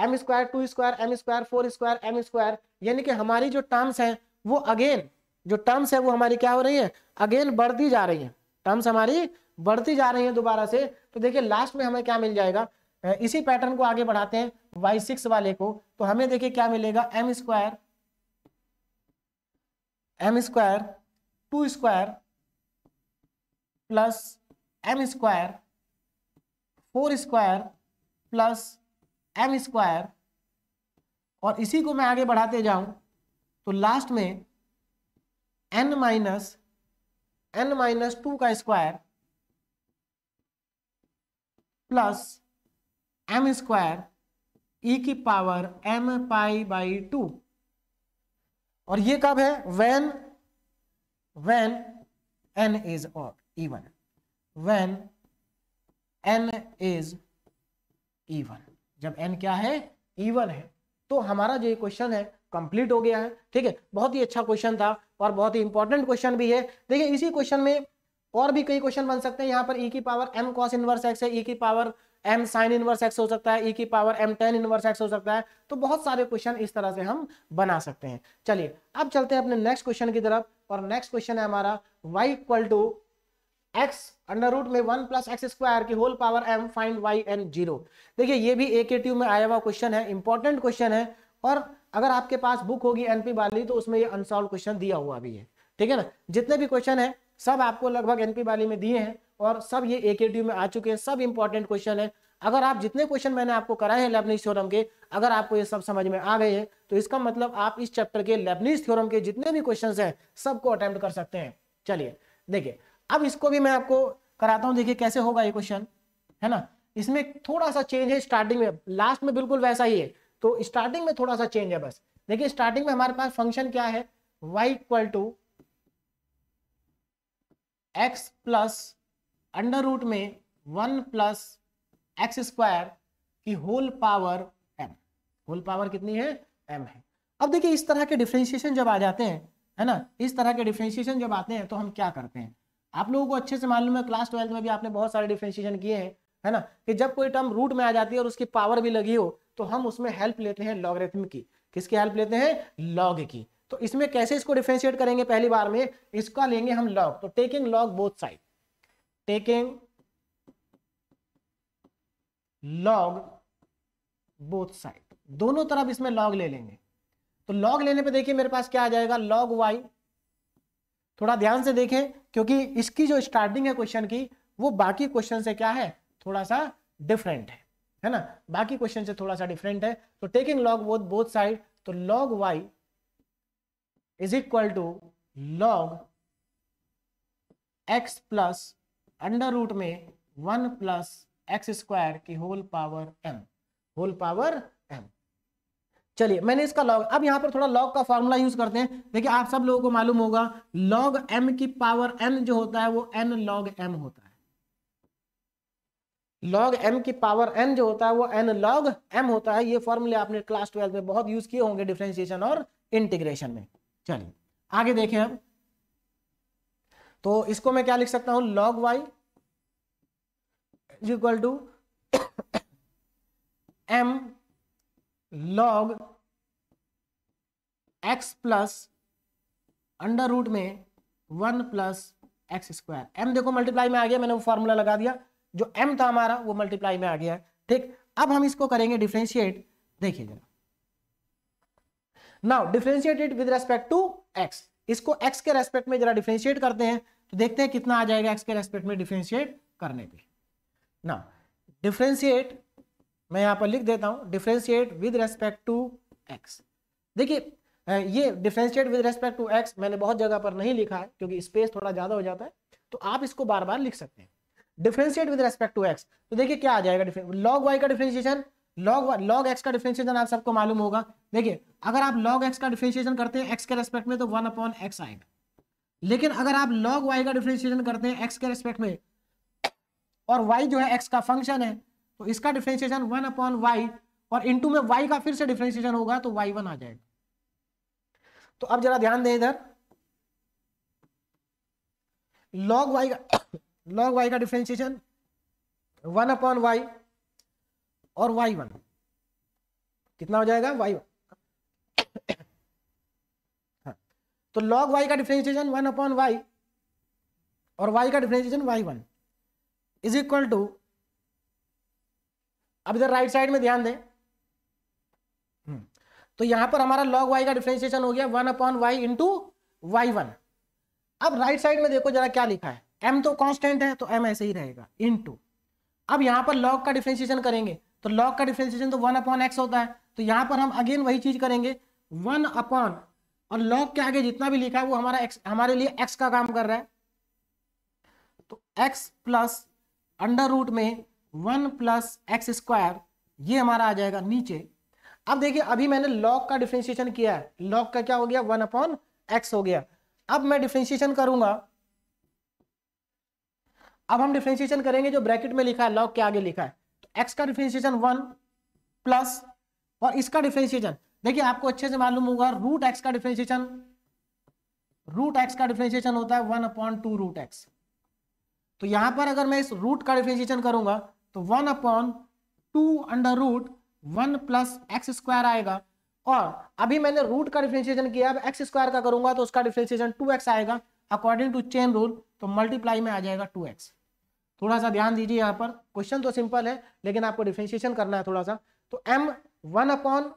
m square two square M square four square M square यानी कि हमारी जो टर्म्स हैं वो अगेन जो टर्म्स है वो हमारी क्या हो रही है अगेन बढ़ती जा रही है टर्म्स हमारी बढ़ती जा रही है दोबारा से तो देखिए लास्ट में हमें क्या मिल जाएगा इसी पैटर्न को आगे बढ़ाते हैं वाई सिक्स वाले को तो हमें देखिए क्या मिलेगा m square M square two square plus m square four square plus m square और इसी को मैं आगे बढ़ाते जाऊं तो लास्ट में n minus n minus two का square plus m square e की power M pi by two और ये कब है वेन वेन एन इज और even when n is even जब एन क्या है इवन है तो हमारा जो ये क्वेश्चन है कंप्लीट हो गया है ठीक है बहुत ही अच्छा क्वेश्चन था और बहुत ही इंपॉर्टेंट क्वेश्चन भी है देखिए इसी क्वेश्चन में और भी कई क्वेश्चन बन सकते हैं यहाँ पर ई e की power m cos inverse x है ई e की power m sine inverse x हो सकता है ई e की power m tan inverse x हो सकता है तो बहुत सारे क्वेश्चन इस तरह से हम बना सकते हैं चलिए अब चलते हैं अपने नेक्स्ट क्वेश्चन की तरफ और नेक्स्ट क्वेश्चन है हमारा y equal to x under root में वन प्लस एक्स स्क्वायर की whole power m find y n zero देखिए ये भी ए के ट्यू में आया हुआ क्वेश्चन है इंपॉर्टेंट क्वेश्चन है और अगर आपके पास बुक होगी एनपी बाली तो उसमें ये अनसॉल्व क्वेश्चन दिया हुआ भी है ठीक है ना जितने भी क्वेश्चन है सब आपको लगभग एनपी बाली में दिए हैं और सब ये ए के ट्यू में आ चुके हैं सब इंपॉर्टेंट क्वेश्चन है अगर आप जितने क्वेश्चन मैंने आपको कराए हैं लेबनीज थ्योरम के अगर आपको ये सब समझ में आ गए हैं तो इसका मतलब आप इस चैप्टर के लेबनीज थ्योरम के जितने भी क्वेश्चन हैं सबको अटेम्प्ट कर सकते हैं चलिए देखिए अब इसको भी मैं आपको कराता हूँ देखिए कैसे होगा ये क्वेश्चन है ना इसमें थोड़ा सा चेंज है स्टार्टिंग में लास्ट में बिल्कुल वैसा ही है तो स्टार्टिंग में थोड़ा सा चेंज है बस देखिए स्टार्टिंग में हमारे पास फंक्शन क्या है y equal to x plus under root में वन प्लस एक्स स्क्वायर की whole power m whole power कितनी है m है अब देखिए इस तरह के डिफ्रेंशिएशन जब आ जाते हैं है ना इस तरह के डिफ्रेंशिएशन जब आते हैं तो हम क्या करते हैं आप लोगों को अच्छे से मालूम है क्लास ट्वेल्थ में भी आपने बहुत सारे डिफ्रेंशिएशन किए हैं है ना कि जब कोई टर्म रूट में आ जाती है और उसकी पावर भी लगी हो तो हम उसमें हेल्प लेते हैं लॉगरिथम की किसकी हेल्प लेते हैं लॉग की तो इसमें कैसे इसको डिफ्रेंशिएट करेंगे पहली बार में इसका लेंगे हम लॉग तो taking log both side taking log both side दोनों तरफ इसमें लॉग ले लेंगे तो लॉग लेने पे देखिए मेरे पास क्या आ जाएगा लॉग वाई थोड़ा ध्यान से देखें क्योंकि इसकी जो स्टार्टिंग है क्वेश्चन की वो बाकी क्वेश्चन से क्या है थोड़ा सा डिफरेंट है है ना बाकी क्वेश्चन से थोड़ा सा डिफरेंट है तो taking log both both side तो log y is equal to log x plus under root में वन प्लस एक्स स्क्वायर की whole power m whole power चलिए मैंने इसका लॉग अब यहाँ पर थोड़ा लॉग का फॉर्मूला यूज करते हैं देखिए आप सब लोगों को मालूम होगा लॉग एम की पावर एन जो होता है वो एन लॉग एम होता है लॉग एम की पावर एन जो होता है वो एन लॉग एम होता है ये फॉर्मूले आपने क्लास ट्वेल्थ में बहुत यूज किए होंगे डिफ्रेंसिएशन और इंटीग्रेशन में चलिए आगे देखें हम तो इसको मैं क्या लिख सकता हूं log y is equal to m log x plus under root में one plus x square m देखो मल्टीप्लाई में आ गया मैंने वो फॉर्मूला लगा दिया जो एम था हमारा वो मल्टीप्लाई में आ गया ठीक अब हम इसको करेंगे डिफ्रेंशिएट देखिए जरा now differentiated with respect to x इसको एक्स के रेस्पेक्ट में जरा डिफ्रेंशिएट करते हैं तो देखते हैं कितना आ जाएगा एक्स के रेस्पेक्ट में डिफ्रेंशिएट करने पे ना डिफ्रेंशिएट मैं यहां पर लिख देता हूं differentiate with respect to x देखिए ये differentiate with respect to x मैंने बहुत जगह पर नहीं लिखा है क्योंकि स्पेस थोड़ा ज़्यादा हो जाता है तो आप इसको बार बार लिख सकते हैं differentiate with respect to x तो देखिए क्या आ जाएगा लॉग वाई का डिफ्रेंशिएशन लॉग लॉग एक्स का डिफ्रेंशिएशन आप सबको मालूम होगा देखिए अगर आप लॉग एक्स का डिफ्रेंशिएशन करते हैं एक्स के रेस्पेक्ट में तो वन अपॉन एक्स आएगा लेकिन अगर आप लॉग वाई का डिफ्रेंशिएशन करते हैं एक्स के रेस्पेक्ट में और वाई जो है एक्स का फंक्शन है तो इसका डिफ्रेंशिएशन वन अपॉन वाई और इंटू में वाई का फिर से डिफ्रेंशिएशन होगा तो वाई वन आ जाएगा तो अब जरा ध्यान दें इधर लॉग वाई का लॉग वाई का डिफ्रेंशिएशन वन अपॉन वाई और वाई वन कितना हो जाएगा वाई हाँ। वन तो लॉग वाई का डिफ्रेंशिएशन वन अपॉन वाई और वाई का differentiation y one is equal to अब इधर राइट साइड में ध्यान दें तो यहां पर हमारा लॉग वाई का डिफ्रेंशिएशन हो गया one upon y into y one अब राइट right साइड में देखो जरा क्या लिखा है एम तो कांस्टेंट है तो एम ऐसे ही रहेगा इंटू अब यहां पर लॉग का डिफ्रेंशिएशन करेंगे तो लॉग का डिफ्रेंशिएशन तो वन अपॉन एक्स होता है तो यहां पर हम अगेन वही चीज करेंगे वन अपॉन और लॉग के आगे जितना भी लिखा है वो हमारा एक्स हमारे लिए एक्स का काम कर रहा है तो एक्स प्लस अंडर रूट में वन प्लस एक्स स्क्वायर ये हमारा आ जाएगा नीचे अब देखिए अभी मैंने लॉग का डिफ्रेंशिएशन किया है लॉग का क्या हो गया वन अपॉन एक्स हो गया अब मैं डिफ्रेंशिएशन करूंगा अब हम डिफ्रेंशिएशन करेंगे जो ब्रैकेट में लिखा है लॉग के आगे लिखा है तो एक्स का डिफ्रेंशिएशन वन प्लस और इसका डिफ्रेंशिएशन देखिए आपको अच्छे से मालूम होगा रूट एक्स का डिफ्रेंशिएशन रूट एक्स का डिफ्रेंशिएशन होता है one upon two root x तो यहां पर अगर मैं इस रूट का डिफ्रेंशिएशन करूंगा तो one upon two under root one plus x square आएगा और अभी मैंने रूट का डिफ्रेंशिएशन किया अब एक्स स्क्वायर का करूंगा तो उसका डिफ्रेंशिएशन टू एक्स आएगा अकॉर्डिंग टू चेन रूल तो मल्टीप्लाई में आ जाएगा टू एक्स थोड़ा सा ध्यान दीजिए यहाँ पर क्वेश्चन तो सिंपल है लेकिन आपको डिफ्रेंशिएशन करना है थोड़ा सा तो m one upon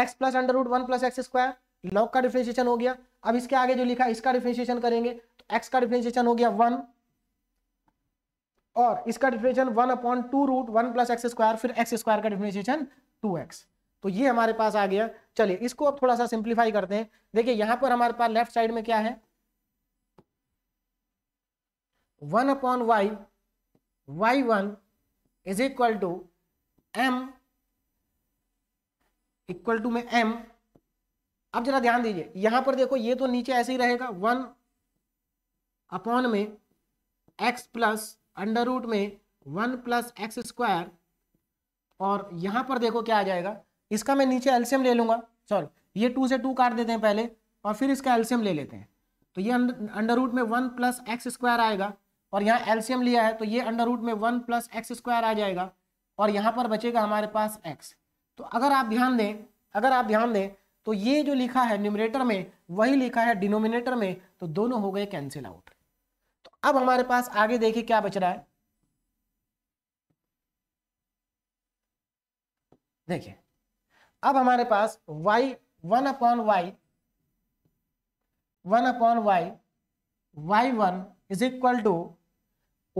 x plus under root one plus x square log का डिफ्रेंशिएशन हो गया अब इसके आगे जो लिखा इसका डिफ्रेंशिएशन करेंगे तो एक्स का डिफ्रेंशिएशन हो गया वन और इसका differentiation one upon two root one plus x square फिर एक्स स्क्वायर का डिफ्रेंशिएशन टू एक्स तो ये हमारे पास आ गया चलिए इसको अब थोड़ा सा सिंप्लीफाई करते हैं देखिए यहां पर हमारे पास लेफ्ट साइड में क्या है one upon y y one is equal to m equal to में एम अब जरा ध्यान दीजिए यहां पर देखो ये तो नीचे ऐसे ही रहेगा वन अपॉन में एक्स प्लस अंडर रूट में वन प्लस एक्स स्क्वायर और यहाँ पर देखो क्या आ जाएगा इसका मैं नीचे एल्शियम ले लूँगा सॉरी ये टू से टू काट देते हैं पहले और फिर इसका एल्शियम ले लेते हैं तो ये अंडर रूट में वन प्लस एक्स स्क्वायर आएगा और यहाँ एल्शियम लिया है तो ये अंडर रूट में वन प्लस एक्स स्क्वायर आ जाएगा और यहाँ पर बचेगा हमारे पास एक्स तो अगर आप ध्यान दें अगर आप ध्यान दें तो ये जो लिखा है न्यूमरेटर में वही लिखा है डिनोमिनेटर में तो दोनों हो गए कैंसिल आउट अब हमारे पास आगे देखिए क्या बच रहा है देखिए अब हमारे पास y one upon y one upon y y one is equal to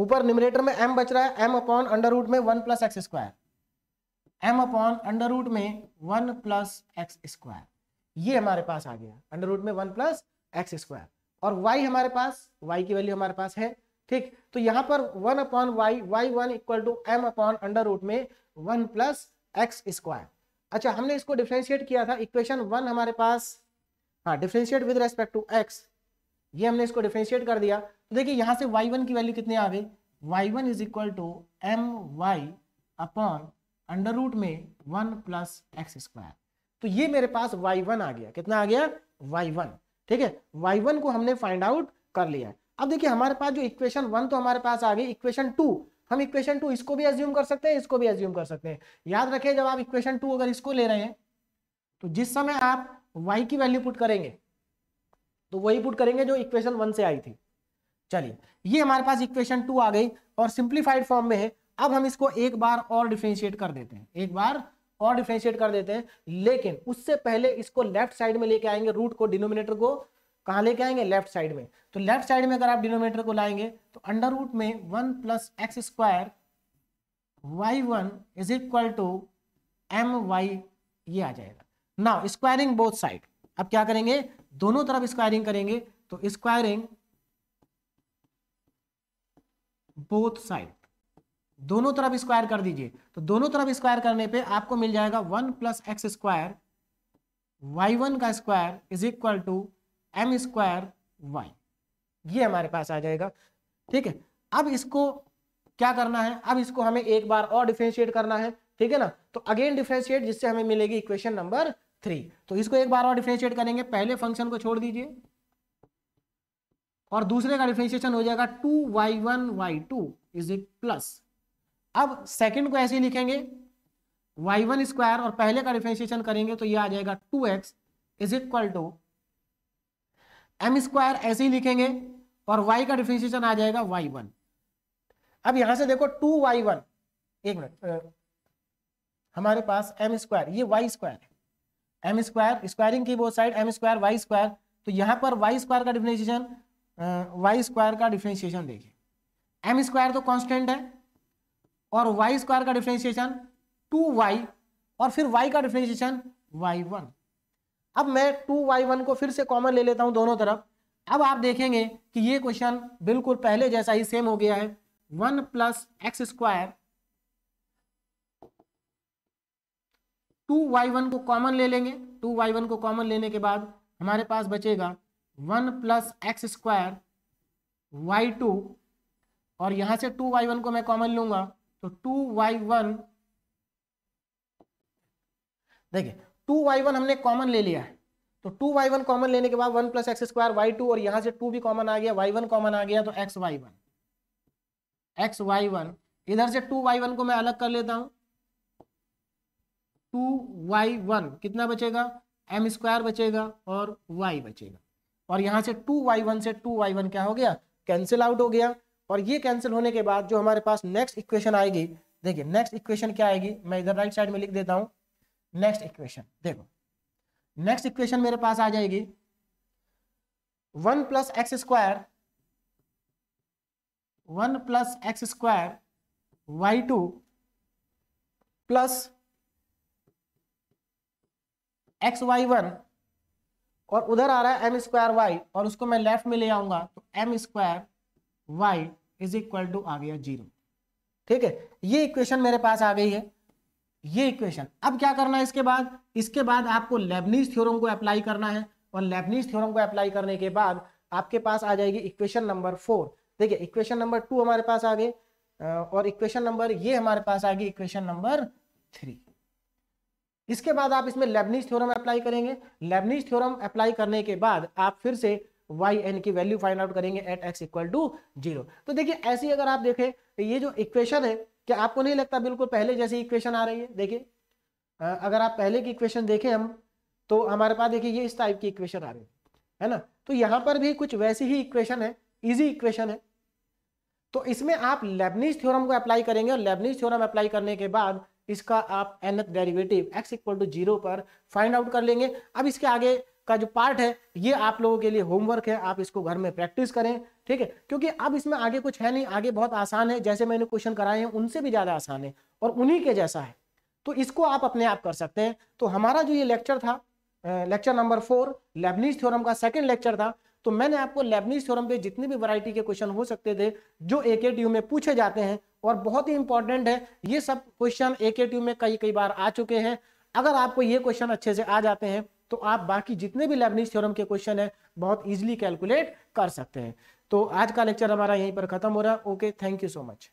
ऊपर न्यूमिनेटर में m बच रहा है m अपॉन अंडर रूट में one plus x square m upon under root में वन प्लस एक्स स्क्वायर ये हमारे पास आ गया अंडर रूट में वन प्लस एक्स स्क्वायर और y हमारे पास y की वैल्यू हमारे पास है ठीक तो यहाँ पर one upon y y one equal to m upon under root में वन प्लस एक्स स्क्वायर अच्छा हमने इसको डिफ्रेंशिएट किया था इक्वेशन वन हमारे पास हाँ differentiate with respect to x ये हमने इसको डिफ्रेंशिएट कर दिया तो देखिए यहाँ से y1 की वैल्यू कितनी आ गई y one is equal to m y upon under root में वन प्लस एक्स स्क्वायर तो ये मेरे पास y1 आ गया कितना आ गया y1 ठीक है वाई वन को हमने फाइंड आउट कर लिया है अब देखिए हमारे पास जो इक्वेशन वन तो हमारे पास आ गई इक्वेशन टू हम इक्वेशन टू इसको भी एज्यूम कर सकते हैं इसको भी एज्यूम कर सकते हैं याद रखें जब आप इक्वेशन टू अगर इसको ले रहे हैं तो जिस समय आप y की वैल्यू पुट करेंगे तो वही पुट करेंगे जो इक्वेशन वन से आई थी चलिए ये हमारे पास इक्वेशन टू आ गई और सिंप्लीफाइड फॉर्म में है अब हम इसको एक बार और डिफ्रेंशिएट कर देते हैं एक बार और डिफ्रेंशिएट कर देते हैं लेकिन उससे पहले इसको लेफ्ट साइड में लेके आएंगे रूट को डिनोमिनेटर को कहाँ लेके आएंगे लेफ्ट साइड में तो लेफ्ट साइड में अगर आप डिनोमिनेटर को लाएंगे तो अंडर रूट में one plus x square y one is equal to m y ये आ जाएगा नाउ स्क्वायरिंग बोथ साइड अब क्या करेंगे दोनों तरफ स्क्वायरिंग करेंगे तो स्क्वायरिंग बोथ साइड दोनों तरफ स्क्वायर कर दीजिए तो दोनों तरफ स्क्वायर करने पे आपको मिल जाएगा one plus x square y one का square is equal to m square y ये हमारे पास आ जाएगा ठीक है अब इसको क्या करना है अब इसको हमें एक बार और डिफ्रेंशिएट करना है ठीक है ना तो अगेन डिफ्रेंशिएट जिससे हमें मिलेगी इक्वेशन नंबर थ्री तो इसको एक बार और डिफ्रेंशिएट करेंगे पहले फंक्शन को छोड़ दीजिए और दूसरे का डिफ्रेंशिएशन हो जाएगा two y one y two is it plus अब सेकंड को ऐसे लिखेंगे वाई वन स्क्वायर और पहले का डिफ्रेंशिएशन करेंगे तो ये आ जाएगा two x is equal to m square ऐसे ही लिखेंगे और वाई का डिफ्रेंशिएशन आ जाएगा वाई वन अब यहां से देखो टू वाई वन एक मिनट हमारे पास एम स्क्वायर ये वाई स्क्वायर है एम स्क्वायर स्क्वायरिंग की both side m square y square तो यहां पर वाई स्क्वायर का डिफ्रेंशिएशन वाई स्क्वायर का डिफ्रेंशिएशन देखिए एम स्क्वायर तो कॉन्स्टेंट है और वाई स्क्वायर का डिफ्रेंशिएशन टू वाई और फिर वाई का डिफ्रेंशिएशन वाई वन अब मैं टू वाई वन को फिर से कॉमन ले लेता हूं दोनों तरफ अब आप देखेंगे कि ये क्वेश्चन बिल्कुल पहले जैसा ही सेम हो गया है one plus x square two y one को कॉमन ले लेंगे टू वाई वन को कॉमन लेने के बाद हमारे पास बचेगा one plus x square y two और यहां से टू वाई वन को मैं कॉमन लूंगा तो टू वाई वन देखिए टू वाई वन हमने कॉमन ले लिया है तो टू वाई वन कॉमन लेने के बाद one plus x square y two और यहां से टू भी कॉमन आ गया वाई वन कॉमन आ गया तो x y one x y one इधर से टू वाई वन को मैं अलग कर लेता हूं टू वाई वन कितना बचेगा एम स्क्वायर बचेगा और वाई बचेगा और यहां से टू वाई वन से टू वाई वन क्या हो गया कैंसिल आउट हो गया और ये कैंसिल होने के बाद जो हमारे पास नेक्स्ट इक्वेशन आएगी देखिए नेक्स्ट इक्वेशन क्या आएगी मैं इधर राइट साइड में लिख देता हूं नेक्स्ट इक्वेशन देखो नेक्स्ट इक्वेशन मेरे पास आ जाएगी one plus x square one plus x square y two plus x y one और उधर आ रहा है एम स्क्वायर वाई और उसको मैं लेफ्ट में ले आऊंगा तो m square y is equal to आ गया जीरो ठीक है ये इक्वेशन मेरे पास आ गई है ये इक्वेशन अब क्या करना है इसके बाद इसके बाद आपको लेबनीज थ्योरम को अप्लाई करना है और लेबनीज थ्योरम को अप्लाई करने के बाद आपके पास आ जाएगी इक्वेशन नंबर फोर देखिए इक्वेशन नंबर टू हमारे पास आ गए और इक्वेशन नंबर ये हमारे पास आ गई इक्वेशन नंबर थ्री इसके बाद आप इसमें लेबनीज थ्योरम अप्लाई करेंगे लेबनीज थ्योरम अप्लाई करने के बाद आप फिर से वाई एन की वैल्यू फाइंड आउट करेंगे at x equal to zero तो देखिए ऐसी अगर आप देखें तो ये जो इक्वेशन है क्या आपको नहीं लगता बिल्कुल पहले जैसी इक्वेशन आ रही है देखिए अगर आप पहले की इक्वेशन देखें हम तो हमारे पास देखिए ये इस टाइप की इक्वेशन आ रही है है ना तो यहाँ पर भी कुछ वैसी ही इक्वेशन है इजी इक्वेशन है तो इसमें आप लेबनीज थ्योरम को अप्लाई करेंगे और लेबनीज थ्योरम अप्लाई करने के बाद इसका आप nth derivative x equal to zero पर फाइंड आउट कर लेंगे अब इसके आगे का जो पार्ट है ये आप लोगों के लिए होमवर्क है आप इसको घर में प्रैक्टिस करें ठीक है क्योंकि अब इसमें आगे कुछ है नहीं आगे बहुत आसान है जैसे मैंने क्वेश्चन कराए हैं उनसे भी ज़्यादा आसान है और उन्हीं के जैसा है तो इसको आप अपने आप कर सकते हैं तो हमारा जो ये लेक्चर था lecture number four Leibniz theorem का सेकेंड लेक्चर था तो मैंने आपको लेबनीज थ्योरम पे जितने भी वैरायटी के क्वेश्चन हो सकते थे जो ए के ट्यू में पूछे जाते हैं और बहुत ही इंपॉर्टेंट है ये सब क्वेश्चन ए के ट्यू में कई कई बार आ चुके हैं अगर आपको ये क्वेश्चन अच्छे से आ जाते हैं तो आप बाकी जितने भी लेबनिज थ्योरम के क्वेश्चन है बहुत ईजिली कैलकुलेट कर सकते हैं तो आज का लेक्चर हमारा यहीं पर खत्म हो रहा है okay thank you so much